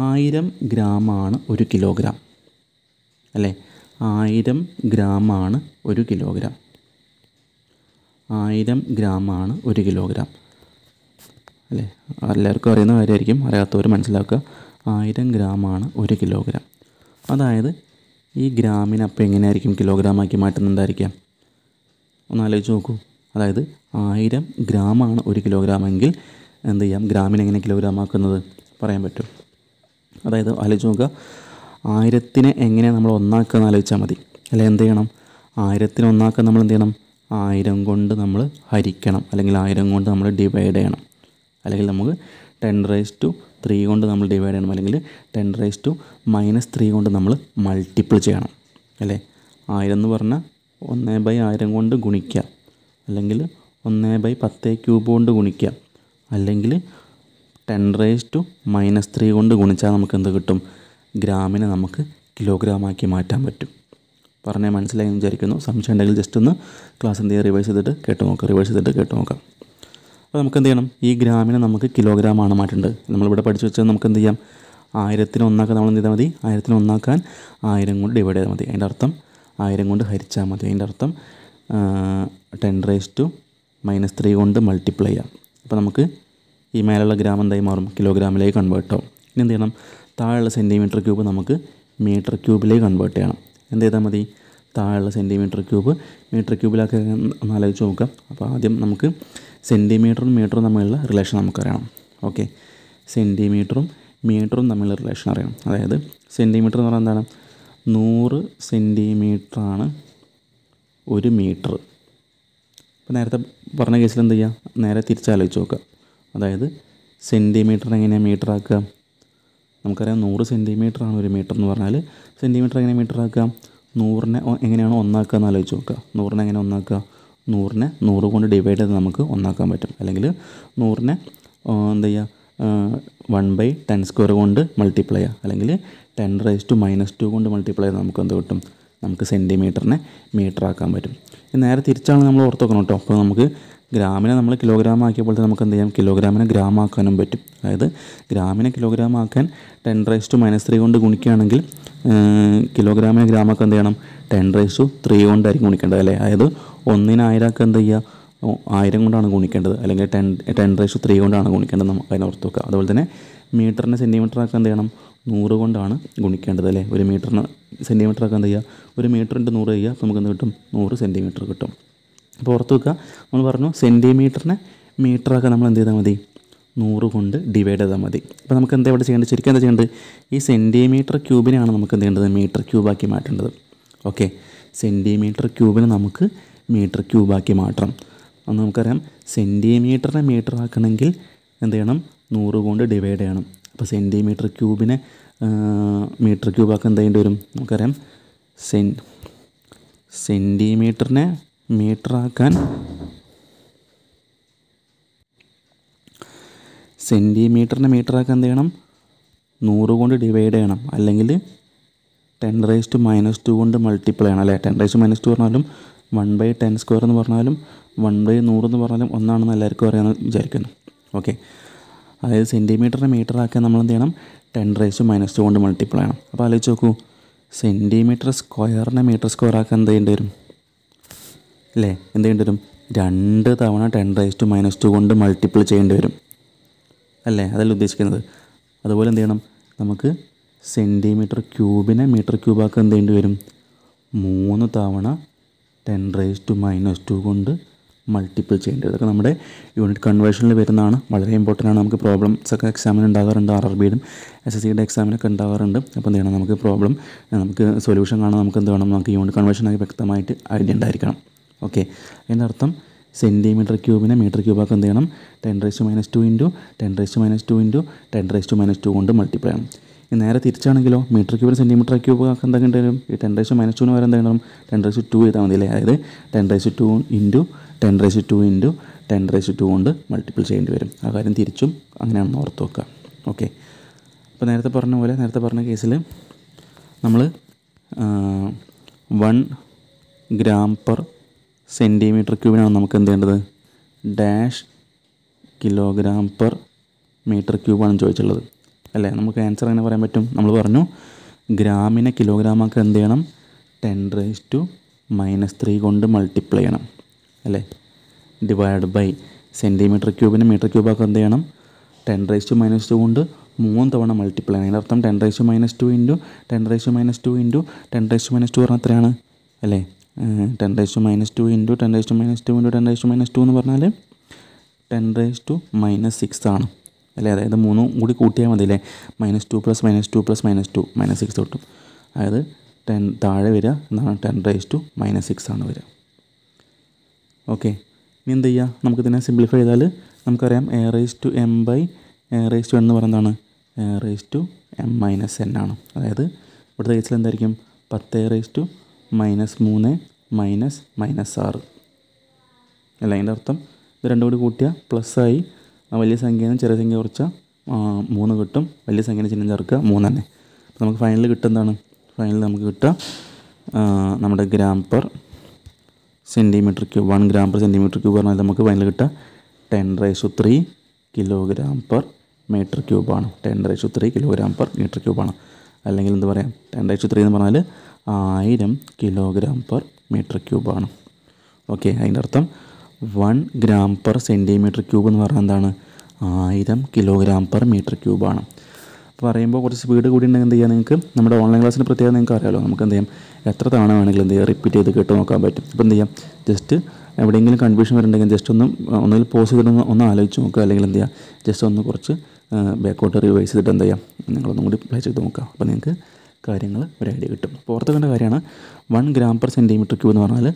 ആയിരം ഗ്രാമാണ് ഒരു കിലോഗ്രാം അല്ലേ ആയിരം ഗ്രാമാണ് ഒരു കിലോഗ്രാം ആയിരം ഗ്രാമാണ് ഒരു കിലോഗ്രാം അല്ലേ എല്ലാവർക്കും അറിയുന്ന കാര്യമായിരിക്കും അറിയാത്തവർ മനസ്സിലാക്കുക ആയിരം ഗ്രാമാണ് ഒരു കിലോഗ്രാം അതായത് ഈ ഗ്രാമിന് അപ്പം എങ്ങനെയായിരിക്കും കിലോഗ്രാമാക്കി മാറ്റുന്നുണ്ടായിരിക്കാം ഒന്ന് ആലോചിച്ച് നോക്കൂ അതായത് ആയിരം ഗ്രാമാണ് ഒരു കിലോഗ്രാമെങ്കിൽ എന്ത് ചെയ്യാം ഗ്രാമിന് എങ്ങനെ കിലോഗ്രാമാക്കുന്നത് പറയാൻ പറ്റും അതായത് ആലോചിച്ച് നോക്കുക ആയിരത്തിനെ എങ്ങനെ നമ്മൾ ഒന്നാക്കുക എന്ന് ആലോചിച്ചാൽ മതി അല്ലെ എന്ത് ചെയ്യണം ആയിരത്തിന് ഒന്നാക്കാൻ നമ്മൾ എന്ത് ചെയ്യണം ആയിരം കൊണ്ട് നമ്മൾ ഹരിക്കണം അല്ലെങ്കിൽ ആയിരം കൊണ്ട് നമ്മൾ ഡിവൈഡ് ചെയ്യണം അല്ലെങ്കിൽ നമുക്ക് ടെൻ റൈസ് ടു ത്രീ കൊണ്ട് നമ്മൾ ഡിവൈഡ് ചെയ്യണം അല്ലെങ്കിൽ ten raise to minus three കൊണ്ട് നമ്മൾ മൾട്ടിപ്പിൾ ചെയ്യണം അല്ലേ ആയിരം എന്ന് പറഞ്ഞാൽ ഒന്നേ ബൈ ആയിരം കൊണ്ട് ഗുണിക്കുക അല്ലെങ്കിൽ ഒന്നേ ബൈ പത്തേ ക്യൂബ് കൊണ്ട് ഗുണിക്കുക അല്ലെങ്കിൽ ten raise to minus three കൊണ്ട് ഗുണിച്ചാൽ നമുക്ക് എന്ത് കിട്ടും ഗ്രാമിനെ നമുക്ക് കിലോഗ്രാമാക്കി മാറ്റാൻ പറ്റും പറഞ്ഞാൽ മനസ്സിലായി എന്ന് വിചാരിക്കുന്നു സംശയം ഉണ്ടെങ്കിൽ ജസ്റ്റ് ഒന്ന് ക്ലാസ് എന്ത് ചെയ്യുക റിവേഴ്സ് ചെയ്തിട്ട് കേട്ട് നോക്കാം റിവൈസ് ചെയ്തിട്ട് കേട്ട് നോക്കാം അപ്പോൾ നമുക്ക് എന്ത് ചെയ്യണം ഈ ഗ്രാമിനെ നമുക്ക് കിലോഗ്രാം ആണ് മാറ്റുണ്ട് നമ്മളിവിടെ പഠിച്ചു വെച്ചാൽ നമുക്ക് എന്ത് ചെയ്യാം ഒന്നാക്കാൻ നമ്മൾ എന്ത് ചെയ്താൽ മതി ഒന്നാക്കാൻ ആയിരം കൊണ്ട് ഡിവൈഡ് ചെയ്താൽ മതി അതിൻ്റെ അർത്ഥം ആയിരം കൊണ്ട് ഹരിച്ചാൽ മതി അതിൻ്റെ അർത്ഥം ten raise to minus three കൊണ്ട് മൾട്ടിപ്ലൈ ചെയ്യാം അപ്പോൾ നമുക്ക് ഈ മേലുള്ള ഗ്രാം എന്തായി മാറും കിലോഗ്രാമിലേക്ക് കൺവേർട്ട് ആവും ഇനി എന്ത് ചെയ്യണം താഴെയുള്ള സെൻറ്റിമീറ്റർ ക്യൂബ് നമുക്ക് മീറ്റർ ക്യൂബിലേക്ക് കൺവേർട്ട് ചെയ്യണം എന്ത് ചെയ്താൽ മതി താഴെയുള്ള സെൻറ്റിമീറ്റർ ക്യൂബ് മീറ്റർ ക്യൂബിലാക്കി ഒന്ന് ആലോചിച്ച് നോക്കാം അപ്പോൾ ആദ്യം നമുക്ക് സെൻറ്റിമീറ്ററും മീറ്ററും തമ്മിലുള്ള റിലേഷൻ നമുക്കറിയണം ഓക്കെ സെൻറ്റിമീറ്ററും മീറ്ററും തമ്മിലുള്ള റിലേഷൻ അറിയണം അതായത് സെൻറ്റിമീറ്റർ എന്ന് പറയുന്നത് എന്താണ് നൂറ് സെൻറ്റിമീറ്ററാണ് ഒരു മീറ്റർ ഇപ്പോൾ നേരത്തെ പറഞ്ഞ കേസിൽ എന്ത് ചെയ്യുക നേരെ തിരിച്ചാലോചിച്ച് നോക്കുക അതായത് സെൻറ്റിമീറ്റർ എങ്ങനെയാണ് മീറ്റർ ആക്കുക നമുക്കറിയാം നൂറ് ആണ് ഒരു മീറ്റർ എന്ന് പറഞ്ഞാൽ സെൻറ്റിമീറ്റർ എങ്ങനെ മീറ്റർ ആക്കുക നൂറിനെ എങ്ങനെയാണ് ഒന്നാക്കുക എന്ന് ആലോചിച്ച് നോക്കുക നൂറിനെ എങ്ങനെ ഒന്നാക്കുക നൂറിനെ നൂറ് കൊണ്ട് ഡിവൈഡ് ചെയ്ത് നമുക്ക് ഒന്നാക്കാൻ പറ്റും അല്ലെങ്കിൽ നൂറിനെ എന്താ ചെയ്യുക വൺ ബൈ ടെൻ സ്ക്വയർ കൊണ്ട് മൾട്ടിപ്ലൈ ചെയ്യുക അല്ലെങ്കിൽ ten raise to minus two കൊണ്ട് മൾട്ടിപ്ലൈ ചെയ്ത് നമുക്ക് എന്ത് കിട്ടും നമുക്ക് സെൻറ്റിമീറ്ററിനെ മീറ്റർ ആക്കാൻ പറ്റും നേരെ തിരിച്ചാണ് നമ്മൾ ഓർത്ത് വെക്കണം കേട്ടോ അപ്പോൾ നമുക്ക് ഗ്രാമിനെ നമ്മൾ കിലോഗ്രാം ആക്കിയപ്പോൾ നമുക്ക് എന്ത് ചെയ്യാം കിലോഗ്രാമിനെ ഗ്രാം ആക്കാനും പറ്റും അതായത് ഗ്രാമിനെ കിലോഗ്രാം ആക്കാൻ ten raise to minus three കൊണ്ട് ഗുണിക്കുകയാണെങ്കിൽ കിലോഗ്രാമേ ഗ്രാമൊക്കെ എന്ത് ചെയ്യണം ടെൻ റൈസ് ടു ത്രീ കൊണ്ടായിരിക്കും ഗുണിക്കേണ്ടത് അല്ലേ അതായത് ഒന്നിനായിരമൊക്കെ എന്ത് ചെയ്യുക ആയിരം കൊണ്ടാണ് ഗുണിക്കേണ്ടത് അല്ലെങ്കിൽ ടെൻ ടെൻ റൈസ് ത്രീ കൊണ്ടാണ് ഗുണിക്കേണ്ടത് നമുക്ക് അതിനെ ഓർത്ത് വെക്കുക അതുപോലെ തന്നെ മീറ്ററിന് സെൻറ്റിമീറ്ററൊക്കെ എന്ത് ചെയ്യണം നൂറ് കൊണ്ടാണ് ഗുണിക്കേണ്ടത് അല്ലേ ഒരു മീറ്ററിന് സെൻറ്റിമീറ്ററൊക്കെ എന്ത് ചെയ്യുക ഒരു മീറ്റർ ഇൻറ്റ് നൂറ് ചെയ്യുക നമുക്ക് എന്ത് കിട്ടും നൂറ് സെൻറ്റിമീറ്റർ കിട്ടും അപ്പോൾ ഓർത്ത് വെക്കുക നമ്മൾ പറഞ്ഞു സെൻറ്റിമീറ്ററിനെ മീറ്ററൊക്കെ നമ്മൾ എന്ത് ചെയ്താൽ മതി നൂറ് കൊണ്ട് ഡിവൈഡ് ചെയ്താൽ മതി അപ്പോൾ നമുക്ക് എന്താ ഇവിടെ ചെയ്യേണ്ടത് ശരിക്കും എന്താ ചെയ്യേണ്ടത് ഈ സെൻറ്റിമീറ്റർ ക്യൂബിനെയാണ് നമുക്ക് എന്ത് ചെയ്യേണ്ടത് മീറ്റർ ക്യൂബാക്കി മാറ്റേണ്ടത് ഓക്കെ സെൻറ്റിമീറ്റർ ക്യൂബിനെ നമുക്ക് മീറ്റർ ക്യൂബാക്കി മാറ്റണം അന്ന് നമുക്കറിയാം സെൻറ്റിമീറ്ററിനെ മീറ്റർ ആക്കണമെങ്കിൽ എന്ത് ചെയ്യണം നൂറ് കൊണ്ട് ഡിവൈഡ് ചെയ്യണം അപ്പോൾ സെൻറ്റിമീറ്റർ ക്യൂബിനെ മീറ്റർ ക്യൂബാക്കി എന്ത് ചെയ്യേണ്ടി വരും നമുക്കറിയാം സെൻ സെൻറ്റിമീറ്ററിനെ മീറ്റർ ആക്കാൻ സെൻറ്റിമീറ്ററിനെ മീറ്ററാക്കി എന്ത് ചെയ്യണം നൂറ് കൊണ്ട് ഡിവൈഡ് ചെയ്യണം അല്ലെങ്കിൽ ten raise to minus two കൊണ്ട് മൾട്ടിപ്ലൈ ചെയ്യണം അല്ലേ ten raise to minus two പറഞ്ഞാലും വൺ ബൈ ടെൻ സ്ക്വയർ എന്ന് പറഞ്ഞാലും വൺ ബൈ എന്ന് പറഞ്ഞാലും ഒന്നാണെന്ന് എല്ലാവർക്കും അറിയാമെന്ന് വിചാരിക്കുന്നു ഓക്കെ അതായത് സെൻറ്റിമീറ്ററിനെ മീറ്ററാക്കാൻ നമ്മൾ എന്ത് ചെയ്യണം ten raise to minus two കൊണ്ട് മൾട്ടിപ്ലൈ ചെയ്യണം അപ്പോൾ ആലോചിച്ച് നോക്കൂ സെൻറ്റിമീറ്റർ സ്ക്വയറിനെ മീറ്റർ സ്ക്വയർ ആക്കാൻ എന്ത് ചെയ്യേണ്ടി വരും അല്ലേ എന്ത് ചെയ്യേണ്ടി വരും രണ്ട് തവണ ten raise to minus two കൊണ്ട് മൾട്ടിപ്ലൈ ചെയ്യേണ്ടി വരും അല്ലേ അതല്ല ഉദ്ദേശിക്കുന്നത് അതുപോലെ എന്ത് ചെയ്യണം നമുക്ക് സെൻറ്റിമീറ്റർ ക്യൂബിനെ മീറ്റർ ക്യൂബാക്കുക എന്ത് ചെയ്യേണ്ടി വരും മൂന്ന് തവണ ten raise to minus two കൊണ്ട് ചെയ്യേണ്ടി വരും അതൊക്കെ നമ്മുടെ യൂണിറ്റ് കൺവേർഷനിൽ വരുന്നതാണ് വളരെ ഇമ്പോർട്ടൻ്റ് ആണ് നമുക്ക് പ്രോബ്ലംസ് ഒക്കെ എക്സാമിന് ഉണ്ടാകാറുണ്ട് ആർ ആർ ബിയിലും എസ് എസ് സിയുടെ എക്സാമിനൊക്കെ ഉണ്ടാകാറുണ്ട് അപ്പോൾ എന്ത് ചെയ്യണം നമുക്ക് പ്രോബ്ലം നമുക്ക് സൊല്യൂഷൻ കാണാൻ നമുക്ക് എന്ത് വേണം നമുക്ക് യൂണിറ്റ് കൺവേർഷനൊക്കെ വ്യക്തമായിട്ട് ഐഡിയ ഉണ്ടായിരിക്കണം ഓക്കെ അതിൻ്റെ അർത്ഥം സെൻറ്റിമീറ്റർ ക്യൂബിനെ മീറ്റർ ക്യൂബാക്കി എന്ത് ചെയ്യണം ten raise to minus two into ten raise to minus two into ten raise to minus two കൊണ്ട് മൾട്ടിപ്ലൈ ചെയ്യണം നേരെ തിരിച്ചാണെങ്കിലോ മീറ്റർ ക്യൂബിന് സെൻറ്റിമീറ്റർ ക്യൂബ് എന്തൊക്കെ ഉണ്ടായിരുന്നു ഈ ടെൻ റേസ് മൈനസ് ടൂന് വരെ എന്തെങ്കിലും ടെൻ റേസ് ടു ചെയ്താൽ മതി അല്ലേ അതായത് ten raise to into ten raise to into ten raise to കൊണ്ട് മൾട്ടിപ്പിൾ ചെയ്യേണ്ടി വരും ആ കാര്യം തിരിച്ചും അങ്ങനെയാണെന്ന് ഓർത്ത് വെക്കുക ഓക്കെ അപ്പോൾ നേരത്തെ പറഞ്ഞ പോലെ നേരത്തെ പറഞ്ഞ കേസിൽ നമ്മൾ വൺ ഗ്രാം പെർ സെൻറ്റിമീറ്റർ ക്യൂബിനാണ് നമുക്ക് എന്ത് ചെയ്യേണ്ടത് ഡാഷ് കിലോഗ്രാം പെർ മീറ്റർ ക്യൂബാണ് ചോദിച്ചുള്ളത് അല്ലേ നമുക്ക് ആൻസർ എങ്ങനെ പറയാൻ പറ്റും നമ്മൾ പറഞ്ഞു ഗ്രാമിനെ കിലോഗ്രാമാക്കി എന്ത് ചെയ്യണം ten raise to minus three കൊണ്ട് മൾട്ടിപ്ലൈ ചെയ്യണം അല്ലേ ഡിവൈഡ് ബൈ സെൻറ്റിമീറ്റർ ക്യൂബിന് മീറ്റർ ക്യൂബാക്കി എന്ത് ചെയ്യണം ten raise to minus two കൊണ്ട് മൂന്ന് തവണ മൾട്ടിപ്ലൈ ചെയ്യണം അതിൻ്റെ അർത്ഥം ten raise to minus two into ten raise to minus two into ten raise to minus two പറഞ്ഞാൽ എത്രയാണ് അല്ലേ ten raise to minus two into ten raise to minus two into ten raise to minus to എന്ന് പറഞ്ഞാൽ ten raise to minus six ആണ് അല്ലേ അതായത് മൂന്നും കൂടി കൂട്ടിയാൽ മതി അല്ലേ minus two plus minus two plus minus two minus six തൊട്ടും അതായത് ടെൻ താഴെ വരിക എന്നാണ് ten raise to minus six ആണ് വരിക ഓക്കെ ഇനി എന്ത് ചെയ്യുക നമുക്കിതിനെ സിംപ്ലിഫൈ ചെയ്താൽ നമുക്കറിയാം A raise to M by A raise to എന്ന് പറയുന്നതാണ് A raise to M minus N ആണ് അതായത് ഇവിടുത്തെ കേസിൽ എന്തായിരിക്കും പത്ത് എ റേസ് ടു മൈനസ് മൂന്ന് മൈനസ് മൈനസ് ആറ് അല്ല അതിൻ്റെ അർത്ഥം ഇത് രണ്ടും കൂടി കൂട്ടിയാൽ പ്ലസ്സായി വലിയ സംഖ്യയിൽ നിന്ന് ചെറിയ സംഖ്യ കുറച്ചാൽ മൂന്ന് കിട്ടും വലിയ സംഖ്യയിൽ ചിഹ്നം ചേർക്കുക മൂന്ന് തന്നെ അപ്പോൾ നമുക്ക് ഫൈനലിൽ കിട്ടുന്നതാണ് ഫൈനലിൽ നമുക്ക് കിട്ടുക നമ്മുടെ gram per centimetre cube one gram per centimetre cube പറഞ്ഞാൽ നമുക്ക് ഫൈനൽ കിട്ടുക ten raise to three kilogram per metre ക്യൂബാണ് ten raise to three kilogram per metre ക്യൂബാണ് അല്ലെങ്കിൽ എന്ത് പറയാം ടെൻ റൈസ് ടു ത്രീ എന്ന് പറഞ്ഞാൽ ആയിരം കിലോഗ്രാം പെർ മീറ്റർ ക്യൂബാണ് ഓക്കെ അതിൻ്റെ അർത്ഥം one gram per centimetre cube എന്ന് പറഞ്ഞാൽ എന്താണ് ആയിരം കിലോഗ്രാം പെർ മീറ്റർ ക്യൂബാണ് അപ്പോൾ പറയുമ്പോൾ കുറച്ച് സ്പീഡ് കൂടി ഉണ്ടെങ്കിൽ എന്ത് ചെയ്യുക നിങ്ങൾക്ക് നമ്മുടെ ഓൺലൈൻ ക്ലാസ്സിൻ്റെ പ്രത്യേകത നിങ്ങൾക്ക് അറിയാമല്ലോ നമുക്ക് എന്ത് ചെയ്യാം എത്ര തവണ വേണമെങ്കിലും എന്ത് ചെയ്യുക റിപ്പീറ്റ് ചെയ്ത് കേട്ട് നോക്കാൻ പറ്റും അപ്പോൾ എന്ത് ചെയ്യാം ജസ്റ്റ് എവിടെയെങ്കിലും കൺഫ്യൂഷൻ വരുന്നുണ്ടെങ്കിൽ ജസ്റ്റ് ഒന്ന് ഒന്നുകിൽ പോസ് ചെയ്ത് ഒന്ന് ആലോചിച്ച് നോക്കുക അല്ലെങ്കിൽ എന്ത് ചെയ്യുക ജസ്റ്റ് ഒന്ന് കുറച്ച് ബാക്കോട്ട് റിവൈസ് ചെയ്തിട്ട് എന്ത് ചെയ്യാം നിങ്ങളൊന്നും കൂടി പ്ലേ ചെയ്ത് നോക്കുക അപ്പോൾ നിങ്ങൾക്ക് കാര്യങ്ങൾ ഒരു കിട്ടും അപ്പോൾ ഓർത്ത് കണ്ട കാര്യമാണ് one gram per centimetre cube എന്ന് പറഞ്ഞാൽ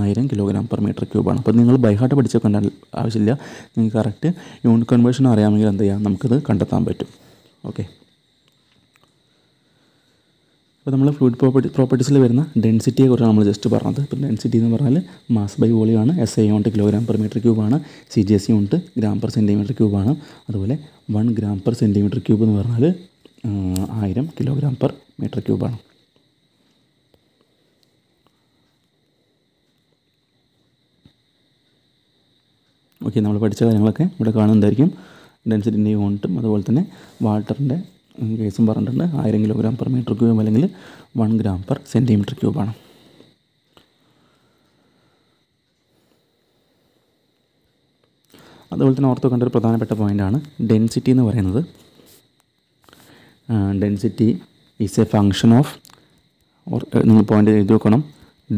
ആയിരം കിലോഗ്രാം പെർ മീറ്റർ ക്യൂബാണ് അപ്പോൾ നിങ്ങൾ ബൈഹാർട്ട് പഠിച്ച് കണ്ട ആവശ്യമില്ല നിങ്ങൾക്ക് കറക്റ്റ് യൂണിറ്റ് കൺവേർഷൻ അറിയാമെങ്കിൽ എന്ത് ചെയ്യാം നമുക്കത് കണ്ടെത്താൻ പറ്റും ഓക്കെ അപ്പോൾ നമ്മൾ ഫ്ലൂയിഡ് പ്രോപ്പർട്ടി പ്രോപ്പർട്ടീസിൽ വരുന്ന കുറിച്ചാണ് നമ്മൾ ജസ്റ്റ് പറഞ്ഞത് ഇപ്പോൾ ഡെൻസിറ്റി എന്ന് പറഞ്ഞാൽ മാസ് ബൈ വോളിയാണ് S I unit kilogram per metre ക്യൂബാണ് C G S unit gram per centimetre ക്യൂബാണ് അതുപോലെ one gram per centimetre cube എന്ന് പറഞ്ഞാൽ ആയിരം കിലോഗ്രാം പെർ മീറ്റർ ക്യൂബാണ് ഓക്കെ നമ്മൾ പഠിച്ച കാര്യങ്ങളൊക്കെ ഇവിടെ കാണുന്നതായിരിക്കും ഡെൻസിറ്റിൻ്റെ യൂണിറ്റും അതുപോലെ തന്നെ വാട്ടറിൻ്റെ കേസും പറഞ്ഞിട്ടുണ്ട് ആയിരം കിലോഗ്രാം പെർ മീറ്റർ ക്യൂബ് അല്ലെങ്കിൽ വൺ ഗ്രാം പെർ സെൻറ്റിമീറ്റർ ക്യൂബാണ് അതുപോലെ തന്നെ ഓർത്ത് കണ്ട ഒരു പ്രധാനപ്പെട്ട പോയിൻ്റാണ് ഡെൻസിറ്റി എന്ന് പറയുന്നത് density is a function of or നിങ്ങൾ പോയിന്റ് എഴുതി വെക്കണം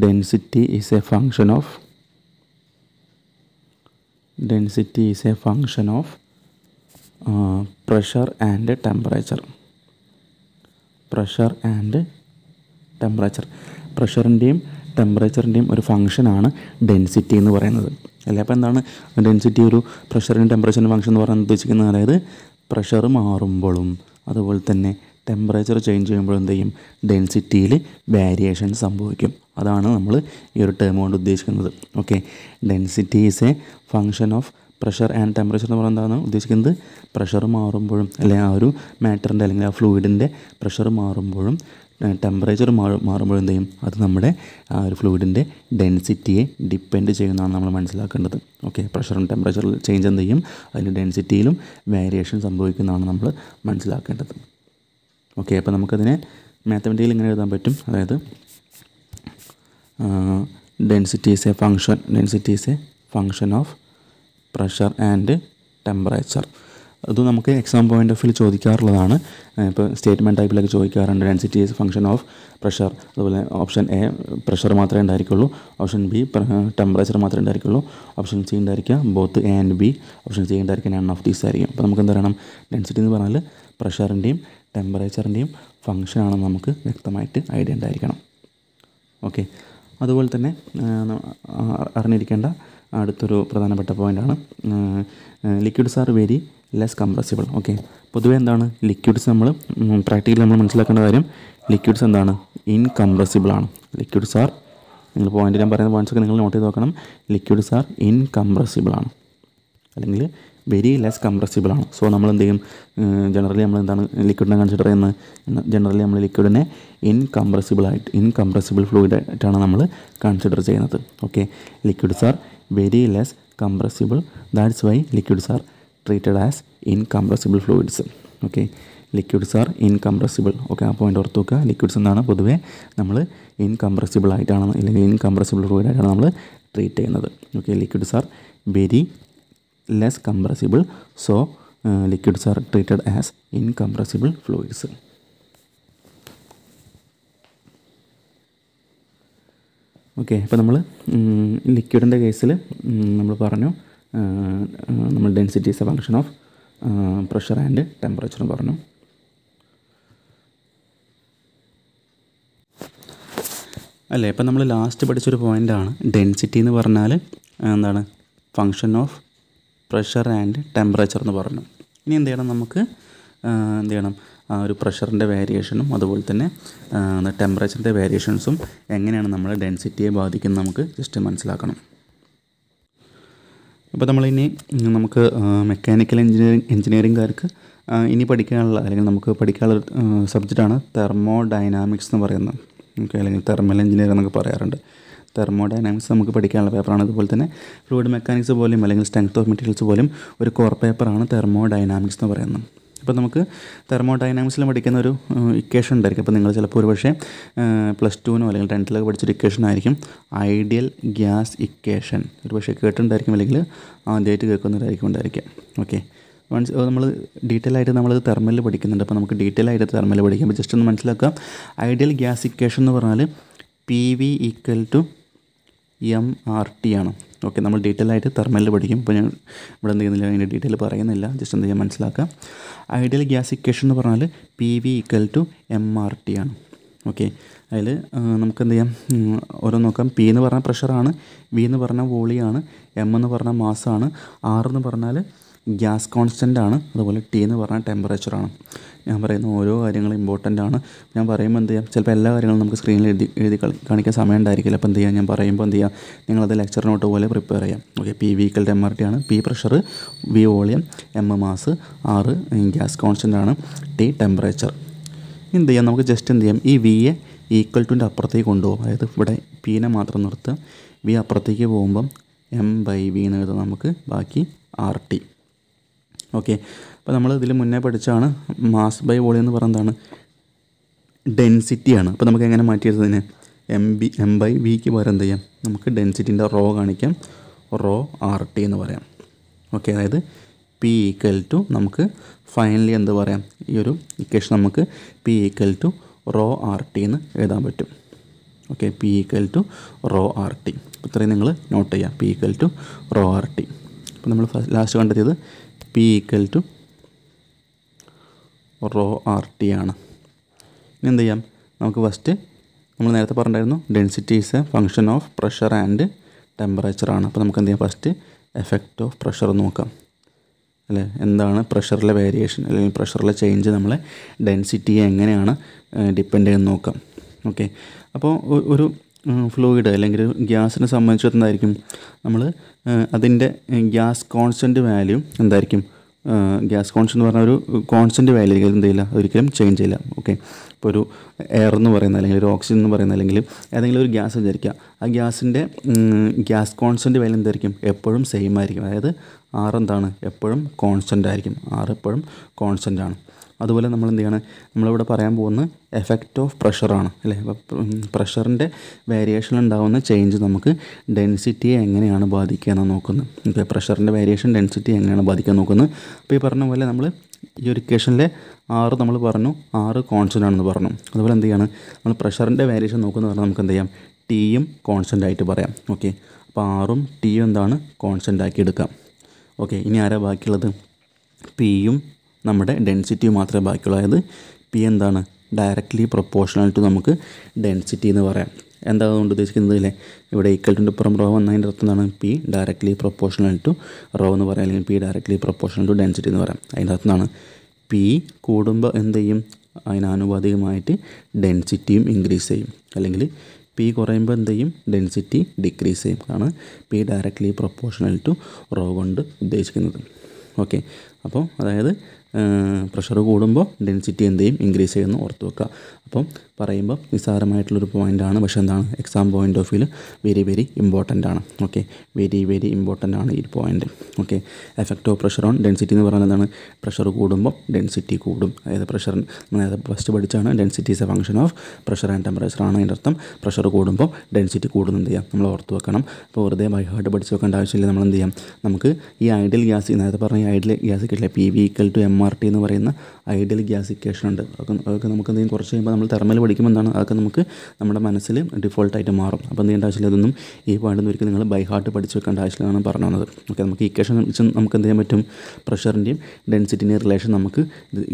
density is a function of density is a function of pressure and temperature pressure and temperature പ്രഷറിൻ്റെയും ടെമ്പറേച്ചറിൻ്റെയും ഒരു ഫങ്ഷനാണ് ഡെൻസിറ്റി എന്ന് പറയുന്നത് അല്ലേ അപ്പോൾ എന്താണ് ഡെൻസിറ്റി ഒരു പ്രഷറിൻ്റെ ടെമ്പറേച്ചറിൻ്റെ ഫങ്ഷൻ എന്ന് പറയുന്നത് ഉദ്ദേശിക്കുന്നത് അതായത് പ്രഷർ മാറുമ്പോഴും അതുപോലെ തന്നെ ടെമ്പറേച്ചർ ചേഞ്ച് ചെയ്യുമ്പോൾ എന്ത് ചെയ്യും ഡെൻസിറ്റിയിൽ വേരിയേഷൻ സംഭവിക്കും അതാണ് നമ്മൾ ഈ ഒരു ടേം കൊണ്ട് ഉദ്ദേശിക്കുന്നത് okay density is a function of pressure and temperature എന്ന് പറയുന്നത് എന്താണ് ഉദ്ദേശിക്കുന്നത് പ്രഷർ മാറുമ്പോഴും അല്ലെങ്കിൽ ആ ഒരു മാറ്ററിൻ്റെ അല്ലെങ്കിൽ ആ ഫ്ലൂയിഡിൻ്റെ പ്രഷർ മാറുമ്പോഴും ടെമ്പറേച്ചർ മാറും മാറുമ്പോൾ എന്ത് ചെയ്യും അത് നമ്മുടെ ആ ഒരു ഫ്ലൂയിഡിൻ്റെ ഡെൻസിറ്റിയെ ഡിപ്പെൻഡ് ചെയ്യുന്നതാണ് നമ്മൾ മനസ്സിലാക്കേണ്ടത് ഓക്കെ പ്രഷറും ടെമ്പറേച്ചറിൽ ചേഞ്ച് എന്ത് ചെയ്യും അതിൻ്റെ ഡെൻസിറ്റിയിലും വേരിയേഷൻ സംഭവിക്കുന്നതാണ് നമ്മൾ മനസ്സിലാക്കേണ്ടത് ഓക്കെ അപ്പോൾ നമുക്കതിനെ മാത്തമെറ്റിക്കൽ ഇങ്ങനെ എഴുതാൻ പറ്റും അതായത് density is a function density is a function of pressure and temperature അത് നമുക്ക് എക്സാം പോയിൻ്റ് ഓഫ് വ്യൂ ചോദിക്കാറുള്ളതാണ് ഇപ്പോൾ സ്റ്റേറ്റ്മെൻറ്റ് ടൈപ്പിലൊക്കെ ചോദിക്കാറുണ്ട് density is function of pressure അതുപോലെ ഓപ്ഷൻ എ പ്രഷർ മാത്രമേ ഉണ്ടായിരിക്കുള്ളൂ ഓപ്ഷൻ ബി ടെമ്പറേച്ചർ മാത്രമേ ഉണ്ടായിരിക്കുള്ളൂ ഓപ്ഷൻ സി ഉണ്ടായിരിക്കുക both A and B option C ഉണ്ടായിരിക്കുക നൺ ഓഫ് ദീസ് ആയിരിക്കും അപ്പോൾ നമുക്ക് എന്താ പറയണം ഡെൻസിറ്റി എന്ന് പറഞ്ഞാൽ പ്രഷറിൻ്റെയും ടെമ്പറേച്ചറിൻ്റെയും ഫംഗ്ഷൻ ആണെന്ന് നമുക്ക് വ്യക്തമായിട്ട് ഐഡിയ ഉണ്ടായിരിക്കണം ഓക്കെ അതുപോലെ തന്നെ അറിഞ്ഞിരിക്കേണ്ട അടുത്തൊരു പ്രധാനപ്പെട്ട പോയിൻ്റാണ് liquids are very less compressible okay പൊതുവേ എന്താണ് ലിക്വിഡ്സ് നമ്മൾ പ്രാക്ടിക്കലി നമ്മൾ മനസ്സിലാക്കേണ്ട കാര്യം ലിക്വിഡ്സ് എന്താണ് ഇൻകംപ്രസിബിൾ ആണ് ലിക്വിഡ്സ് ആർ നിങ്ങൾ പോയിന്റ് ഞാൻ പറയുന്ന ഒക്കെ നിങ്ങൾ നോട്ട് ചെയ്ത് നോക്കണം ലിക്വിഡ്സ് ആർ ഇൻകംപ്രസിബിൾ ആണ് അല്ലെങ്കിൽ വെരി ലെസ് കംപ്രസിബിൾ ആണ് സോ നമ്മൾ എന്ത് ചെയ്യും ജനറലി നമ്മൾ എന്താണ് ലിക്വിഡിനെ കൺസിഡർ ചെയ്യുന്നത് ജനറലി നമ്മൾ ലിക്വിഡിനെ ഇൻകംപ്രസിബിൾ ആയിട്ട് ഇൻകംപ്രസിബിൾ ഫ്ലൂയിഡ് ആയിട്ടാണ് നമ്മൾ കൺസിഡർ ചെയ്യുന്നത് okay liquids are very less compressible that's why liquids are treated as incompressible fluids okay liquids are incompressible okay ആ പോയിൻ്റ് ഓർത്ത് വെക്കുക ലിക്വിഡ്സ് എന്നാണ് പൊതുവെ നമ്മൾ ഇൻകംപ്രസിബിൾ ആയിട്ടാണ് അല്ലെങ്കിൽ ഇൻകംപ്രസിബിൾ ഫ്ലൂയിഡ് ആയിട്ടാണ് നമ്മൾ ട്രീറ്റ് ചെയ്യുന്നത് okay liquids are very less compressible so liquids are treated as incompressible fluids okay അപ്പോൾ നമ്മൾ ലിക്വിഡിൻ്റെ കേസിൽ നമ്മൾ പറഞ്ഞു നമ്മൾ density is a function of pressure and temperature എന്ന് പറഞ്ഞു അല്ലേ ഇപ്പം നമ്മൾ ലാസ്റ്റ് പഠിച്ചൊരു പോയിൻ്റാണ് ഡെൻസിറ്റി എന്ന് പറഞ്ഞാൽ എന്താണ് function of pressure and temperature എന്ന് പറഞ്ഞു ഇനി എന്ത് ചെയ്യണം നമുക്ക് എന്ത് ചെയ്യണം ആ ഒരു പ്രഷറിൻ്റെ വേരിയേഷനും അതുപോലെ തന്നെ ടെമ്പറേച്ചറിൻ്റെ വേരിയേഷൻസും എങ്ങനെയാണ് നമ്മൾ ഡെൻസിറ്റിയെ ബാധിക്കുന്നത് നമുക്ക് ജസ്റ്റ് മനസ്സിലാക്കണം അപ്പോൾ നമ്മളിനി നമുക്ക് മെക്കാനിക്കൽ എഞ്ചിനീയറിംഗ് എഞ്ചിനീയറിംഗുകാർക്ക് ഇനി പഠിക്കാനുള്ള അല്ലെങ്കിൽ നമുക്ക് പഠിക്കാനുള്ള സബ്ജക്റ്റാണ് തെർമോ ഡൈനാമിക്സ് എന്ന് പറയുന്നത് ഓക്കെ അല്ലെങ്കിൽ തെർമൽ എഞ്ചിനീയർ എന്നൊക്കെ പറയാറുണ്ട് തെർമോ ഡൈനാമിക്സ് നമുക്ക് പഠിക്കാനുള്ള പേപ്പറാണ് അതുപോലെ തന്നെ ഫ്ലൂയിഡ് മെക്കാനിക്സ് പോലും അല്ലെങ്കിൽ സ്ട്രെങ്ത് ഓഫ് മെറ്റീരിയൽസ് പോലും ഒരു കോർ പേപ്പറാണ് തെർമോ ഡൈനാമിക്സ് എന്ന് പറയുന്നത് ഇപ്പോൾ നമുക്ക് തെർമോഡൈനാമിക്സിൽ പഠിക്കുന്ന ഒരു ഇക്വേഷൻ ഉണ്ടായിരിക്കും അപ്പോൾ നിങ്ങൾ ചിലപ്പോൾ ഒരു പക്ഷേ പ്ലസ് ടുവിനോ അല്ലെങ്കിൽ ടെൻത്തിലൊക്കെ പഠിച്ചൊരു ഇക്വേഷൻ ആയിരിക്കും ഐഡിയൽ ഗ്യാസ് ഇക്വേഷൻ ഒരു പക്ഷേ കേട്ടിട്ടുണ്ടായിരിക്കും അല്ലെങ്കിൽ ആദ്യമായിട്ട് കേൾക്കുന്നവരായിരിക്കും ഉണ്ടായിരിക്കാം ഓക്കെ വൺസ് നമ്മൾ ഡീറ്റെയിൽ ആയിട്ട് നമ്മൾ തെർമലിൽ പഠിക്കുന്നുണ്ട് അപ്പോൾ നമുക്ക് ഡീറ്റെയിൽ ആയിട്ട് തെർമലിൽ പഠിക്കാം അപ്പോൾ ജസ്റ്റ് ഒന്ന് മനസ്സിലാക്കുക ഐഡിയൽ ഗ്യാസ് ഇക്വേഷൻ എന്ന് പറഞ്ഞാൽ P V equal to M R T ആണ് ഓക്കെ നമ്മൾ ഡീറ്റെയിൽ ആയിട്ട് തെർമലിൽ പഠിക്കും ഇപ്പോൾ ഞാൻ ഇവിടെ എന്ത് ചെയ്യുന്നില്ല അതിൻ്റെ ഡീറ്റെയിൽ പറയുന്നില്ല ജസ്റ്റ് എന്ത് ചെയ്യാൻ മനസ്സിലാക്കാം ഐഡിയൽ ഗ്യാസ് ഇക്വേഷൻ എന്ന് പറഞ്ഞാൽ P V equal to M R T ആണ് ഓക്കെ അതിൽ നമുക്ക് എന്ത് ചെയ്യാം ഓരോ നോക്കാം പി എന്ന് പറഞ്ഞാൽ പ്രഷറാണ് വി എന്ന് പറഞ്ഞാൽ വോളിയാണ് എം എന്ന് പറഞ്ഞാൽ മാസാണ് ആർ എന്ന് പറഞ്ഞാൽ ഗ്യാസ് കോൺസ്റ്റൻ്റ് ആണ് അതുപോലെ ടി എന്ന് പറഞ്ഞാൽ ടെമ്പറേച്ചറാണ് ഞാൻ പറയുന്ന ഓരോ കാര്യങ്ങളും ഇമ്പോർട്ടൻ്റ് ആണ് ഞാൻ പറയുമ്പോൾ എന്ത് ചെയ്യാം ചിലപ്പോൾ എല്ലാ കാര്യങ്ങളും നമുക്ക് സ്ക്രീനിൽ എഴുതി എഴുതി കാണിക്കാൻ സമയം ഉണ്ടായിരിക്കില്ല അപ്പോൾ എന്ത് ചെയ്യാം ഞാൻ പറയുമ്പോൾ എന്ത് ചെയ്യാം നിങ്ങളത് ലെക്ചർ നോട്ട് പോലെ പ്രിപ്പയർ ചെയ്യാം okay P V equal to M R T ആണ് P pressure V volume M mass R gas constant ആണ് ടി ടെമ്പറേച്ചർ എന്ത് ചെയ്യാം നമുക്ക് ജസ്റ്റ് എന്ത് ചെയ്യാം ഈ വിയെ ഈക്വൽ ടുവിൻ്റെ അപ്പുറത്തേക്ക് കൊണ്ടുപോകും അതായത് ഇവിടെ പീനെ മാത്രം നിർത്തുക വി അപ്പുറത്തേക്ക് പോകുമ്പം എം ബൈ വി എന്ന് എഴുതാം നമുക്ക് ബാക്കി ആർ ടി ഓക്കെ അപ്പോൾ നമ്മൾ ഇതിൽ മുന്നേ പഠിച്ചാണ് മാസ് ബൈ വോളിയം എന്ന് പറയുന്നതാണ് ഡെൻസിറ്റിയാണ് അപ്പോൾ നമുക്ക് എങ്ങനെ മാറ്റിയെടുത്തതിന് M B M by V പകരം എന്ത് ചെയ്യാം നമുക്ക് ഡെൻസിറ്റിൻ്റെ റോ കാണിക്കാം റോ ആർ ടി എന്ന് പറയാം ഓക്കെ അതായത് പി ഈക്വൽ ടു നമുക്ക് ഫൈനലി എന്ത് പറയാം ഈ ഒരു ഇക്വേഷൻ നമുക്ക് P equal to rho R T എന്ന് എഴുതാൻ പറ്റും okay P equal to rho R T ഇത്രയും നിങ്ങൾ നോട്ട് ചെയ്യുക P equal to rho R T അപ്പോൾ നമ്മൾ ലാസ്റ്റ് കണ്ടെത്തിയത് P equal to rho R T ആണ് ഇനി എന്ത് ചെയ്യാം നമുക്ക് ഫസ്റ്റ് നമ്മൾ നേരത്തെ പറഞ്ഞിട്ടുണ്ടായിരുന്നു density is a function of pressure and temperature ആണ് അപ്പോൾ നമുക്ക് എന്ത് ചെയ്യാം ഫസ്റ്റ് എഫക്റ്റ് ഓഫ് പ്രഷർ നോക്കാം അല്ലേ എന്താണ് പ്രഷറിലെ വേരിയേഷൻ അല്ലെങ്കിൽ പ്രഷറിലെ ചേഞ്ച് നമ്മളെ ഡെൻസിറ്റിയെ എങ്ങനെയാണ് ഡിപ്പെൻഡ് ചെയ്യുന്നത് നോക്കാം ഓക്കെ അപ്പോൾ ഒരു ഫ്ലൂയിഡ് അല്ലെങ്കിൽ ഒരു ഗ്യാസിനെ സംബന്ധിച്ചിടത്തോളം എന്തായിരിക്കും നമ്മൾ അതിൻ്റെ ഗ്യാസ് കോൺസ്റ്റൻറ്റ് വാല്യൂ എന്തായിരിക്കും ഗ്യാസ് കോൺസ്റ്റൻ്റ് എന്ന് പറഞ്ഞാൽ ഒരു കോൺസ്റ്റൻ്റ് വാല്യൂ എന്ത് ചെയ്യില്ല ഒരിക്കലും ചേഞ്ച് ചെയ്യില്ല ഓക്കെ ഇപ്പോൾ ഒരു എയർ എന്ന് പറയുന്ന അല്ലെങ്കിൽ ഒരു ഓക്സിജൻ എന്ന് പറയുന്ന അല്ലെങ്കിൽ ഏതെങ്കിലും ഒരു ഗ്യാസ് വിചാരിക്കുക ആ ഗ്യാസിൻ്റെ ഗ്യാസ് കോൺസ്റ്റൻ്റ് വാല്യൂ എന്തായിരിക്കും എപ്പോഴും സെയിം ആയിരിക്കും അതായത് ആർ എന്താണ് എപ്പോഴും കോൺസ്റ്റൻ്റ് ആയിരിക്കും ആർ എപ്പോഴും കോൺസ്റ്റൻ്റ് ആണ് അതുപോലെ നമ്മൾ എന്ത് ചെയ്യണം നമ്മളിവിടെ പറയാൻ പോകുന്ന എഫക്റ്റ് ഓഫ് പ്രഷറാണ് അല്ലേ പ്രഷറിൻ്റെ വേരിയേഷൻ ഉണ്ടാകുന്ന ചേഞ്ച് നമുക്ക് ഡെൻസിറ്റിയെ എങ്ങനെയാണ് ബാധിക്കുക എന്ന് നോക്കുന്നത് ഇപ്പോൾ പ്രഷറിൻ്റെ വേരിയേഷൻ ഡെൻസിറ്റി എങ്ങനെയാണ് എന്ന് നോക്കുന്നത് അപ്പോൾ ഈ പറഞ്ഞ പോലെ നമ്മൾ ഈ ഒരു ഇക്വേഷനിലെ ആറ് നമ്മൾ പറഞ്ഞു ആറ് കോൺസെൻ്റ് ആണെന്ന് പറഞ്ഞു അതുപോലെ എന്ത് ചെയ്യണം നമ്മൾ പ്രഷറിൻ്റെ വേരിയേഷൻ നോക്കുന്ന പറഞ്ഞാൽ നമുക്ക് എന്ത് ചെയ്യാം ടിയും കോൺസെൻ്റ് ആയിട്ട് പറയാം ഓക്കെ അപ്പോൾ ആറും ടിയും എന്താണ് കോൺസെൻ്റ് ആക്കി എടുക്കാം ഓക്കെ ഇനി ആരാ ബാക്കിയുള്ളത് പിയും നമ്മുടെ ഡെൻസിറ്റി മാത്രമേ ബാക്കിയുള്ളൂ അതായത് പി എന്താണ് ഡയറക്റ്റ്ലി പ്രൊപ്പോർഷണൽ ടു നമുക്ക് ഡെൻസിറ്റി എന്ന് പറയാം എന്താ അതുകൊണ്ട് ഉദ്ദേശിക്കുന്നത് അല്ലേ ഇവിടെ ഈക്വൽറ്റിൻ്റെ പുറം റോ വന്നതിൻ്റെ അർത്ഥം എന്താണ് P directly proportional to rho എന്ന് പറയാം അല്ലെങ്കിൽ P directly proportional to density എന്ന് പറയാം അതിൻ്റെ എന്താണ് പി കൂടുമ്പോൾ എന്ത് ചെയ്യും അതിനാനുപാതികമായിട്ട് ഡെൻസിറ്റിയും ഇൻക്രീസ് ചെയ്യും അല്ലെങ്കിൽ പി കുറയുമ്പോൾ എന്ത് ചെയ്യും ഡെൻസിറ്റി ഡിക്രീസ് ചെയ്യും ആണ് P directly proportional to rho കൊണ്ട് ഉദ്ദേശിക്കുന്നത് ഓക്കെ അപ്പോൾ അതായത് പ്രഷർ കൂടുമ്പോൾ ഡെൻസിറ്റി എന്ത് ചെയ്യും ഇൻക്രീസ് ചെയ്യുന്നു ഓർത്ത് വെക്കുക അപ്പം പറയുമ്പോൾ നിസ്സാരമായിട്ടുള്ളൊരു പോയിൻ്റാണ് പക്ഷേ എന്താണ് exam point of view very very important ആണ് ഓക്കെ വെരി വെരി ഇമ്പോർട്ടൻ്റ് ആണ് ഈ point okay effect of pressure on density എന്ന് പറയുന്നത് എന്താണ് പ്രഷർ കൂടുമ്പോൾ ഡെൻസിറ്റി കൂടും അതായത് പ്രഷർ അതായത് ഫസ്റ്റ് പഠിച്ചാണ് density is a function of pressure and temperature ആണ് അതിൻ്റെ അർത്ഥം പ്രഷർ കൂടുമ്പോൾ ഡെൻസിറ്റി എന്ത് ചെയ്യാം നമ്മൾ ഓർത്ത് വെക്കണം അപ്പോൾ വെറുതെ ബൈഹാർട്ട് പഠിച്ച് വെക്കേണ്ട ആവശ്യമില്ല നമ്മൾ എന്ത് ചെയ്യാം നമുക്ക് ഈ ഐഡിയൽ ഗ്യാസ് നേരത്തെ പറഞ്ഞ ഐഡിയൽ ഗ്യാസ് കിട്ടില്ല P V equal to M R T എന്ന് പറയുന്ന ഐഡിയൽ ഗ്യാസിക്കേഷൻ ഉണ്ട് അതൊക്കെ അതൊക്കെ നമുക്ക് എന്തെങ്കിലും കുറച്ച് കഴിയുമ്പോൾ നമ്മൾ തെർമൽ പഠിക്കുമ്പോൾ എന്താണ് അതൊക്കെ നമുക്ക് നമ്മുടെ മനസ്സിൽ ഡിഫോൾട്ടായിട്ട് മാറും അപ്പോൾ എന്ത് ആവശ്യമില്ല ഇതൊന്നും ഈ പാടുന്ന ഒരിക്കലും നിങ്ങൾ ബൈ ഹാർട്ട് പഠിച്ച് വെക്കേണ്ട ആവശ്യമില്ലെന്നാണ് പറഞ്ഞു വന്നത് ഓക്കെ നമുക്ക് ഇക്വേഷൻ വെച്ച് നമുക്ക് എന്ത് ചെയ്യാൻ പറ്റും പ്രഷറിൻ്റെയും ഡെൻസിറ്റിൻ്റെയും റിലേഷൻ നമുക്ക്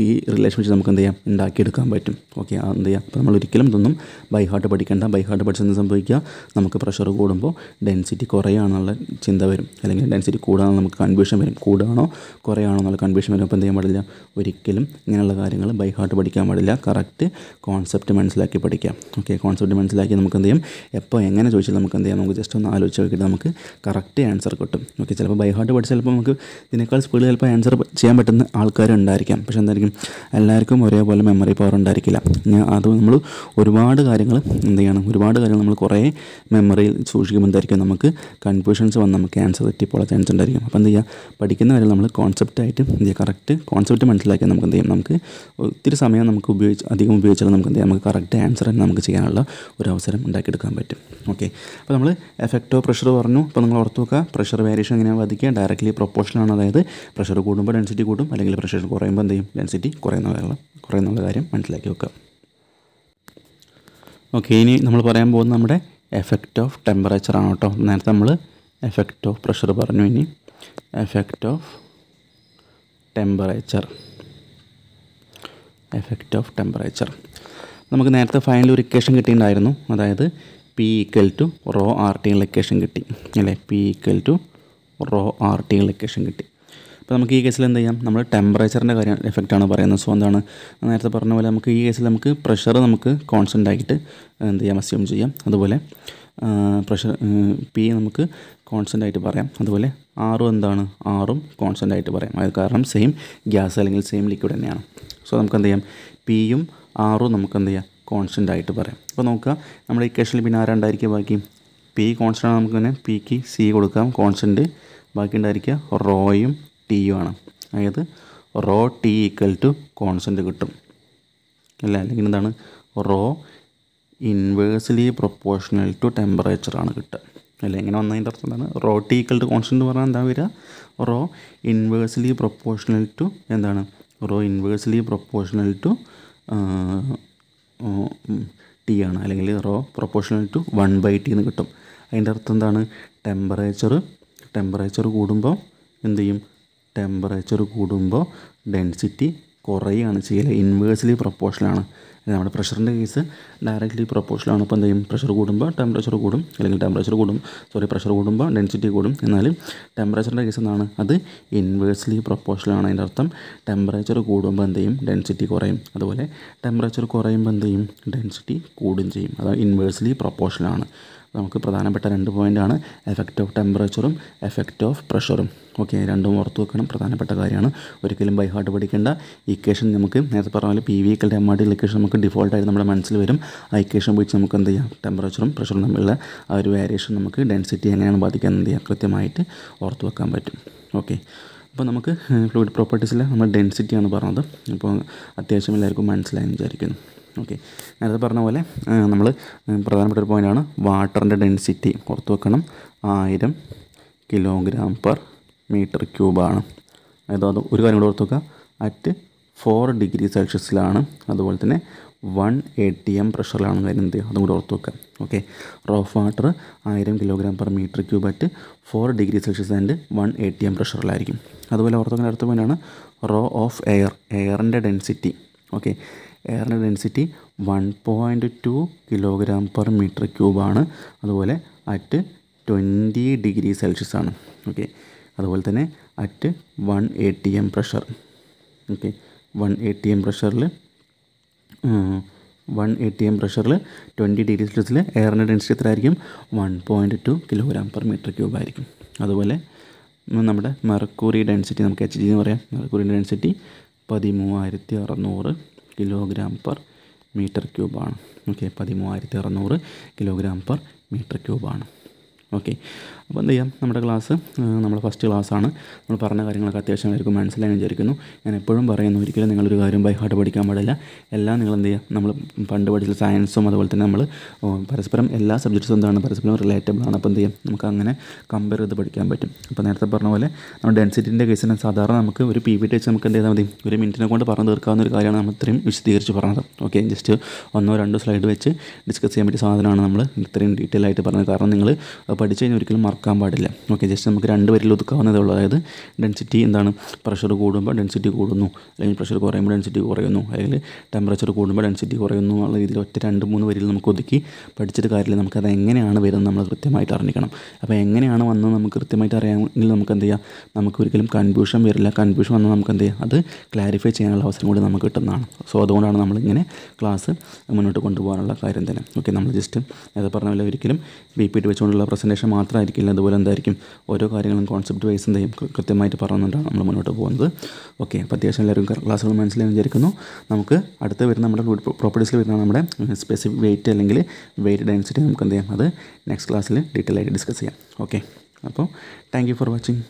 ഈ റിലേഷൻ വെച്ച് നമുക്ക് എന്ത് ചെയ്യാം ഉണ്ടാക്കിയെടുക്കാൻ പറ്റും ഓക്കെ എന്ത് ചെയ്യാം അപ്പോൾ നമ്മൾ ഒരിക്കലും ഇതൊന്നും ബൈ ഹാർട്ട് പഠിക്കേണ്ട ബൈ ഹാർട്ട് പഠിച്ചെന്ന് സംഭവിക്കുക നമുക്ക് പ്രഷർ കൂടുമ്പോൾ ഡെൻസിറ്റി കുറയാണെന്നുള്ള ചിന്ത വരും അല്ലെങ്കിൽ ഡെൻസിറ്റി കൂടാണെന്ന് നമുക്ക് കൺഫ്യൂഷൻ വരും കൂടാണോ കുറയാണോ എന്നുള്ള കൺഫ്യൂഷൻ വരും അപ്പോൾ എന്ത് ചെയ്യാൻ പാടില്ല പഠിക്കാം ഒരിക്കലും ഇങ്ങനെയുള്ള കാര്യങ്ങൾ ബൈ ഹാർട്ട് പഠിക്കാൻ പാടില്ല കറക്റ്റ് കോൺസെപ്റ്റ് മനസ്സിലാക്കി പഠിക്കാം ഓക്കെ കോൺസെപ്റ്റ് മനസ്സിലാക്കി നമുക്ക് എന്ത് ചെയ്യും എപ്പോൾ എങ്ങനെ ചോദിച്ചാൽ നമുക്ക് എന്ത് ചെയ്യാം നമുക്ക് ജസ്റ്റ് ഒന്ന് ആലോചിച്ച് നോക്കിയിട്ട് നമുക്ക് കറക്റ്റ് ആൻസർ കിട്ടും ഓക്കെ ചിലപ്പോൾ ബൈ ഹാർട്ട് പഠിച്ച് ചിലപ്പോൾ നമുക്ക് ഇതിനേക്കാൾ സ്പീഡിൽ ചിലപ്പോൾ ആൻസർ ചെയ്യാൻ പറ്റുന്ന ആൾക്കാരും ഉണ്ടായിരിക്കാം പക്ഷെ എന്തായിരിക്കും എല്ലാവർക്കും ഒരേപോലെ മെമ്മറി പവർ ഉണ്ടായിരിക്കില്ല ഞാൻ അത് നമ്മൾ ഒരുപാട് കാര്യങ്ങൾ എന്ത് ചെയ്യണം ഒരുപാട് കാര്യങ്ങൾ നമ്മൾ കുറേ മെമ്മറിയിൽ സൂക്ഷിക്കുമ്പോഴായിരിക്കും നമുക്ക് കൺഫ്യൂഷൻസ് വന്ന് നമുക്ക് ആൻസർ തെറ്റിപ്പോൾ ചാൻസ് ഉണ്ടായിരിക്കും അപ്പോൾ എന്ത് ചെയ്യുക പഠിക്കുന്ന കാര്യം നമ്മൾ കോൺസെപ്റ്റായിട്ട് എന്ത് ചെയ്യുക കറക്റ്റ് കോൺസെപ്റ്റ് കൺസെപ്റ്റ് മനസ്സിലാക്കിയാൽ നമുക്ക് എന്ത് ചെയ്യാം നമുക്ക് ഒത്തിരി സമയം നമുക്ക് ഉപയോഗിച്ച് അധികം ഉപയോഗിച്ചാൽ നമുക്ക് എന്ത് ചെയ്യാം നമുക്ക് കറക്റ്റ് ആൻസർ തന്നെ നമുക്ക് ചെയ്യാനുള്ള ഒരു അവസരം ഉണ്ടാക്കിയെടുക്കാൻ പറ്റും ഓക്കെ അപ്പോൾ നമ്മൾ എഫക്റ്റോ പ്രഷർ പറഞ്ഞു അപ്പോൾ നിങ്ങൾ ഓർത്ത് വെക്കുക പ്രഷർ വേരിയേഷൻ എങ്ങനെയാണ് ബാധിക്കുക ഡയറക്റ്റ്ലി പ്രൊപ്പോഷനാണ് അതായത് പ്രഷർ കൂടുമ്പോൾ ഡെൻസിറ്റി കൂടും അല്ലെങ്കിൽ പ്രഷർ കുറയുമ്പോൾ എന്ത് ചെയ്യും ഡെൻസിറ്റി കുറയുന്ന കുറയുന്നുള്ള കാര്യം മനസ്സിലാക്കി വെക്കുക ഓക്കെ ഇനി നമ്മൾ പറയാൻ പോകുന്നത് നമ്മുടെ എഫക്റ്റ് ഓഫ് ടെമ്പറേച്ചർ ആണ് കേട്ടോ നേരത്തെ നമ്മൾ എഫക്റ്റ് ഓഫ് പ്രഷർ പറഞ്ഞു ഇനി effect of temperature effect of temperature നമുക്ക് നേരത്തെ ഫൈനൽ ഒരു ഇക്വേഷൻ കിട്ടിയിട്ടുണ്ടായിരുന്നു അതായത് P equal to rho R T equation കിട്ടി അല്ലേ P equal to rho R T equation കിട്ടി അപ്പോൾ നമുക്ക് ഈ കേസിൽ എന്ത് ചെയ്യാം നമ്മൾ ടെമ്പറേച്ചറിൻ്റെ കാര്യം എഫക്റ്റാണ് പറയുന്നത് സോ എന്താണ് നേരത്തെ പറഞ്ഞ പോലെ നമുക്ക് ഈ കേസിൽ നമുക്ക് പ്രഷർ നമുക്ക് കോൺസ്റ്റൻ്റ് ആക്കിയിട്ട് എന്ത് ചെയ്യാം അസ്യൂം ചെയ്യാം അതുപോലെ പ്രഷർ പി നമുക്ക് കോൺസ്റ്റൻ്റ് ആയിട്ട് പറയാം അതുപോലെ ആറും എന്താണ് ആറും കോൺസ്റ്റൻ്റ് ആയിട്ട് പറയാം അത് കാരണം സെയിം ഗ്യാസ് അല്ലെങ്കിൽ സെയിം ലിക്വിഡ് തന്നെയാണ് സോ നമുക്ക് എന്ത് ചെയ്യാം പിയും ആറും നമുക്ക് എന്ത് ചെയ്യാം കോൺസ്റ്റൻ്റ് ആയിട്ട് പറയാം അപ്പോൾ നോക്കുക നമ്മുടെ ഇക്വേഷനിൽ പിന്നെ ആരാണ്ടായിരിക്കുക ബാക്കി പി കോൺസ്റ്റൻ്റ് നമുക്ക് തന്നെ പിക്ക് സി കൊടുക്കാം കോൺസ്റ്റൻറ്റ് ബാക്കി ഉണ്ടായിരിക്കുക റോയും ടിയും ആണ് അതായത് rho T equal to constant കിട്ടും അല്ല അല്ലെങ്കിൽ എന്താണ് rho inversely proportional to temperature ആണ് കിട്ടുക അല്ലേ ഇങ്ങനെ വന്നതിൻ്റെ അർത്ഥം എന്താണ് rho T equal to constant പറഞ്ഞാൽ എന്താ വരിക റോ ഇൻവേഴ്സ്ലി പ്രൊപ്പോർഷണൽ ടു എന്താണ് rho inversely proportional to T ആണ് അല്ലെങ്കിൽ rho proportional to one by T എന്ന് കിട്ടും അതിൻ്റെ അർത്ഥം എന്താണ് ടെമ്പറേച്ചർ ടെമ്പറേച്ചർ കൂടുമ്പോൾ എന്ത് ചെയ്യും ടെമ്പറേച്ചർ കൂടുമ്പോൾ ഡെൻസിറ്റി കുറയുകയാണ് ചെയ്യുക ഇൻവേഴ്സ്ലി പ്രൊപ്പോർഷനാണ് നമ്മുടെ പ്രഷറിൻ്റെ കേസ് ഡയറക്റ്റ്ലി പ്രൊപ്പോഷനാണ് അപ്പോൾ എന്തെങ്കിലും പ്രഷർ കൂടുമ്പോൾ ടെമ്പറേച്ചർ കൂടും അല്ലെങ്കിൽ ടെമ്പറേച്ചർ കൂടും സോറി പ്രഷർ കൂടുമ്പോൾ ഡെൻസിറ്റി കൂടും എന്നാൽ ടെമ്പറേച്ചറിൻ്റെ കേസ് എന്താണ് അത് ഇൻവേഴ്സ്ലി പ്രൊപ്പോഷനാണ് അതിൻ്റെ അർത്ഥം ടെമ്പറേച്ചർ കൂടുമ്പോൾ എന്തെയും ഡെൻസിറ്റി കുറയും അതുപോലെ ടെമ്പറേച്ചർ കുറയുമ്പോൾ എന്തെയും ഡെൻസിറ്റി കൂടും ചെയ്യും അത് ഇൻവേഴ്സ്ലി പ്രൊപ്പോഷനാണ് നമുക്ക് പ്രധാനപ്പെട്ട രണ്ട് പോയിൻ്റാണ് എഫക്റ്റ് ഓഫ് ടെമ്പറേച്ചറും എഫക്റ്റ് ഓഫ് പ്രഷറും ഓക്കെ രണ്ടും ഓർത്ത് വെക്കണം പ്രധാനപ്പെട്ട കാര്യമാണ് ഒരിക്കലും ബൈ ഹാർട്ട് പഠിക്കേണ്ട ഇക്വേഷൻ നമുക്ക് നേരത്തെ പറഞ്ഞ പോലെ P V equal M R D equation നമുക്ക് ഡിഫോൾട്ടായിട്ട് നമ്മുടെ മനസ്സിൽ വരും ആ ഇക്വേഷൻ ഉപയോഗിച്ച് നമുക്ക് എന്ത് ചെയ്യാം ടെമ്പറേച്ചറും പ്രഷറും തമ്മിലുള്ള ആ ഒരു വേരിയേഷൻ നമുക്ക് ഡെൻസിറ്റി എങ്ങനെയാണ് ബാധിക്കുന്നത് എന്ത് ചെയ്യാം കൃത്യമായിട്ട് ഓർത്ത് വെക്കാൻ പറ്റും ഓക്കെ അപ്പോൾ നമുക്ക് ഫ്ലൂയിഡ് പ്രോപ്പർട്ടീസിൽ നമ്മൾ ഡെൻസിറ്റിയാണ് പറഞ്ഞത് അപ്പോൾ അത്യാവശ്യം എല്ലാവർക്കും മനസ്സിലായെന്ന് വിചാരിക്കുന്നു ഓക്കെ നേരത്തെ പറഞ്ഞ പോലെ നമ്മൾ പ്രധാനപ്പെട്ട ഒരു പോയിൻ്റാണ് വാട്ടറിൻ്റെ ഡെൻസിറ്റി പുറത്ത് വെക്കണം ആയിരം കിലോഗ്രാം പെർ മീറ്റർ ക്യൂബാണ് അതായത് അത് ഒരു കാര്യം കൂടെ ഓർത്തു വെക്കുക അറ്റ് ഫോർ ഡിഗ്രി സെൽഷ്യസിലാണ് അതുപോലെ തന്നെ വൺ എ ടി എം പ്രഷറിലാണ് വരുന്നത് അതും കൂടെ ഓർത്ത് വെക്കാം ഓക്കെ റോഫ് വാട്ടർ ആയിരം kilogram per metre cube at four degree Celsius and one A T M പ്രഷറിലായിരിക്കും അതുപോലെ ഓർത്ത് വെക്കുന്ന അടുത്ത പോയിൻ്റാണ് റോ ഓഫ് എയർ എയറിൻ്റെ ഡെൻസിറ്റി ഓക്കെ എയറിൻ്റെ density one point two kilogram per metre ക്യൂബാണ് അതുപോലെ അറ്റ് ട്വൻറ്റി ഡിഗ്രി സെൽഷ്യസ് ആണ് ഓക്കെ അതുപോലെ തന്നെ at one A T M pressure okay one A T M പ്രഷറിൽ വൺ എ ടി എം പ്രഷറിൽ twenty degree സെൽഷ്യസിൽ എയറിൻ്റെ ഡെൻസിറ്റി എത്ര ആയിരിക്കും one point two kilogram per metre cube ആയിരിക്കും അതുപോലെ നമ്മുടെ മെർക്കൂറി ഡെൻസിറ്റി നമുക്ക് എച്ച് ജി എന്ന് പറയാം മെർക്കൂറിൻ്റെ ഡെൻസിറ്റി പതിമൂവായിരത്തി അറുന്നൂറ് കിലോഗ്രാം പെർ മീറ്റർ ക്യൂബാണ് ഓക്കെ പതിമൂവായിരത്തി അറുന്നൂറ് കിലോഗ്രാം പെർ മീറ്റർ ക്യൂബാണ് ഓക്കെ അപ്പോൾ എന്ത് ചെയ്യാം നമ്മുടെ ക്ലാസ് നമ്മുടെ ഫസ്റ്റ് ക്ലാസ്സാണ് നമ്മൾ പറഞ്ഞ കാര്യങ്ങളൊക്കെ അത്യാവശ്യം എല്ലാവർക്കും മനസ്സിലായി വിചാരിക്കുന്നു ഞാൻ എപ്പോഴും പറയുന്നു ഒരിക്കലും നിങ്ങളൊരു കാര്യം ബൈ ഹാർട്ട് പഠിക്കാൻ പാടില്ല എല്ലാം നിങ്ങൾ എന്ത് ചെയ്യുക നമ്മൾ പണ്ട് പഠിച്ച സയൻസും അതുപോലെ തന്നെ നമ്മൾ പരസ്പരം എല്ലാ സബ്ജക്ട്സും എന്താണ് പരസ്പരം റിലേറ്റബിൾ ആണ് അപ്പോൾ എന്ത് ചെയ്യാം നമുക്ക് അങ്ങനെ കമ്പയർ ചെയ്ത് പഠിക്കാൻ പറ്റും അപ്പോൾ നേരത്തെ പറഞ്ഞ പോലെ നമ്മൾ ഡെൻസിറ്റിൻ്റെ കേസിന് സാധാരണ നമുക്ക് ഒരു പി വി ടെച്ച് നമുക്ക് എന്ത് ചെയ്താൽ മതി ഒരു മിനിറ്റിനെ കൊണ്ട് പറഞ്ഞു തീർക്കാവുന്ന ഒരു കാര്യമാണ് നമ്മൾ ഇത്രയും വിശദീകരിച്ച് പറഞ്ഞത് ഓക്കെ ജസ്റ്റ് ഒന്നോ രണ്ടോ സ്ലൈഡ് വെച്ച് ഡിസ്കസ് ചെയ്യാൻ പറ്റിയ സാധനമാണ് നമ്മൾ ഇത്രയും ഡീറ്റെയിൽ ആയിട്ട് പറഞ്ഞത് കാരണം നിങ്ങൾ പഠിച്ചു കഴിഞ്ഞാൽ ഒരിക്കലും മറക്കും ഒതുക്കാൻ പാടില്ല ഓക്കെ ജസ്റ്റ് നമുക്ക് രണ്ട് വരിയിൽ ഒതുക്കാവുന്നതേ ഉള്ളൂ അതായത് ഡെൻസിറ്റി എന്താണ് പ്രഷർ കൂടുമ്പോൾ ഡെൻസിറ്റി കൂടുന്നു അല്ലെങ്കിൽ പ്രഷർ കുറയുമ്പോൾ ഡെൻസിറ്റി കുറയുന്നു അല്ലെങ്കിൽ ടെമ്പറേച്ചർ കൂടുമ്പോൾ ഡെൻസിറ്റി കുറയുന്നു എന്നുള്ള രീതിയിൽ ഒറ്റ രണ്ട് മൂന്ന് വരിയിൽ നമുക്ക് ഒതുക്കി പഠിച്ചിട്ട് കാര്യമില്ല നമുക്കത് എങ്ങനെയാണ് വരുന്നത് നമ്മൾ കൃത്യമായിട്ട് അറിഞ്ഞിക്കണം അപ്പോൾ എങ്ങനെയാണ് വന്നത് നമുക്ക് കൃത്യമായിട്ട് അറിയാമെങ്കിൽ നമുക്ക് എന്ത് ചെയ്യാം നമുക്ക് ഒരിക്കലും കൺഫ്യൂഷൻ വരില്ല കൺഫ്യൂഷൻ വന്നാൽ നമുക്ക് എന്ത് ചെയ്യാം അത് ക്ലാരിഫൈ ചെയ്യാനുള്ള അവസരം കൂടി നമുക്ക് കിട്ടുന്നതാണ് സോ അതുകൊണ്ടാണ് നമ്മളിങ്ങനെ ക്ലാസ് മുന്നോട്ട് കൊണ്ടുപോകാനുള്ള കാര്യം തന്നെ ഓക്കെ നമ്മൾ ജസ്റ്റ് നേരത്തെ പറഞ്ഞ പോലെ ഒരിക്കലും ബി പി ടി വെച്ചുകൊണ്ടുള്ള പ്രസൻറ്റേഷൻ മാത്രമായിരിക്കില്ല പിന്നെ അതുപോലെ എന്തായിരിക്കും ഓരോ കാര്യങ്ങളും കോൺസെപ്റ്റ് വൈസ് എന്ത് കൃത്യമായിട്ട് പറഞ്ഞുകൊണ്ടാണ് നമ്മൾ മുന്നോട്ട് പോകുന്നത് ഓക്കെ അപ്പോൾ അത്യാവശ്യം എല്ലാവരും ക്ലാസ്സുകൾ മനസ്സിലായി വിചാരിക്കുന്നു നമുക്ക് അടുത്ത് വരുന്ന നമ്മുടെ പ്രോപ്പർട്ടീസിൽ വരുന്ന നമ്മുടെ സ്പെസിഫിക് വെയിറ്റ് അല്ലെങ്കിൽ വെയിറ്റ് ഡെൻസിറ്റി നമുക്ക് എന്ത് ചെയ്യാം അത് നെക്സ്റ്റ് ക്ലാസ്സിൽ ഡീറ്റെയിൽ ആയിട്ട് ഡിസ്കസ് ചെയ്യാം ഓക്കെ അപ്പോൾ താങ്ക് ഫോർ വാച്ചിങ്